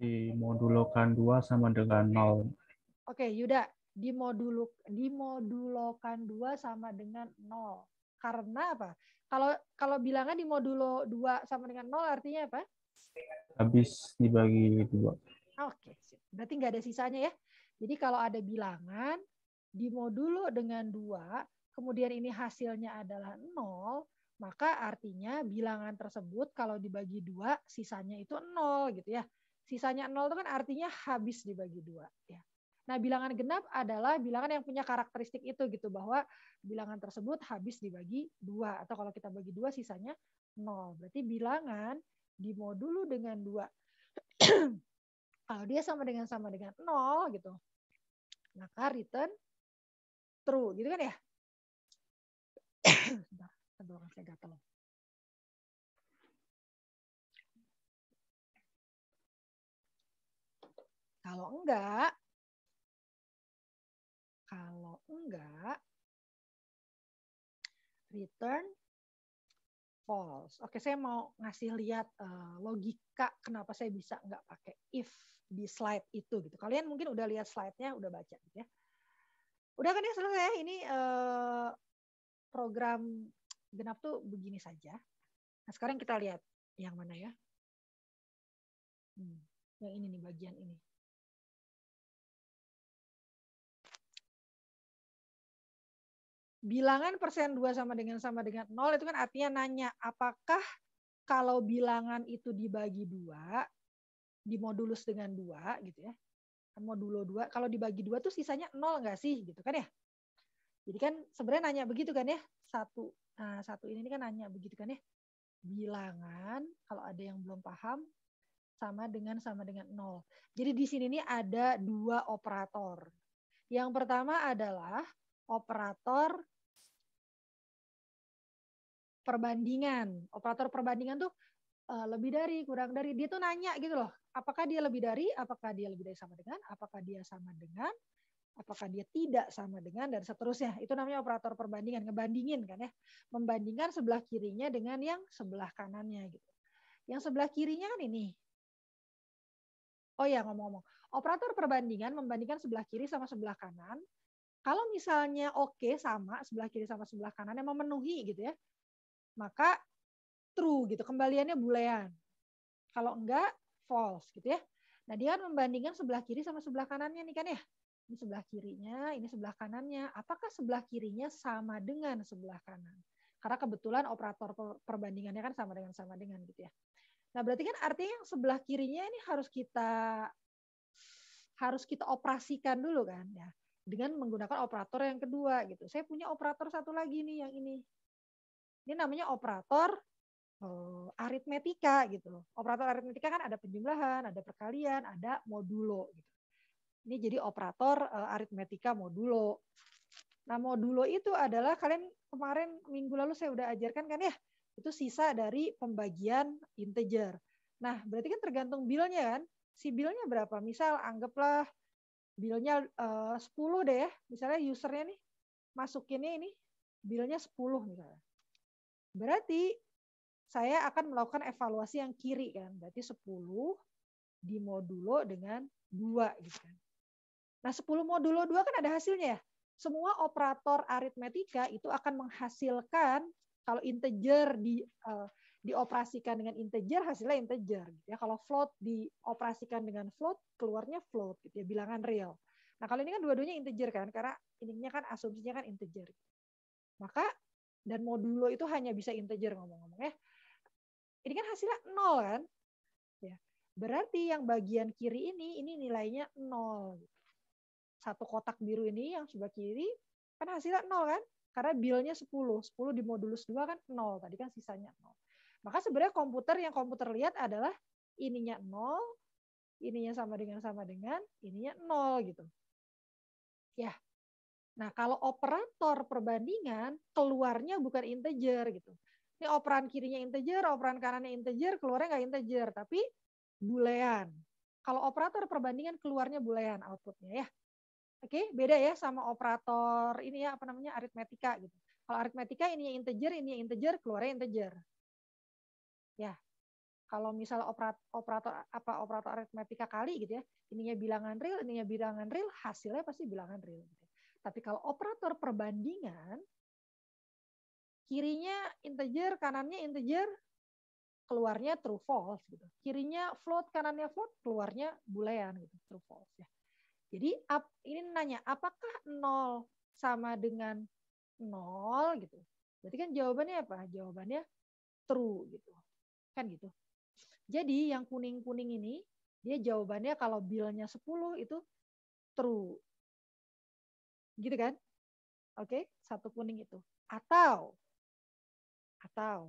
dimodulokan dua sama dengan nol. oke okay, Yuda dimoduluk dimodulokan dua sama dengan nol karena apa? Kalau kalau bilangan di modulo 2 sama dengan nol artinya apa? habis dibagi dua. Oke, okay. berarti nggak ada sisanya ya. Jadi kalau ada bilangan, di modulo dengan dua, kemudian ini hasilnya adalah nol, maka artinya bilangan tersebut kalau dibagi dua, sisanya itu nol gitu ya. Sisanya nol itu kan artinya habis dibagi dua ya. Nah, bilangan genap adalah bilangan yang punya karakteristik itu gitu bahwa bilangan tersebut habis dibagi dua atau kalau kita bagi dua sisanya nol. Berarti bilangan dimo dulu dengan dua kalau dia sama dengan sama dengan nol gitu maka return true gitu kan ya sebentar sebentar, saya gatel. kalau enggak kalau enggak return false. Oke, saya mau ngasih lihat uh, logika kenapa saya bisa nggak pakai if di slide itu gitu. Kalian mungkin udah lihat slide-nya, udah baca gitu ya. Udah kan ya selesai. Ya? Ini uh, program genap tuh begini saja. Nah, sekarang kita lihat yang mana ya. Hmm, yang ini nih bagian ini. bilangan persen 2 sama dengan sama dengan 0 itu kan artinya nanya apakah kalau bilangan itu dibagi dua di modulus dengan dua gitu ya kan modulo dua kalau dibagi dua tuh sisanya nol nggak sih gitu kan ya jadi kan sebenarnya nanya begitu kan ya satu nah satu ini kan nanya begitu kan ya bilangan kalau ada yang belum paham sama dengan sama dengan nol jadi di sini ini ada dua operator yang pertama adalah operator perbandingan. Operator perbandingan tuh uh, lebih dari, kurang dari. Dia tuh nanya gitu loh, apakah dia lebih dari, apakah dia lebih dari sama dengan, apakah dia sama dengan, apakah dia tidak sama dengan, dan seterusnya. Itu namanya operator perbandingan, ngebandingin kan ya. Membandingkan sebelah kirinya dengan yang sebelah kanannya gitu. Yang sebelah kirinya kan ini. Oh ya ngomong-ngomong, operator perbandingan membandingkan sebelah kiri sama sebelah kanan. Kalau misalnya oke okay, sama sebelah kiri sama sebelah kanan yang memenuhi gitu ya, maka true gitu, kembaliannya boolean. Kalau enggak false gitu ya. Nah, dia kan membandingkan sebelah kiri sama sebelah kanannya nih kan ya. Ini sebelah kirinya, ini sebelah kanannya. Apakah sebelah kirinya sama dengan sebelah kanan? Karena kebetulan operator perbandingannya kan sama dengan sama dengan gitu ya. Nah, berarti kan artinya yang sebelah kirinya ini harus kita harus kita operasikan dulu kan ya dengan menggunakan operator yang kedua gitu. Saya punya operator satu lagi nih yang ini ini namanya operator uh, aritmetika gitu loh. Operator aritmetika kan ada penjumlahan, ada perkalian, ada modulo gitu. Ini jadi operator uh, aritmetika modulo. Nah, modulo itu adalah kalian kemarin minggu lalu saya udah ajarkan kan ya, itu sisa dari pembagian integer. Nah, berarti kan tergantung bilnya kan. Si bilnya berapa? Misal anggaplah bilnya eh, uh, 10 deh ya. Misalnya usernya nih masukinnya ini bilnya 10 misalnya. Berarti saya akan melakukan evaluasi yang kiri kan. Berarti 10 di modulo dengan 2 gitu kan. Nah, 10 modulo 2 kan ada hasilnya ya. Semua operator aritmetika itu akan menghasilkan kalau integer di uh, dioperasikan dengan integer hasilnya integer gitu ya. Kalau float dioperasikan dengan float keluarnya float gitu ya, bilangan real. Nah, kalau ini kan dua-duanya integer kan karena ininya kan asumsinya kan integer. Maka dan modulo itu hanya bisa integer ngomong-ngomong ya. Ini kan hasilnya nol kan? Ya. Berarti yang bagian kiri ini ini nilainya nol. Satu kotak biru ini yang sebelah kiri kan hasilnya nol kan? Karena bilnya 10. 10 di modulus 2 kan nol. Tadi kan sisanya nol. Maka sebenarnya komputer yang komputer lihat adalah ininya nol, ininya sama dengan sama dengan, ininya nol gitu. Ya, Nah, kalau operator perbandingan keluarnya bukan integer gitu. Ini operan kirinya integer, operan kanannya integer, keluarnya nggak integer, tapi boolean. Kalau operator perbandingan keluarnya boolean outputnya ya. Oke, beda ya sama operator ini ya apa namanya aritmetika gitu. Kalau aritmetika ini integer, ini integer, keluarnya integer. Ya. Kalau misal operator, operator apa operator aritmetika kali gitu ya, ininya bilangan real, ininya bilangan real, hasilnya pasti bilangan real. Tapi kalau operator perbandingan, kirinya integer, kanannya integer, keluarnya true false gitu. Kirinya float, kanannya float, keluarnya boolean gitu, true false ya. Jadi ini nanya apakah 0 sama dengan 0 gitu. Berarti kan jawabannya apa? Jawabannya true gitu. Kan gitu. Jadi yang kuning-kuning ini dia jawabannya kalau bilnya 10 itu true. Gitu kan? Oke, okay? satu kuning itu. Atau atau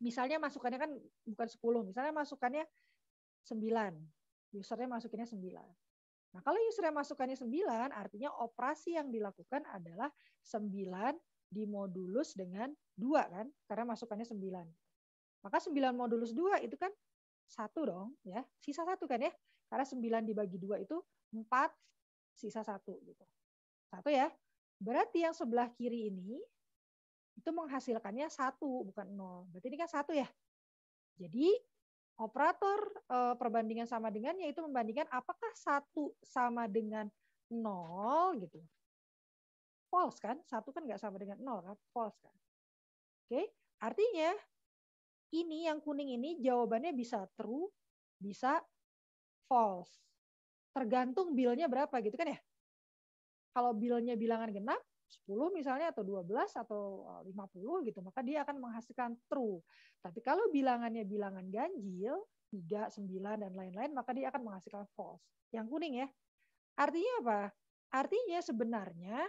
misalnya masukannya kan bukan 10, misalnya masukannya 9. Usernya masukinnya 9. Nah, kalau usernya masukannya 9, artinya operasi yang dilakukan adalah 9 dimodulus dengan 2 kan? Karena masukannya 9. Maka 9 modulus 2 itu kan satu dong ya. Sisa satu kan ya. Karena 9 dibagi 2 itu 4 sisa satu gitu. Satu ya. Berarti yang sebelah kiri ini itu menghasilkannya satu bukan nol. Berarti ini kan satu ya. Jadi operator eh, perbandingan sama dengan yaitu membandingkan apakah satu sama dengan nol gitu. False kan? Satu kan nggak sama dengan nol kan? False kan? Oke, artinya ini yang kuning ini jawabannya bisa true, bisa false tergantung bilnya berapa gitu kan ya. Kalau bilnya bilangan genap, 10 misalnya atau 12 atau 50 eh, gitu, maka dia akan menghasilkan true. Tapi kalau bilangannya bilangan ganjil, 3, 9, dan lain-lain, maka dia akan menghasilkan false. Yang kuning ya. Artinya apa? Artinya sebenarnya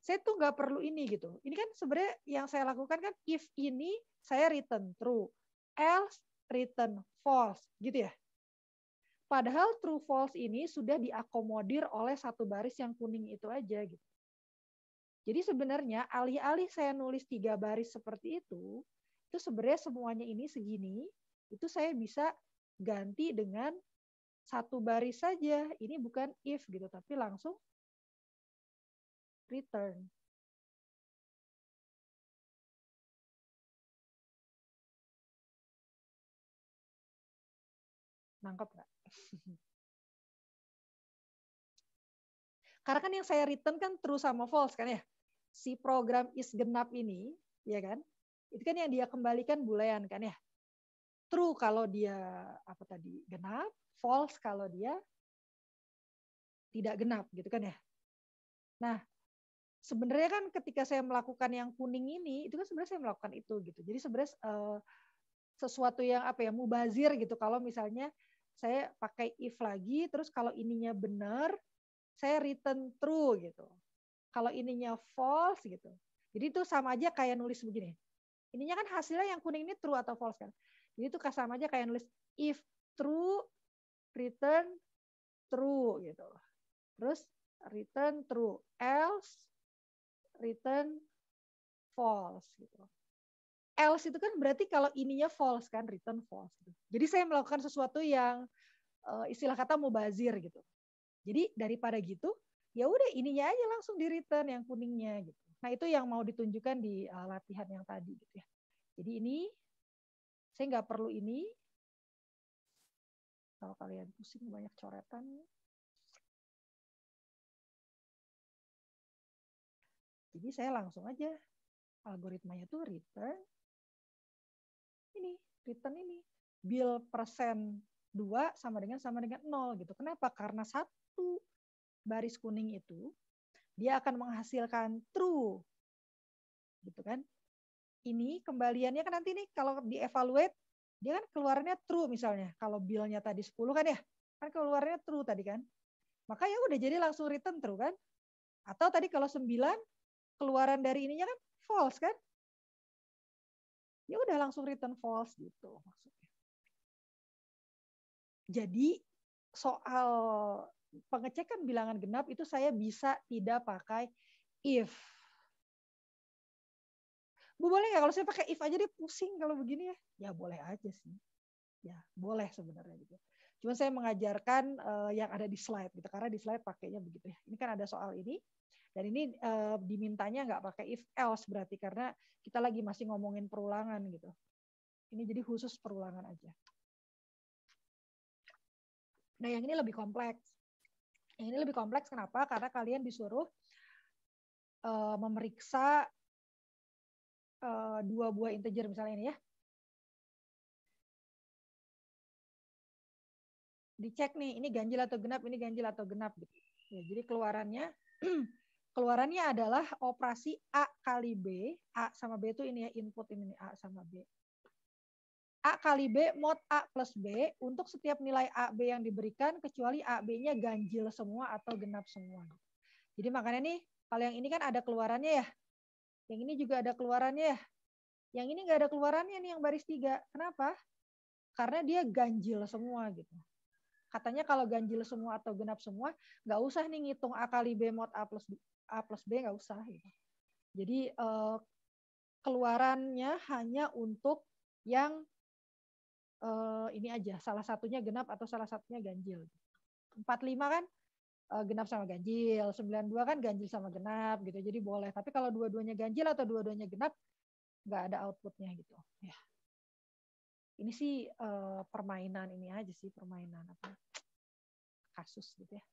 saya tuh nggak perlu ini gitu. Ini kan sebenarnya yang saya lakukan kan if ini saya return true, else return false gitu ya. Padahal true false ini sudah diakomodir oleh satu baris yang kuning itu aja gitu. Jadi sebenarnya alih-alih saya nulis tiga baris seperti itu, itu sebenarnya semuanya ini segini, itu saya bisa ganti dengan satu baris saja. Ini bukan if gitu, tapi langsung return. Nangkep nggak? Karena kan yang saya return kan true sama false kan ya. Si program is genap ini, ya kan? Itu kan yang dia kembalikan boolean kan ya. True kalau dia apa tadi genap, false kalau dia tidak genap gitu kan ya. Nah, sebenarnya kan ketika saya melakukan yang kuning ini, itu kan sebenarnya saya melakukan itu gitu. Jadi sebenarnya eh, sesuatu yang apa ya mubazir gitu kalau misalnya saya pakai if lagi, terus kalau ininya benar, saya return true gitu. Kalau ininya false gitu. Jadi itu sama aja kayak nulis begini. Ininya kan hasilnya yang kuning ini true atau false kan. Jadi itu sama aja kayak nulis if true return true gitu. Terus return true, else return false gitu else itu kan berarti kalau ininya false kan return false. gitu. Jadi saya melakukan sesuatu yang eh, istilah kata mubazir gitu. Jadi daripada gitu, ya udah ininya aja langsung di return yang kuningnya gitu. Nah, itu yang mau ditunjukkan di eh, latihan yang tadi gitu ya. Jadi ini saya nggak perlu ini. Kalau kalian pusing banyak coretan. Jadi saya langsung aja algoritmanya tuh return ini return ini bill persen 2 sama dengan sama dengan 0 gitu. Kenapa? Karena satu baris kuning itu dia akan menghasilkan true. Gitu kan? Ini kembaliannya kan nanti nih kalau dievaluate dia kan keluarnya true misalnya. Kalau bill tadi 10 kan ya. Kan keluarnya true tadi kan. Maka ya udah jadi langsung return true kan. Atau tadi kalau 9 keluaran dari ininya kan false kan ya udah langsung return false gitu maksudnya. Jadi soal pengecekan bilangan genap itu saya bisa tidak pakai if. Bu boleh nggak kalau saya pakai if aja Dia pusing kalau begini ya? Ya boleh aja sih. Ya boleh sebenarnya gitu. Cuma saya mengajarkan eh, yang ada di slide gitu karena di slide pakainya begitu ya. Ini kan ada soal ini. Dan ini uh, dimintanya nggak pakai if else berarti karena kita lagi masih ngomongin perulangan gitu. Ini jadi khusus perulangan aja. Nah, yang ini lebih kompleks. Yang ini lebih kompleks kenapa? Karena kalian disuruh uh, memeriksa uh, dua buah integer misalnya ini ya. Dicek nih, ini ganjil atau genap, ini ganjil atau genap gitu. Ya, jadi keluarannya keluarannya adalah operasi A kali B. A sama B itu ini ya, input ini nih, A sama B. A kali B mod A plus B untuk setiap nilai a b yang diberikan kecuali a b nya ganjil semua atau genap semua. Jadi makanya nih, kalau yang ini kan ada keluarannya ya. Yang ini juga ada keluarannya ya. Yang ini nggak ada keluarannya nih yang baris tiga. Kenapa? Karena dia ganjil semua gitu. Katanya kalau ganjil semua atau genap semua, nggak usah nih ngitung A kali B mod A plus B. A plus B nggak usah gitu. Jadi uh, keluarannya hanya untuk yang uh, ini aja salah satunya genap atau salah satunya ganjil. 45 kan uh, genap sama ganjil, 92 kan ganjil sama genap gitu. Jadi boleh, tapi kalau dua-duanya ganjil atau dua-duanya genap nggak ada outputnya gitu. Ya. Ini sih uh, permainan ini aja sih permainan apa kasus gitu ya.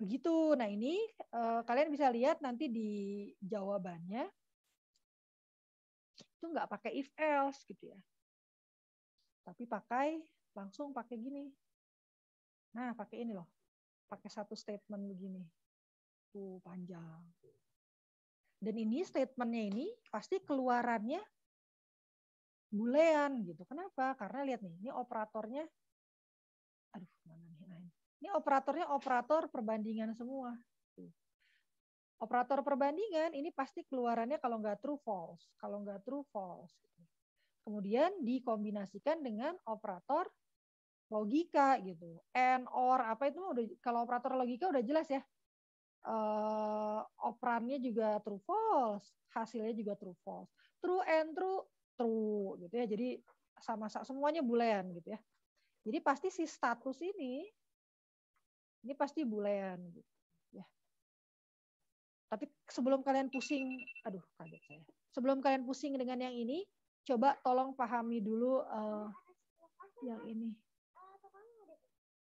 Begitu. Nah, ini uh, kalian bisa lihat nanti di jawabannya itu nggak pakai if else gitu ya. Tapi pakai langsung pakai gini. Nah, pakai ini loh. Pakai satu statement begini. Tuh panjang. Dan ini statementnya ini pasti keluarannya boolean gitu. Kenapa? Karena lihat nih, ini operatornya aduh mana ini operatornya operator perbandingan semua. Operator perbandingan ini pasti keluarannya kalau nggak true false, kalau nggak true false. Kemudian dikombinasikan dengan operator logika gitu, and or apa itu udah kalau operator logika udah jelas ya. Uh, operannya juga true false, hasilnya juga true false. True and true true gitu ya. Jadi sama, sama semuanya bulan gitu ya. Jadi pasti si status ini ini pasti bulean gitu. ya tapi sebelum kalian pusing aduh kaget saya sebelum kalian pusing dengan yang ini coba tolong pahami dulu uh, yang ini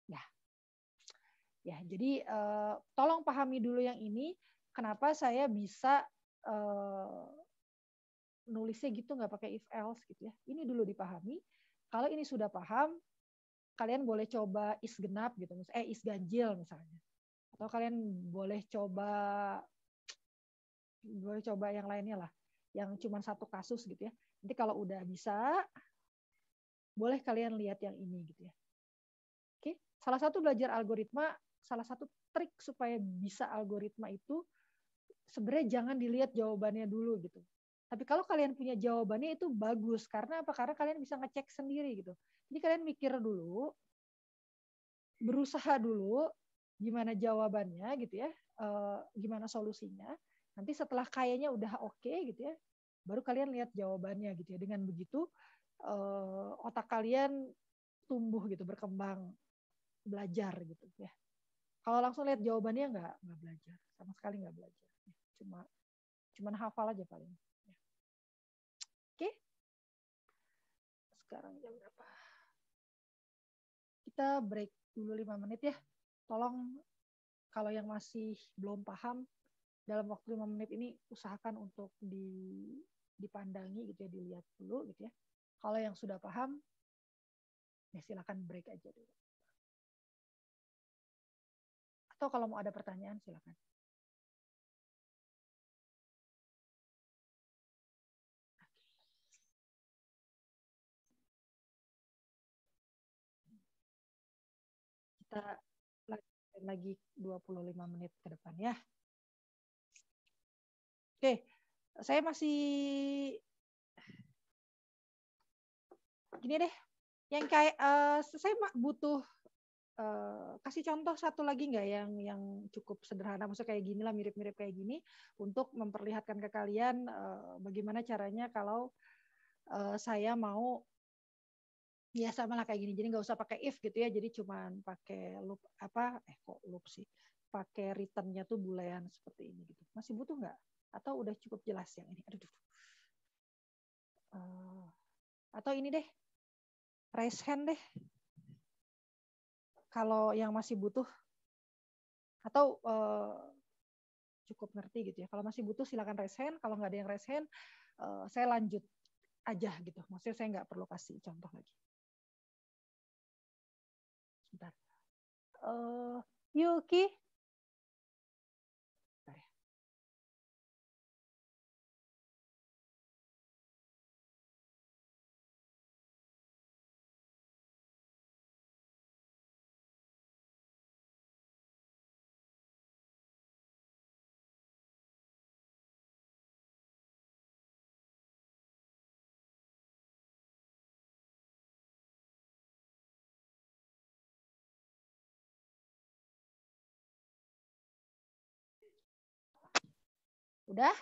ya ya jadi uh, tolong pahami dulu yang ini kenapa saya bisa uh, nulisnya gitu nggak pakai if else gitu ya ini dulu dipahami kalau ini sudah paham kalian boleh coba is genap gitu, eh is ganjil misalnya. Atau kalian boleh coba boleh coba yang lainnya lah, yang cuma satu kasus gitu ya. Nanti kalau udah bisa, boleh kalian lihat yang ini gitu ya. Oke, salah satu belajar algoritma, salah satu trik supaya bisa algoritma itu sebenarnya jangan dilihat jawabannya dulu gitu. Tapi kalau kalian punya jawabannya itu bagus karena apa? Karena kalian bisa ngecek sendiri gitu. Jadi kalian mikir dulu, berusaha dulu gimana jawabannya gitu ya, e, gimana solusinya. Nanti setelah kayaknya udah oke okay, gitu ya, baru kalian lihat jawabannya gitu ya. Dengan begitu e, otak kalian tumbuh gitu, berkembang, belajar gitu ya. Kalau langsung lihat jawabannya nggak nggak belajar, sama sekali nggak belajar. Cuma cuman hafal aja paling. Ya. Oke. Okay? Sekarang jam berapa? kita break dulu lima menit ya. Tolong kalau yang masih belum paham dalam waktu lima menit ini usahakan untuk di, dipandangi gitu ya, dilihat dulu gitu ya. Kalau yang sudah paham, ya silakan break aja dulu. Atau kalau mau ada pertanyaan silakan. kita lagi 25 menit ke depan ya. Oke, saya masih gini deh. Yang kayak uh, saya butuh uh, kasih contoh satu lagi nggak yang yang cukup sederhana, maksudnya kayak gini lah mirip-mirip kayak gini untuk memperlihatkan ke kalian uh, bagaimana caranya kalau uh, saya mau ya sama lah kayak gini jadi nggak usah pakai if gitu ya jadi cuman pakai loop apa eh kok loop sih pakai returnnya tuh boolean seperti ini gitu masih butuh nggak atau udah cukup jelas yang ini aduh uh, atau ini deh raise hand deh kalau yang masih butuh atau uh, cukup ngerti gitu ya kalau masih butuh silakan raise hand kalau nggak ada yang raise hand uh, saya lanjut aja gitu maksudnya saya nggak perlu kasih contoh lagi uh, Yuki Udah?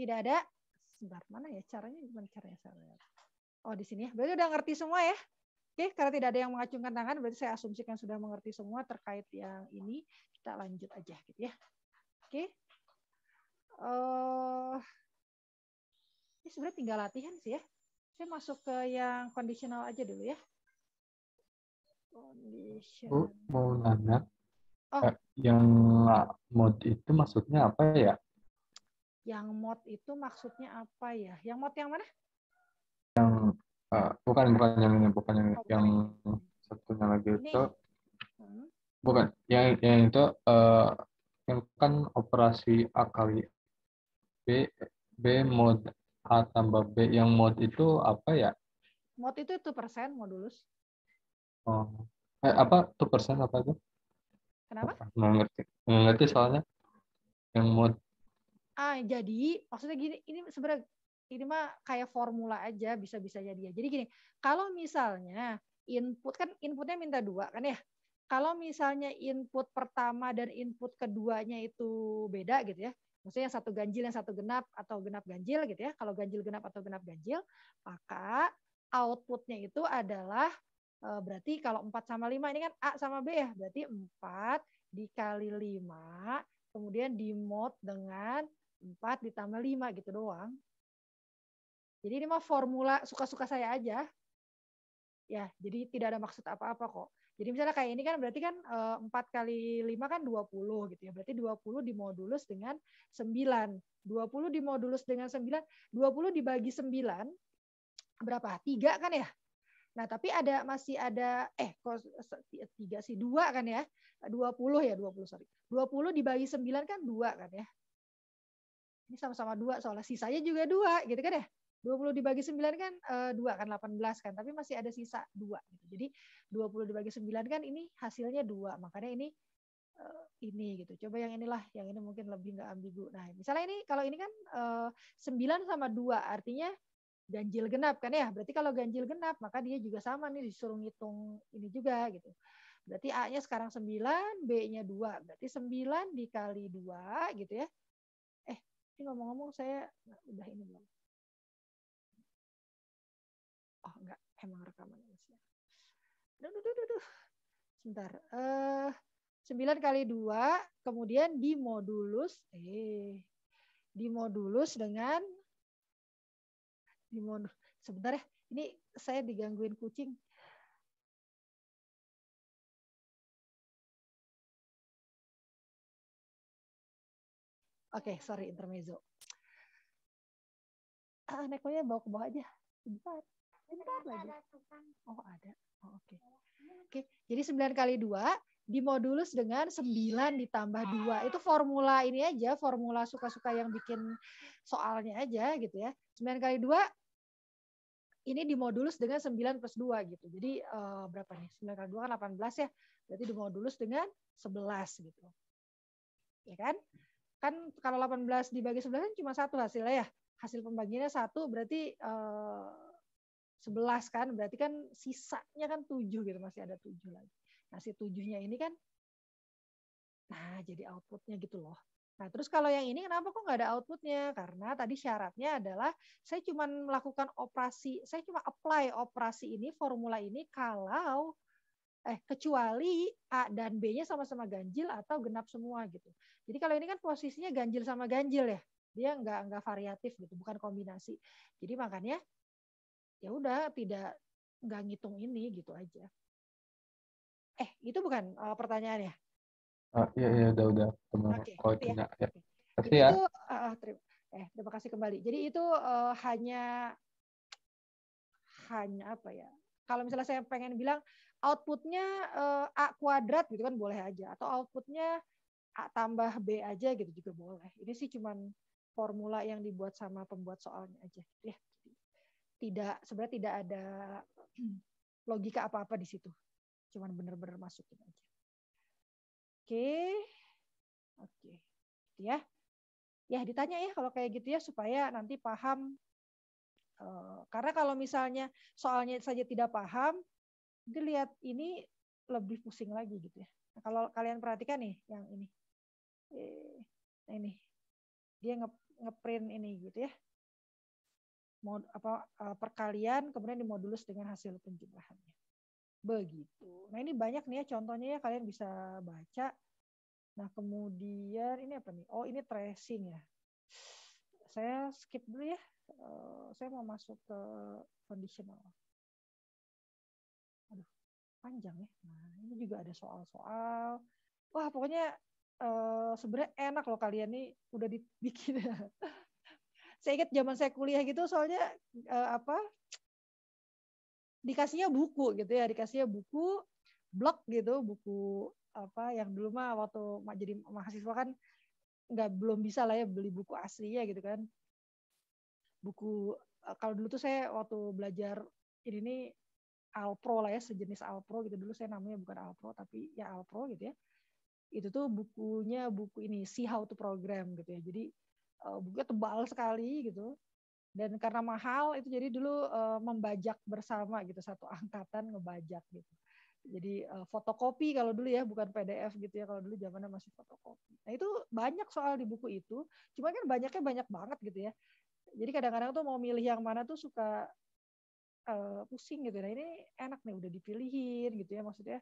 Tidak ada? sebar mana ya caranya? Gimana caranya? saya Oh, di sini ya. Berarti udah ngerti semua ya? Oke, karena tidak ada yang mengacungkan tangan, berarti saya asumsikan sudah mengerti semua terkait yang ini. Kita lanjut aja gitu ya. Oke. Uh, ini sebenarnya tinggal latihan sih ya. Saya masuk ke yang kondisional aja dulu ya. kondisional Oh, mau nanya. Oh. Eh, yang mode itu maksudnya apa ya? Yang mod itu maksudnya apa ya? Yang mod yang mana? Yang uh, bukan bukan yang bukan yang oh, yang satunya lagi ini. itu hmm. bukan yang yang itu uh, yang kan operasi A kali B B mod A tambah B yang mod itu apa ya? Mod itu itu persen modulus. Oh. Eh, apa itu persen apa itu? Kenapa? Nggak ngerti. Nggak ngerti soalnya. Yang mod ah jadi maksudnya gini ini sebenarnya ini mah kayak formula aja bisa-bisa jadi ya. Jadi gini, kalau misalnya input kan inputnya minta dua kan ya. Kalau misalnya input pertama dan input keduanya itu beda gitu ya. Maksudnya yang satu ganjil yang satu genap atau genap ganjil gitu ya. Kalau ganjil genap atau genap ganjil, maka outputnya itu adalah eh, berarti kalau 4 sama 5 ini kan A sama B ya. Berarti 4 dikali 5 kemudian dimod dengan 4 ditambah 5 gitu doang. Jadi ini mah formula suka-suka saya aja. Ya, jadi tidak ada maksud apa-apa kok. Jadi misalnya kayak ini kan berarti kan 4 eh, kali 5 kan 20 gitu ya. Berarti 20 dimodulus dengan 9. 20 dimodulus dengan 9. 20 dibagi 9 berapa? 3 kan ya? Nah, tapi ada masih ada eh kok tiga sih dua kan ya. 20 ya, 20 sorry. 20 dibagi 9 kan 2 kan ya ini sama-sama dua soalnya sisanya juga dua gitu kan ya 20 dibagi 9 kan eh, dua kan 18 kan tapi masih ada sisa dua gitu. jadi 20 dibagi 9 kan ini hasilnya dua makanya ini eh, ini gitu coba yang inilah yang ini mungkin lebih nggak ambigu nah misalnya ini kalau ini kan 9 eh, sama dua artinya ganjil genap kan ya berarti kalau ganjil genap maka dia juga sama nih disuruh ngitung ini juga gitu berarti A-nya sekarang 9, B-nya dua. Berarti 9 dikali dua gitu ya ini ngomong-ngomong saya nah, udah ini belum oh enggak emang rekaman masih duh, duh, duh, duh, duh. sebentar eh uh, 9 kali 2 kemudian di modulus eh di modulus dengan di modulus sebentar ya ini saya digangguin kucing Oke, okay, sorry intermezzo. Ah, nekonya bawa ke bawah aja. Bentar. Bentar lagi. Oh, ada. Oh, oke. Okay. Oke, okay. jadi 9 kali 2 dimodulus dengan 9 ditambah 2. Itu formula ini aja, formula suka-suka yang bikin soalnya aja gitu ya. 9 kali 2 ini dimodulus dengan 9 plus 2 gitu. Jadi uh, berapa nih? 9 kali 2 kan 18 ya. Berarti dimodulus dengan 11 gitu. Ya kan? kan kalau 18 dibagi 11 kan cuma satu hasilnya ya. Hasil pembagiannya satu berarti eh, 11 kan, berarti kan sisanya kan 7 gitu, masih ada 7 lagi. Nah si 7-nya ini kan, nah jadi outputnya gitu loh. Nah terus kalau yang ini kenapa kok nggak ada outputnya? Karena tadi syaratnya adalah saya cuma melakukan operasi, saya cuma apply operasi ini, formula ini kalau eh kecuali A dan B-nya sama-sama ganjil atau genap semua gitu. Jadi kalau ini kan posisinya ganjil sama ganjil ya. Dia nggak nggak variatif gitu, bukan kombinasi. Jadi makanya ya udah tidak nggak ngitung ini gitu aja. Eh, itu bukan uh, ya Uh, iya iya udah udah teman okay, kalau ya. ya. ya. uh, terima, eh terima kasih kembali. Jadi itu uh, hanya hanya apa ya? Kalau misalnya saya pengen bilang outputnya uh, a kuadrat gitu kan boleh aja atau outputnya a tambah b aja gitu juga boleh ini sih cuman formula yang dibuat sama pembuat soalnya aja ya tidak sebenarnya tidak ada logika apa-apa di situ cuman bener-bener masukin aja oke oke okay. gitu ya ya ditanya ya kalau kayak gitu ya supaya nanti paham eh, karena kalau misalnya soalnya saja tidak paham dilihat ini lebih pusing lagi gitu ya. Nah, kalau kalian perhatikan nih yang ini. Nah ini. Dia nge ngeprint ini gitu ya. Mod, apa eh, perkalian kemudian dimodulus dengan hasil penjumlahannya. Begitu. Nah, ini banyak nih ya contohnya ya kalian bisa baca. Nah, kemudian ini apa nih? Oh, ini tracing ya. Saya skip dulu ya. Eh, saya mau masuk ke conditional panjang ya. Nah, ini juga ada soal-soal. Wah, pokoknya uh, sebenarnya enak loh kalian nih udah dibikin. saya ingat zaman saya kuliah gitu soalnya uh, apa? dikasihnya buku gitu ya, dikasihnya buku blog gitu, buku apa yang dulu mah waktu jadi mahasiswa kan nggak belum bisa lah ya beli buku asli ya gitu kan. Buku eh, kalau dulu tuh saya waktu belajar ini nih Alpro lah ya sejenis Alpro gitu dulu saya namanya bukan Alpro tapi ya Alpro gitu ya itu tuh bukunya buku ini See How to Program gitu ya jadi uh, bukunya tebal sekali gitu dan karena mahal itu jadi dulu uh, membajak bersama gitu satu angkatan ngebajak gitu jadi uh, fotokopi kalau dulu ya bukan PDF gitu ya kalau dulu zamannya masih fotokopi nah itu banyak soal di buku itu cuma kan banyaknya banyak banget gitu ya jadi kadang-kadang tuh mau milih yang mana tuh suka uh, pusing gitu. Nah ini enak nih udah dipilihin gitu ya maksudnya.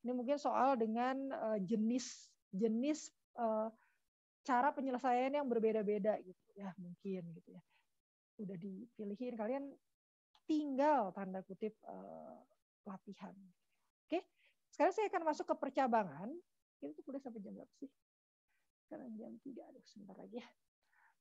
Ini mungkin soal dengan uh, jenis jenis uh, cara penyelesaian yang berbeda-beda gitu ya mungkin gitu ya. Udah dipilihin kalian tinggal tanda kutip uh, latihan. Oke, sekarang saya akan masuk ke percabangan. Kita tuh kuliah sampai jam berapa sih? Sekarang jam 3, aduh sebentar lagi ya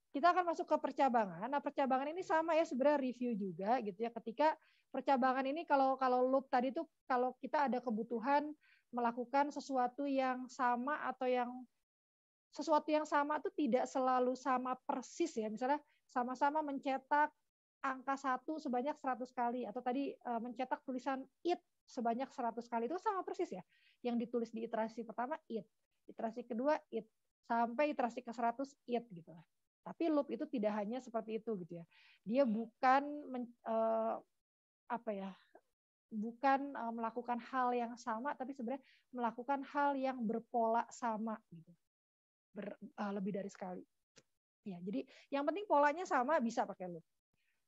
kita akan masuk ke percabangan. Nah, percabangan ini sama ya sebenarnya review juga gitu ya. Ketika percabangan ini kalau kalau loop tadi tuh kalau kita ada kebutuhan melakukan sesuatu yang sama atau yang sesuatu yang sama itu tidak selalu sama persis ya. Misalnya sama-sama mencetak angka satu sebanyak 100 kali atau tadi e, mencetak tulisan it sebanyak 100 kali itu kan sama persis ya. Yang ditulis di iterasi pertama it, iterasi kedua it, sampai iterasi ke 100 it gitu. Tapi loop itu tidak hanya seperti itu gitu ya. Dia bukan men, uh, apa ya? bukan uh, melakukan hal yang sama tapi sebenarnya melakukan hal yang berpola sama gitu. Ber, uh, lebih dari sekali. Ya, jadi yang penting polanya sama bisa pakai loop.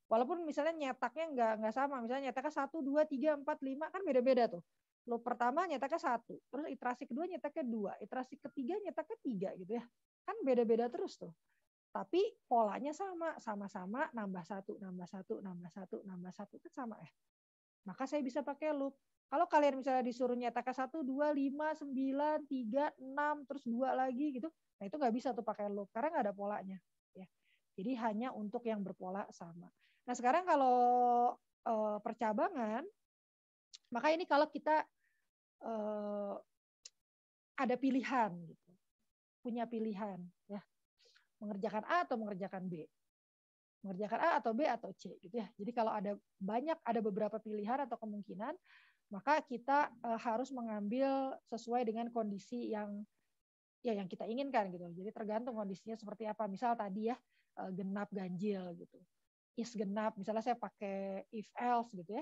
Walaupun misalnya nyetaknya nggak nggak sama, misalnya nyetaknya satu dua tiga empat lima kan beda-beda tuh. Loop pertama nyetaknya satu, terus iterasi kedua nyetaknya dua, iterasi ketiga nyetaknya tiga gitu ya. Kan beda-beda terus tuh tapi polanya sama, sama-sama nambah satu, nambah satu, nambah satu, nambah satu kan sama ya. Maka saya bisa pakai loop. Kalau kalian misalnya disuruh nyatakan satu, dua, lima, sembilan, tiga, enam, terus dua lagi gitu, nah itu nggak bisa tuh pakai loop karena nggak ada polanya. Ya. Jadi hanya untuk yang berpola sama. Nah sekarang kalau e, percabangan, maka ini kalau kita e, ada pilihan, gitu. punya pilihan, ya mengerjakan A atau mengerjakan B mengerjakan A atau B atau C gitu ya. Jadi kalau ada banyak ada beberapa pilihan atau kemungkinan, maka kita eh, harus mengambil sesuai dengan kondisi yang ya yang kita inginkan gitu. Jadi tergantung kondisinya seperti apa. Misal tadi ya eh, genap ganjil gitu. Is genap misalnya saya pakai if else gitu ya.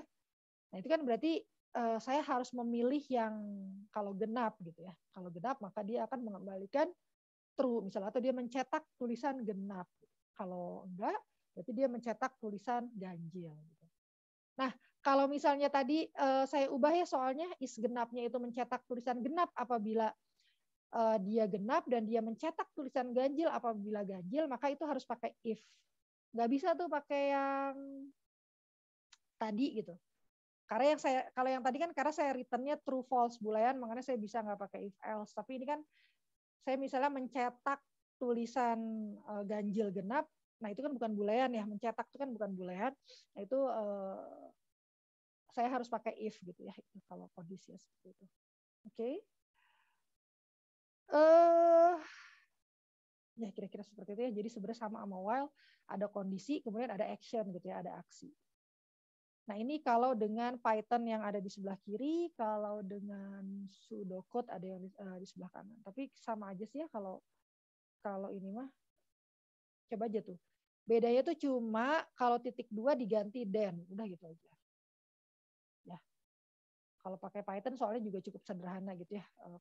Nah, itu kan berarti eh, saya harus memilih yang kalau genap gitu ya. Kalau genap maka dia akan mengembalikan true misalnya atau dia mencetak tulisan genap. Kalau enggak, berarti dia mencetak tulisan ganjil. Gitu. Nah, kalau misalnya tadi uh, saya ubah ya soalnya is genapnya itu mencetak tulisan genap apabila uh, dia genap dan dia mencetak tulisan ganjil apabila ganjil maka itu harus pakai if. Nggak bisa tuh pakai yang tadi gitu. Karena yang saya kalau yang tadi kan karena saya returnnya true false bulayan makanya saya bisa nggak pakai if else. Tapi ini kan saya misalnya mencetak tulisan uh, ganjil genap, nah itu kan bukan boolean ya, mencetak itu kan bukan boolean, nah itu uh, saya harus pakai if gitu ya itu kalau kondisinya seperti itu. Oke. Okay. Uh, eh, ya kira-kira seperti itu ya. Jadi sebenarnya sama sama while ada kondisi, kemudian ada action gitu ya, ada aksi. Nah, ini kalau dengan Python yang ada di sebelah kiri, kalau dengan sudo code ada yang di, uh, di sebelah kanan. Tapi sama aja sih ya kalau kalau ini mah. Coba aja tuh. Bedanya tuh cuma kalau titik dua diganti dan udah gitu aja. Ya. Kalau pakai Python soalnya juga cukup sederhana gitu ya eh,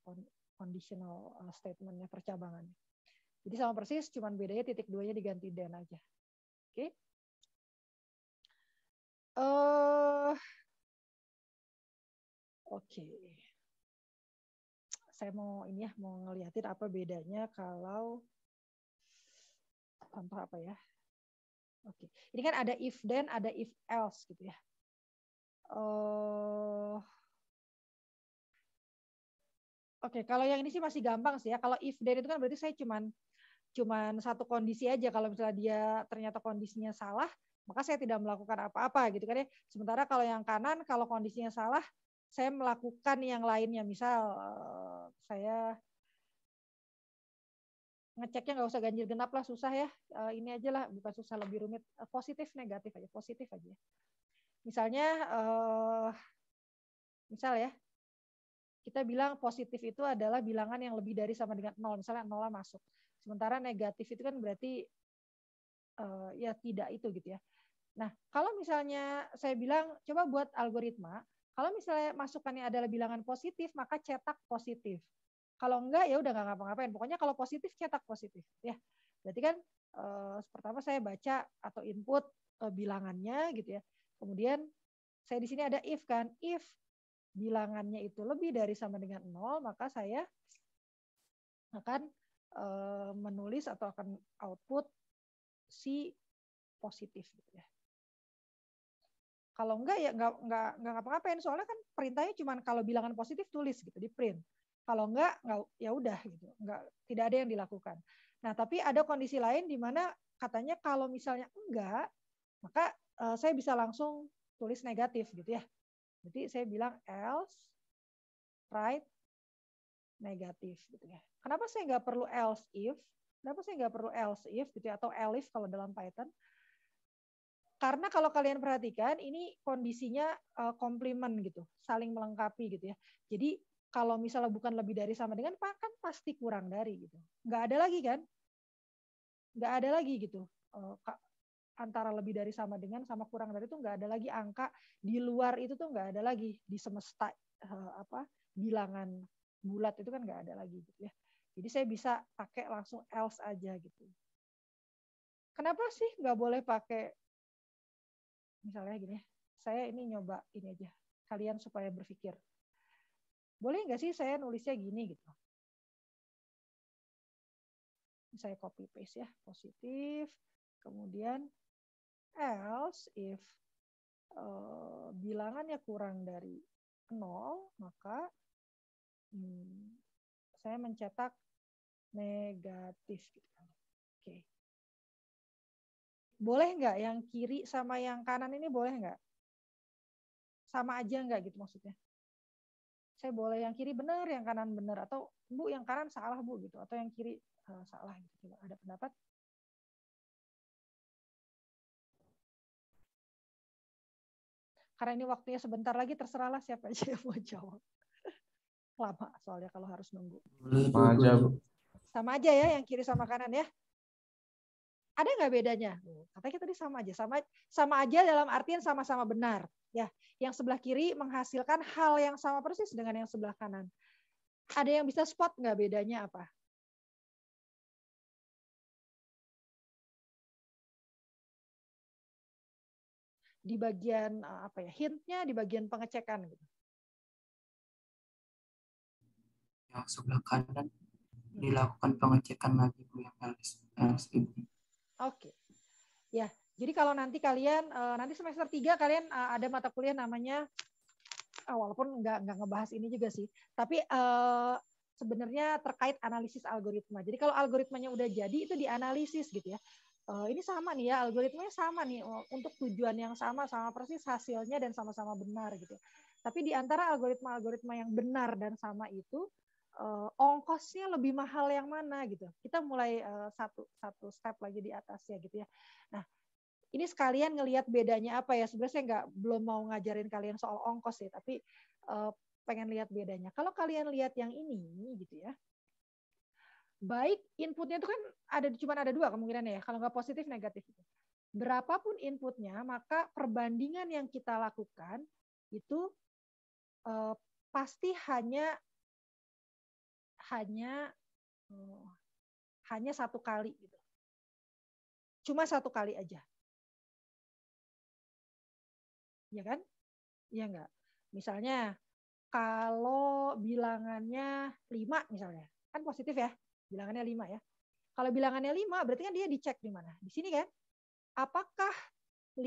conditional eh, statementnya percabangannya. Jadi sama persis, cuman bedanya titik duanya diganti dan aja. Oke. Okay? Uh, Oke. Okay. Saya mau ini ya, mau ngeliatin apa bedanya kalau contoh apa ya? Oke. Okay. Ini kan ada if then, ada if else gitu ya. Uh, Oke, okay, kalau yang ini sih masih gampang sih ya. Kalau if then itu kan berarti saya cuman cuman satu kondisi aja. Kalau misalnya dia ternyata kondisinya salah, maka saya tidak melakukan apa-apa gitu kan ya. Sementara kalau yang kanan kalau kondisinya salah saya melakukan yang lainnya misal eh, saya ngeceknya nggak usah ganjil genap lah susah ya eh, ini aja lah bukan susah lebih rumit eh, positif negatif aja positif aja misalnya misal ya kita bilang positif itu adalah bilangan yang lebih dari sama dengan nol misalnya nol masuk sementara negatif itu kan berarti ya tidak itu gitu ya Nah, kalau misalnya saya bilang coba buat algoritma, kalau misalnya masukannya adalah bilangan positif, maka cetak positif. Kalau enggak ya udah nggak ngapa-ngapain. Pokoknya kalau positif cetak positif, ya. Berarti kan eh, pertama saya baca atau input eh, bilangannya gitu ya. Kemudian saya di sini ada if kan, if bilangannya itu lebih dari sama dengan nol, maka saya akan eh, menulis atau akan output si positif gitu ya. Kalau enggak ya enggak enggak enggak ngapa-ngapain. Soalnya kan perintahnya cuma kalau bilangan positif tulis gitu di print. Kalau enggak enggak ya udah gitu. Enggak tidak ada yang dilakukan. Nah, tapi ada kondisi lain di mana katanya kalau misalnya enggak, maka uh, saya bisa langsung tulis negatif gitu ya. Jadi saya bilang else right negatif gitu ya. Kenapa saya enggak perlu else if? Kenapa saya enggak perlu else if gitu ya, atau elif kalau dalam Python? Karena kalau kalian perhatikan ini kondisinya eh, komplimen gitu, saling melengkapi gitu ya. Jadi kalau misalnya bukan lebih dari sama dengan pak kan pasti kurang dari gitu. Nggak ada lagi kan? Nggak ada lagi gitu. Eh, antara lebih dari sama dengan sama kurang dari itu nggak ada lagi angka di luar itu tuh nggak ada lagi di semesta eh, apa bilangan bulat itu kan nggak ada lagi gitu ya. Jadi saya bisa pakai langsung else aja gitu. Kenapa sih nggak boleh pakai misalnya gini saya ini nyoba ini aja kalian supaya berpikir boleh nggak sih saya nulisnya gini gitu saya copy paste ya positif kemudian else if uh, bilangannya kurang dari nol maka hmm, saya mencetak negatif gitu. Oke. Okay boleh nggak yang kiri sama yang kanan ini boleh nggak? Sama aja nggak gitu maksudnya? Saya boleh yang kiri benar, yang kanan benar, atau bu yang kanan salah bu gitu, atau yang kiri uh, salah gitu. Coba ada pendapat? Karena ini waktunya sebentar lagi, terserahlah siapa aja yang mau jawab. Lama soalnya kalau harus nunggu. Sama aja bu. Sama aja ya, yang kiri sama kanan ya ada nggak bedanya? Katanya tadi sama aja, sama sama aja dalam artian sama-sama benar. Ya, yang sebelah kiri menghasilkan hal yang sama persis dengan yang sebelah kanan. Ada yang bisa spot nggak bedanya apa? Di bagian eh, apa ya hintnya, di bagian pengecekan gitu. Yang sebelah kanan dilakukan pengecekan lagi bu yang harus Oke. Okay. Ya, jadi kalau nanti kalian eh, nanti semester 3 kalian eh, ada mata kuliah namanya eh, walaupun nggak nggak ngebahas ini juga sih, tapi sebenarnya terkait analisis algoritma. Jadi kalau algoritmanya udah jadi itu dianalisis gitu ya. Ini sama nih ya, algoritmanya sama nih oh, untuk tujuan yang sama, sama persis hasilnya dan sama-sama benar gitu. Ya. Tapi di antara algoritma-algoritma yang benar dan sama itu uh, ongkosnya lebih mahal yang mana gitu. Kita mulai uh, satu satu step lagi di atas ya gitu ya. Nah, ini sekalian ngelihat bedanya apa ya. Sebenarnya saya nggak belum mau ngajarin kalian soal ongkos sih, tapi uh, pengen lihat bedanya. Kalau kalian lihat yang ini gitu ya. Baik inputnya itu kan ada cuma ada dua kemungkinan ya. Kalau nggak positif negatif. Gitu. Berapapun inputnya, maka perbandingan yang kita lakukan itu uh, pasti hanya hanya eh, hanya satu kali gitu. Cuma satu kali aja. Ya kan? Iya enggak? Misalnya kalau bilangannya 5 misalnya. Kan positif ya? Bilangannya 5 ya. Kalau bilangannya 5 berarti kan dia dicek di mana? Di sini kan? Apakah 5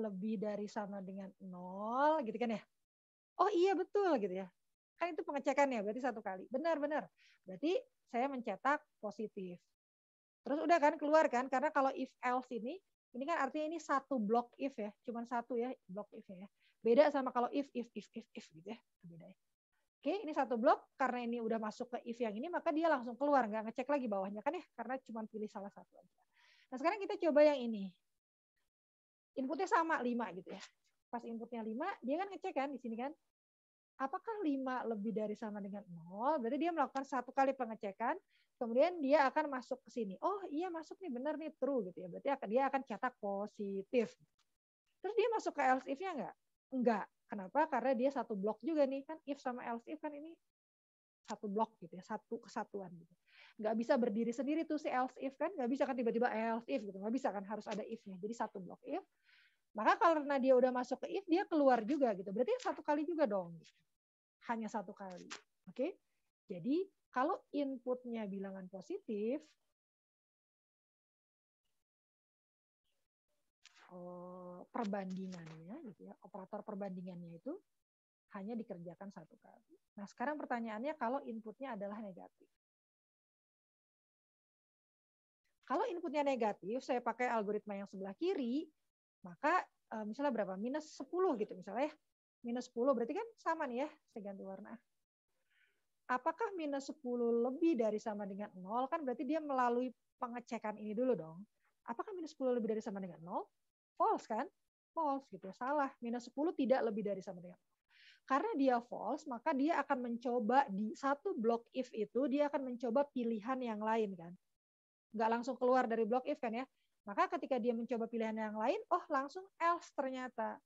lebih dari sama dengan 0 gitu kan ya? Oh iya betul gitu ya. Kan itu pengecekan ya, berarti satu kali. Benar-benar. Berarti saya mencetak positif. Terus udah kan keluar kan, karena kalau if else ini, ini kan artinya ini satu blok if ya, cuman satu ya blok if ya. Beda sama kalau if, if, if, if, if gitu ya. Beda ya. Oke, ini satu blok, karena ini udah masuk ke if yang ini, maka dia langsung keluar, nggak ngecek lagi bawahnya kan ya, karena cuma pilih salah satu aja. Nah sekarang kita coba yang ini. Inputnya sama, 5 gitu ya. Pas inputnya 5, dia kan ngecek kan di sini kan, apakah 5 lebih dari sama dengan 0? Berarti dia melakukan satu kali pengecekan, kemudian dia akan masuk ke sini. Oh iya masuk nih, benar nih, true gitu ya. Berarti dia akan cetak positif. Terus dia masuk ke else if-nya enggak? Enggak. Kenapa? Karena dia satu blok juga nih. Kan if sama else if kan ini satu blok gitu ya, satu kesatuan gitu. Enggak bisa berdiri sendiri tuh si else if kan, enggak bisa kan tiba-tiba else if gitu, Enggak bisa kan harus ada if-nya. Jadi satu blok if, maka karena dia udah masuk ke if, dia keluar juga gitu. Berarti satu kali juga dong. Hanya satu kali. Oke? Okay? Jadi kalau inputnya bilangan positif, eh, perbandingannya gitu ya operator perbandingannya itu hanya dikerjakan satu kali. Nah sekarang pertanyaannya kalau inputnya adalah negatif. Kalau inputnya negatif, saya pakai algoritma yang sebelah kiri, maka eh, misalnya berapa? Minus 10 gitu misalnya ya. Minus 10 berarti kan sama nih ya, saya ganti warna. Apakah minus 10 lebih dari sama dengan 0? Kan berarti dia melalui pengecekan ini dulu dong. Apakah minus 10 lebih dari sama dengan 0? False kan? False gitu, salah. Minus 10 tidak lebih dari sama dengan 0. Karena dia false, maka dia akan mencoba di satu block if itu, dia akan mencoba pilihan yang lain kan. Nggak langsung keluar dari block if kan ya maka ketika dia mencoba pilihan yang lain, oh langsung else ternyata.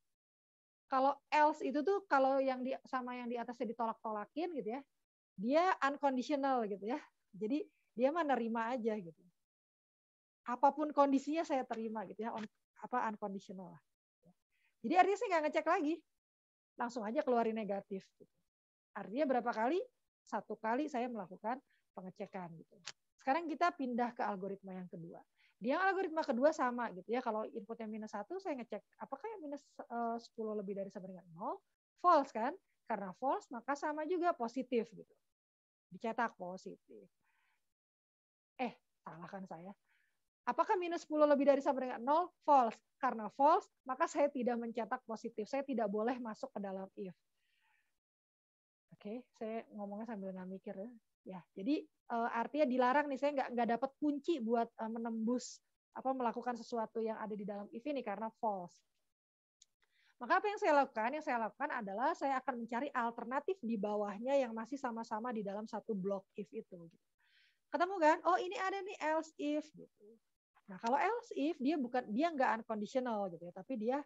Kalau else itu tuh kalau yang di, sama yang di atasnya ditolak-tolakin gitu ya, dia unconditional gitu ya. Jadi dia menerima aja gitu. Apapun kondisinya saya terima gitu ya, on, apa unconditional Jadi artinya saya nggak ngecek lagi, langsung aja keluarin negatif. Gitu. Artinya berapa kali? Satu kali saya melakukan pengecekan gitu. Sekarang kita pindah ke algoritma yang kedua dia algoritma kedua sama gitu ya. Kalau inputnya minus satu, saya ngecek apakah yang minus eh, sepuluh lebih dari sama dengan nol, false kan? Karena false maka sama juga positif gitu. Dicetak positif. Eh, salah kan saya? Apakah minus sepuluh lebih dari sama dengan nol? False. Karena false, maka saya tidak mencetak positif. Saya tidak boleh masuk ke dalam if. Oke, okay, saya ngomongnya sambil nggak mikir ya ya jadi uh, artinya dilarang nih saya nggak nggak dapat kunci buat uh, menembus apa melakukan sesuatu yang ada di dalam if ini karena false maka apa yang saya lakukan? Yang saya lakukan adalah saya akan mencari alternatif di bawahnya yang masih sama-sama di dalam satu blok if itu. Gitu. Ketemu kan? Oh ini ada nih else if. Gitu. Nah kalau else if dia bukan dia nggak unconditional gitu ya, tapi dia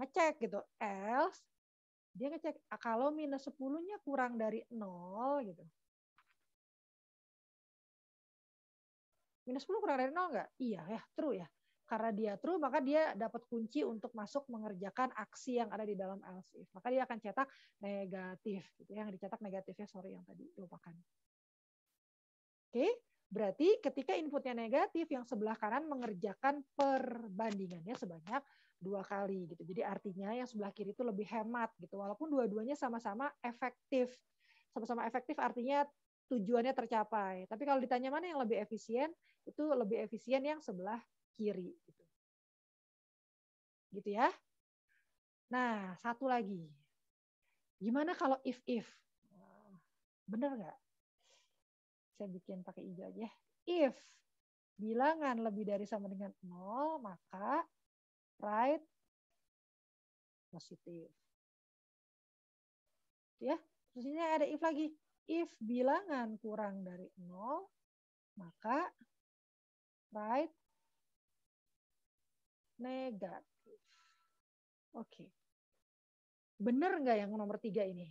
ngecek gitu else dia ngecek ah, kalau minus 10-nya kurang dari nol gitu minus 10 kurang dari nol nggak? Iya ya, true ya. Karena dia true, maka dia dapat kunci untuk masuk mengerjakan aksi yang ada di dalam else if. Maka dia akan cetak negatif. Gitu ya. Yang dicetak negatif ya, sorry, yang tadi lupakan. Oke, berarti ketika inputnya negatif, yang sebelah kanan mengerjakan perbandingannya sebanyak dua kali gitu. Jadi artinya yang sebelah kiri itu lebih hemat gitu. Walaupun dua-duanya sama-sama efektif sama-sama efektif artinya tujuannya tercapai. Tapi kalau ditanya mana yang lebih efisien, itu lebih efisien yang sebelah kiri. Gitu, gitu ya. Nah, satu lagi. Gimana kalau if-if? Bener nggak? Saya bikin pakai hijau aja. If bilangan lebih dari sama dengan nol, maka right positif. Gitu ya. Terus ini ada if lagi if bilangan kurang dari 0, maka write negatif. Oke. Okay. Benar nggak yang nomor tiga ini?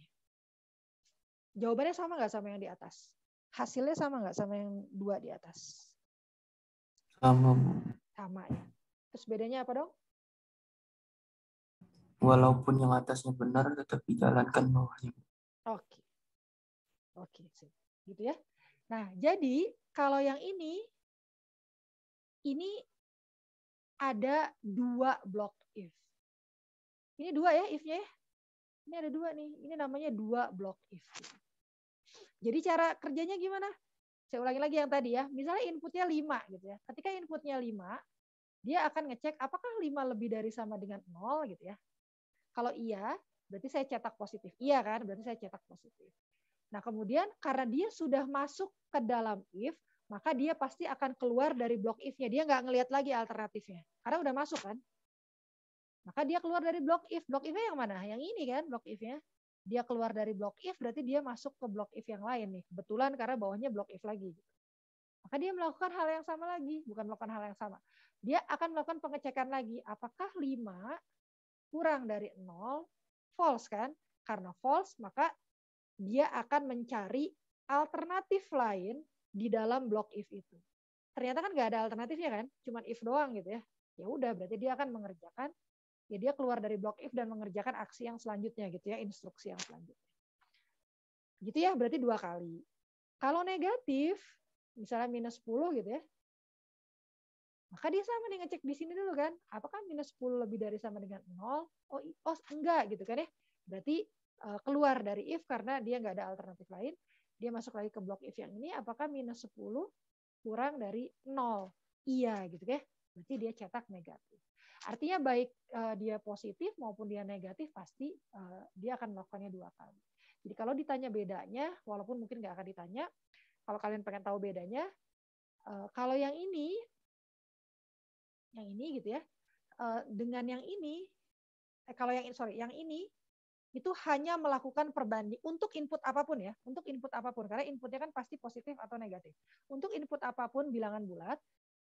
Jawabannya sama nggak sama yang di atas? Hasilnya sama nggak sama yang dua di atas? Sama. Sama ya. Terus bedanya apa dong? Walaupun yang atasnya benar, tetap jalankan bawahnya. Oke. Oke, okay, Gitu ya. Nah, jadi kalau yang ini, ini ada dua block if. Ini dua ya if-nya ya. Ini ada dua nih. Ini namanya dua block if. Jadi cara kerjanya gimana? Saya ulangi lagi yang tadi ya. Misalnya inputnya 5 gitu ya. Ketika inputnya 5, dia akan ngecek apakah 5 lebih dari sama dengan 0 gitu ya. Kalau iya, berarti saya cetak positif. Iya kan? Berarti saya cetak positif. Nah, kemudian karena dia sudah masuk ke dalam if, maka dia pasti akan keluar dari blok if-nya. Dia nggak ngelihat lagi alternatifnya. Karena udah masuk kan. Maka dia keluar dari blok if. Blok if-nya yang mana? Yang ini kan blok if-nya. Dia keluar dari blok if, berarti dia masuk ke blok if yang lain nih. Kebetulan karena bawahnya blok if lagi. Gitu. Maka dia melakukan hal yang sama lagi. Bukan melakukan hal yang sama. Dia akan melakukan pengecekan lagi. Apakah 5 kurang dari 0, false kan? Karena false, maka dia akan mencari alternatif lain di dalam blok if itu. Ternyata kan nggak ada alternatifnya kan, cuman if doang gitu ya. Ya udah berarti dia akan mengerjakan ya dia keluar dari blok if dan mengerjakan aksi yang selanjutnya gitu ya, instruksi yang selanjutnya. Gitu ya, berarti dua kali. Kalau negatif, misalnya minus 10 gitu ya, maka dia sama nih ngecek di sini dulu kan, apakah minus 10 lebih dari sama dengan 0? Oh, oh enggak gitu kan ya. Berarti Eh, keluar dari if karena dia nggak ada alternatif lain. Dia masuk lagi ke blok if yang ini, apakah minus 10 kurang dari 0? Iya, gitu ya. Berarti dia cetak negatif. Artinya baik eh, dia positif maupun dia negatif, pasti eh, dia akan melakukannya dua kali. Jadi kalau ditanya bedanya, walaupun mungkin nggak akan ditanya, kalau kalian pengen tahu bedanya, kalau yang ini, yang ini gitu ya, dengan yang ini, eh, kalau yang sorry, yang ini itu hanya melakukan perbanding untuk input apapun ya, untuk input apapun karena inputnya kan pasti positif atau negatif. Untuk input apapun bilangan bulat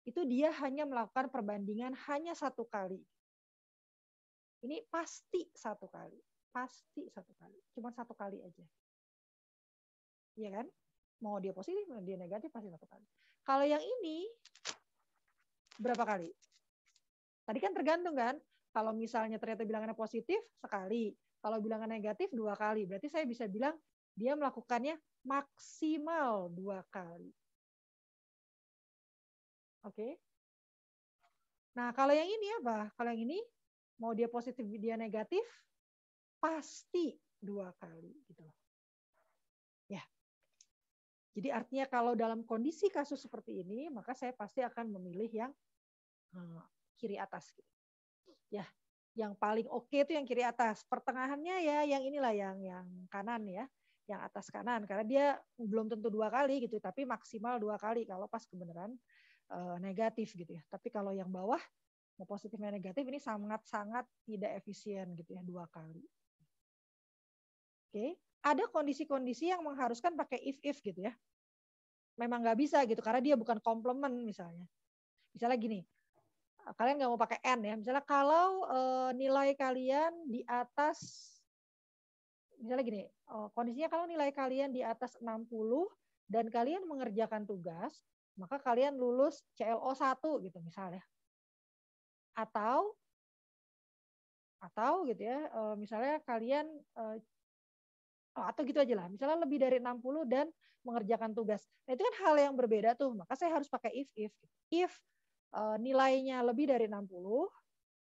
itu dia hanya melakukan perbandingan hanya satu kali. Ini pasti satu kali, pasti satu kali, cuma satu kali aja. Iya kan? Mau dia positif, mau dia negatif pasti satu kali. Kalau yang ini berapa kali? Tadi kan tergantung kan. Kalau misalnya ternyata bilangannya positif sekali, kalau bilangan negatif dua kali, berarti saya bisa bilang dia melakukannya maksimal dua kali. Oke. Okay? Nah, kalau yang ini apa? Kalau yang ini mau dia positif dia negatif pasti dua kali gitu loh. Ya. Jadi artinya kalau dalam kondisi kasus seperti ini, maka saya pasti akan memilih yang eh, kiri atas. Gitu. Ya, yang paling oke okay itu yang kiri atas. Pertengahannya ya yang inilah yang yang kanan ya, yang atas kanan karena dia belum tentu dua kali gitu, tapi maksimal dua kali kalau pas kebenaran e, negatif gitu ya. Tapi kalau yang bawah mau positifnya negatif ini sangat-sangat tidak efisien gitu ya dua kali. Oke, okay. ada kondisi-kondisi yang mengharuskan pakai if-if gitu ya. Memang nggak bisa gitu karena dia bukan komplement misalnya. Misalnya gini, kalian nggak mau pakai n ya misalnya kalau uh, nilai kalian di atas misalnya gini uh, kondisinya kalau nilai kalian di atas 60 dan kalian mengerjakan tugas maka kalian lulus CLO 1 gitu misalnya atau atau gitu ya uh, misalnya kalian uh, atau gitu aja lah. Misalnya lebih dari 60 dan mengerjakan tugas. Nah, itu kan hal yang berbeda tuh. Maka saya harus pakai if if. Gitu. If Eh, nilainya lebih dari 60,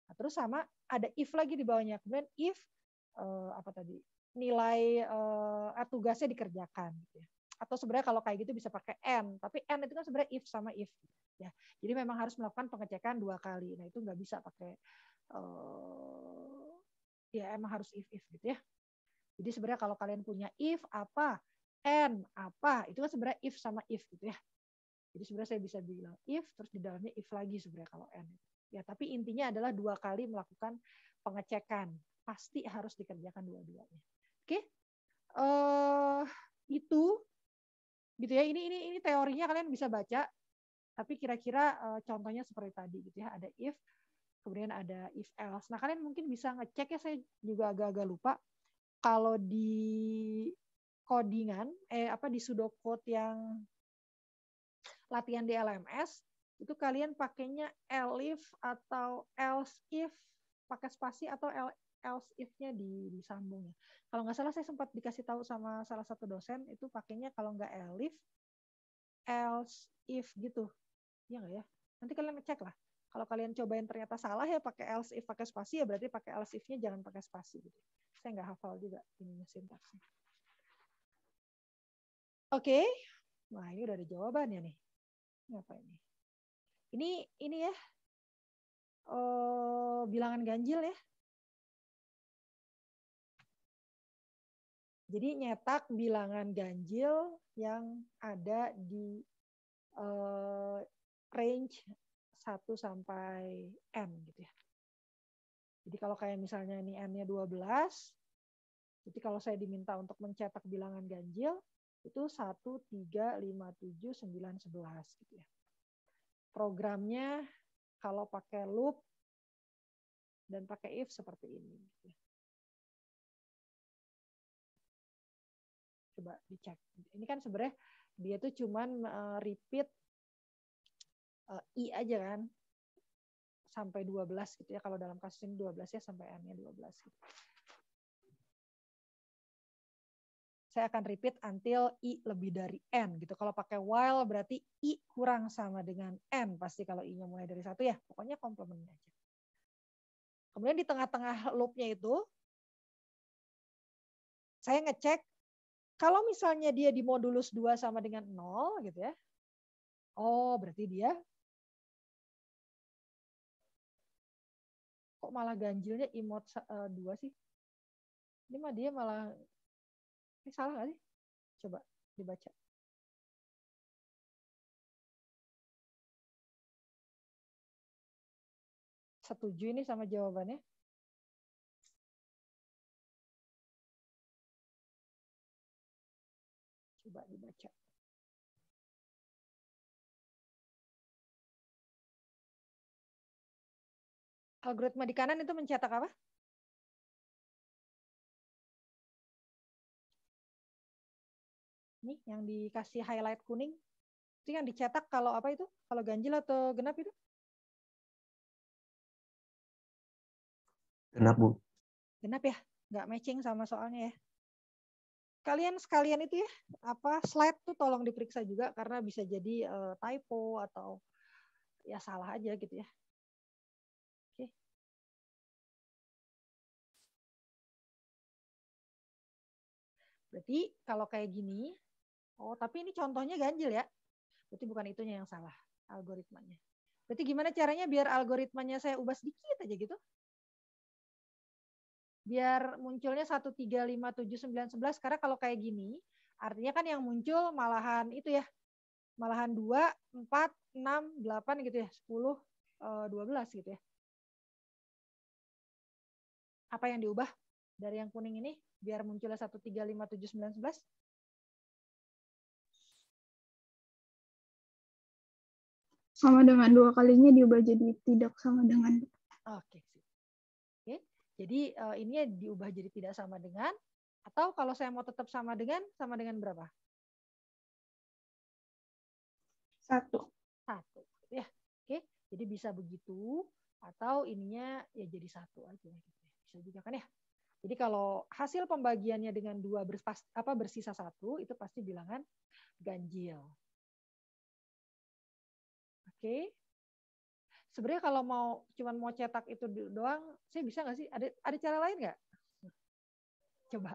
nah, terus sama ada if lagi di bawahnya. Kemudian if uh, apa tadi? nilai uh, tugasnya dikerjakan gitu ya. Atau sebenarnya kalau kayak gitu bisa pakai n, tapi n itu kan sebenarnya if sama if gitu ya. Jadi memang harus melakukan pengecekan dua kali. Nah, itu nggak bisa pakai uh, ya emang harus if if gitu ya. Jadi sebenarnya kalau kalian punya if apa n apa itu kan sebenarnya if sama if gitu ya. Jadi sebenarnya saya bisa bilang if terus di dalamnya if lagi sebenarnya kalau n. Ya, tapi intinya adalah dua kali melakukan pengecekan. Pasti harus dikerjakan dua-duanya. Oke? Eh Uh, itu gitu ya. Ini ini ini teorinya kalian bisa baca tapi kira-kira uh, contohnya seperti tadi gitu ya. Ada if kemudian ada if else. Nah, kalian mungkin bisa ngecek ya saya juga agak-agak lupa kalau di codingan eh apa di code yang latihan di LMS itu kalian pakainya elif atau else if pakai spasi atau else if-nya di disambung ya. Kalau nggak salah saya sempat dikasih tahu sama salah satu dosen itu pakainya kalau nggak elif else if gitu. Iya nggak ya? Nanti kalian ngecek lah. Kalau kalian cobain ternyata salah ya pakai else if pakai spasi ya berarti pakai else if-nya jangan pakai spasi gitu. Saya nggak hafal juga ininya sintaksnya. Oke. Okay. Nah, ini udah ada jawabannya nih apa ini? Ini ini ya. Oh, bilangan ganjil ya. Jadi nyetak bilangan ganjil yang ada di uh, range 1 sampai n gitu ya. Jadi kalau kayak misalnya ini n-nya 12, jadi kalau saya diminta untuk mencetak bilangan ganjil, itu satu tiga lima tujuh sembilan sebelas gitu ya. Programnya kalau pakai loop dan pakai if seperti ini. Gitu ya. Coba dicek. Ini kan sebenarnya dia tuh cuman eh, repeat eh, i aja kan sampai 12 gitu ya kalau dalam kasus ini 12 ya sampai n-nya 12 gitu. saya akan repeat until I lebih dari N gitu. Kalau pakai while berarti I kurang sama dengan N. Pasti kalau I-nya mulai dari satu ya, pokoknya komplementnya aja. Kemudian di tengah-tengah loop-nya itu, saya ngecek kalau misalnya dia di modulus 2 sama dengan 0 gitu ya. Oh, berarti dia kok malah ganjilnya imod 2 eh, sih? Ini mah dia malah eh, salah nggak sih coba dibaca setuju ini sama jawabannya coba dibaca algoritma di kanan itu mencetak apa? nih yang dikasih highlight kuning itu yang dicetak kalau apa itu kalau ganjil atau genap itu genap bu genap ya nggak matching sama soalnya ya kalian sekalian itu ya apa slide tuh tolong diperiksa juga karena bisa jadi uh, typo atau ya salah aja gitu ya Berarti kalau kayak gini, Oh, tapi ini contohnya ganjil ya. Berarti bukan itunya yang salah, algoritmanya. Berarti gimana caranya biar algoritmanya saya ubah sedikit aja gitu? Biar munculnya 1, 3, 5, 7, 9, 11. Karena kalau kayak gini, artinya kan yang muncul malahan itu ya. Malahan 2, 4, 6, 8 gitu ya. 10, 12 eh, gitu ya. Apa yang diubah dari yang kuning ini? Biar munculnya 1, 3, 5, 7, 9, 11. sama dengan dua kalinya diubah jadi tidak sama dengan. Oke. Okay. Oke. Okay. Jadi uh, ini ya diubah jadi tidak sama dengan atau kalau saya mau tetap sama dengan sama dengan berapa? Satu. Satu. Ya. Oke. Okay. Jadi bisa begitu atau ininya ya jadi satu aja gitu. Bisa juga kan ya. Jadi kalau hasil pembagiannya dengan dua berpas, apa bersisa satu itu pasti bilangan ganjil. Oke, Sebenarnya kalau mau cuman mau cetak itu doang, saya bisa nggak sih? Ada ada cara lain nggak? Coba.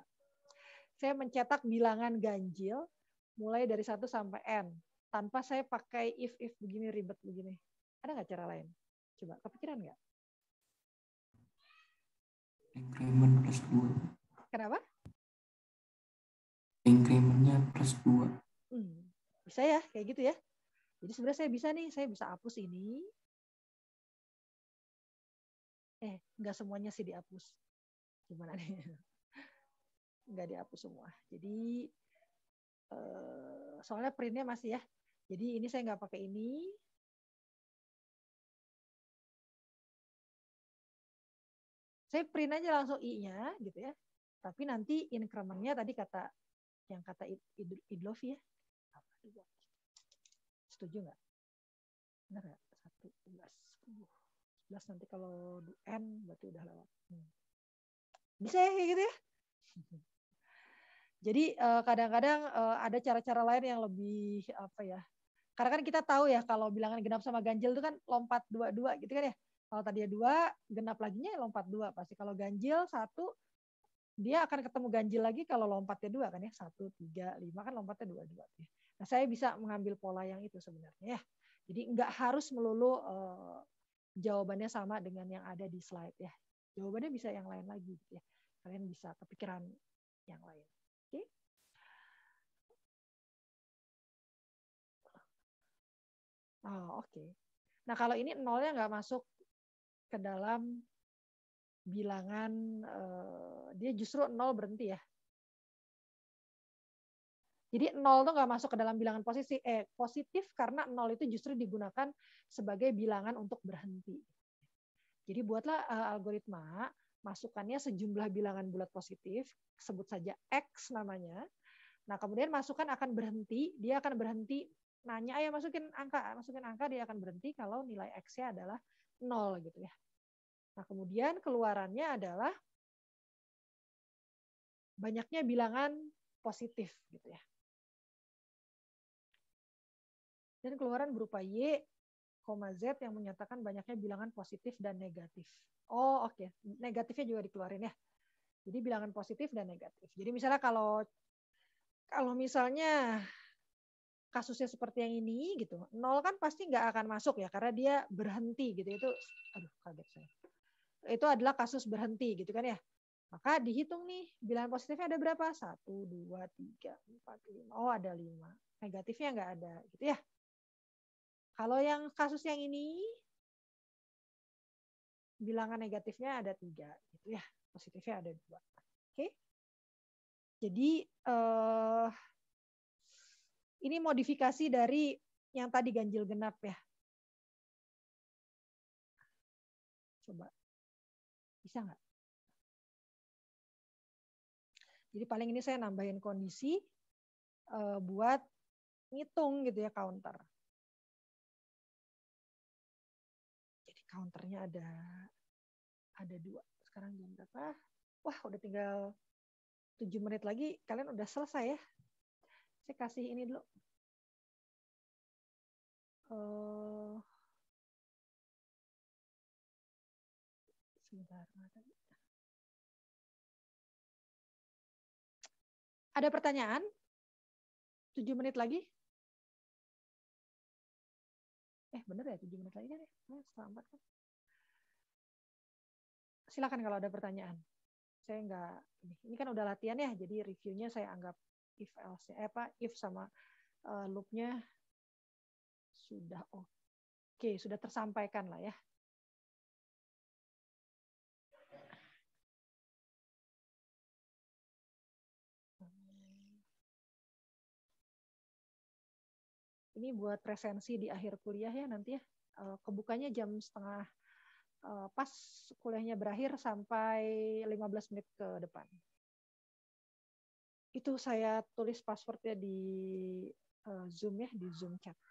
Saya mencetak bilangan ganjil mulai dari 1 sampai n tanpa saya pakai if if begini ribet begini. Ada nggak cara lain? Coba kepikiran nggak? Increment plus 2. Kenapa? Incrementnya plus 2. Hmm, bisa ya, kayak gitu ya. Jadi sebenarnya saya bisa nih, saya bisa hapus ini. Eh, nggak semuanya sih dihapus. Gimana nih? Nggak dihapus semua. Jadi eh, soalnya printnya masih ya. Jadi ini saya nggak pakai ini, saya print aja langsung i-nya gitu ya. Tapi nanti increment-nya tadi kata yang kata Idlov ya setuju nggak benar nggak satu sebelas sepuluh sebelas nanti kalau n berarti udah lewat hmm. bisa ya kayak gitu ya jadi eh, kadang-kadang eh, ada cara-cara lain yang lebih apa ya karena kan kita tahu ya kalau bilangan genap sama ganjil itu kan lompat dua-dua gitu kan ya kalau tadi ya dua genap lagi nya ya lompat dua pasti kalau ganjil satu dia akan ketemu ganjil lagi kalau lompatnya dua kan ya satu tiga lima kan lompatnya dua dua Nah, saya bisa mengambil pola yang itu sebenarnya ya. Jadi nggak harus melulu uh, jawabannya sama dengan yang ada di slide ya. Jawabannya bisa yang lain lagi gitu ya. Kalian bisa kepikiran yang lain. Oke. Okay? Oh, oke. Okay. Nah, kalau ini nolnya nggak masuk ke dalam bilangan, uh, dia justru nol berhenti ya. Jadi nol itu nggak masuk ke dalam bilangan posisi eh positif karena nol itu justru digunakan sebagai bilangan untuk berhenti. Jadi buatlah eh, algoritma masukannya sejumlah bilangan bulat positif, sebut saja x namanya. Nah kemudian masukan akan berhenti, dia akan berhenti nanya ayo masukin angka, masukin angka dia akan berhenti kalau nilai x-nya adalah nol gitu ya. Nah kemudian keluarannya adalah banyaknya bilangan positif gitu ya. dan keluaran berupa Y, Z yang menyatakan banyaknya bilangan positif dan negatif. Oh, oke. Okay. Negatifnya juga dikeluarin ya. Jadi bilangan positif dan negatif. Jadi misalnya kalau kalau misalnya kasusnya seperti yang ini gitu, nol kan pasti nggak akan masuk ya karena dia berhenti gitu. Itu aduh kaget saya. Itu adalah kasus berhenti gitu kan ya. Maka dihitung nih, bilangan positifnya ada berapa? Satu, dua, tiga, empat, lima. Oh, ada lima. Negatifnya nggak ada, gitu ya. Kalau yang kasus yang ini, bilangan negatifnya ada tiga, gitu ya. Positifnya ada dua. Oke. Jadi eh, ini modifikasi dari yang tadi ganjil genap ya. Coba bisa nggak? Jadi paling ini saya nambahin kondisi eh, buat ngitung gitu ya counter. counternya ada ada dua. Sekarang jam berapa? Wah, udah tinggal tujuh menit lagi. Kalian udah selesai ya. Saya kasih ini dulu. Uh, sebentar. Ada pertanyaan? Tujuh menit lagi? eh bener ya tujuh menit lagi kan ya eh, setelah empat kan silakan kalau ada pertanyaan saya nggak ini ini kan udah latihan ya jadi reviewnya saya anggap if else ya. eh apa if sama uh, loopnya sudah oke okay, sudah tersampaikan lah ya Ini buat presensi di akhir kuliah ya nanti ya. Kebukanya jam setengah eh, pas kuliahnya berakhir sampai 15 menit ke depan. Itu saya tulis passwordnya di eh, Zoom ya, di Zoom chat.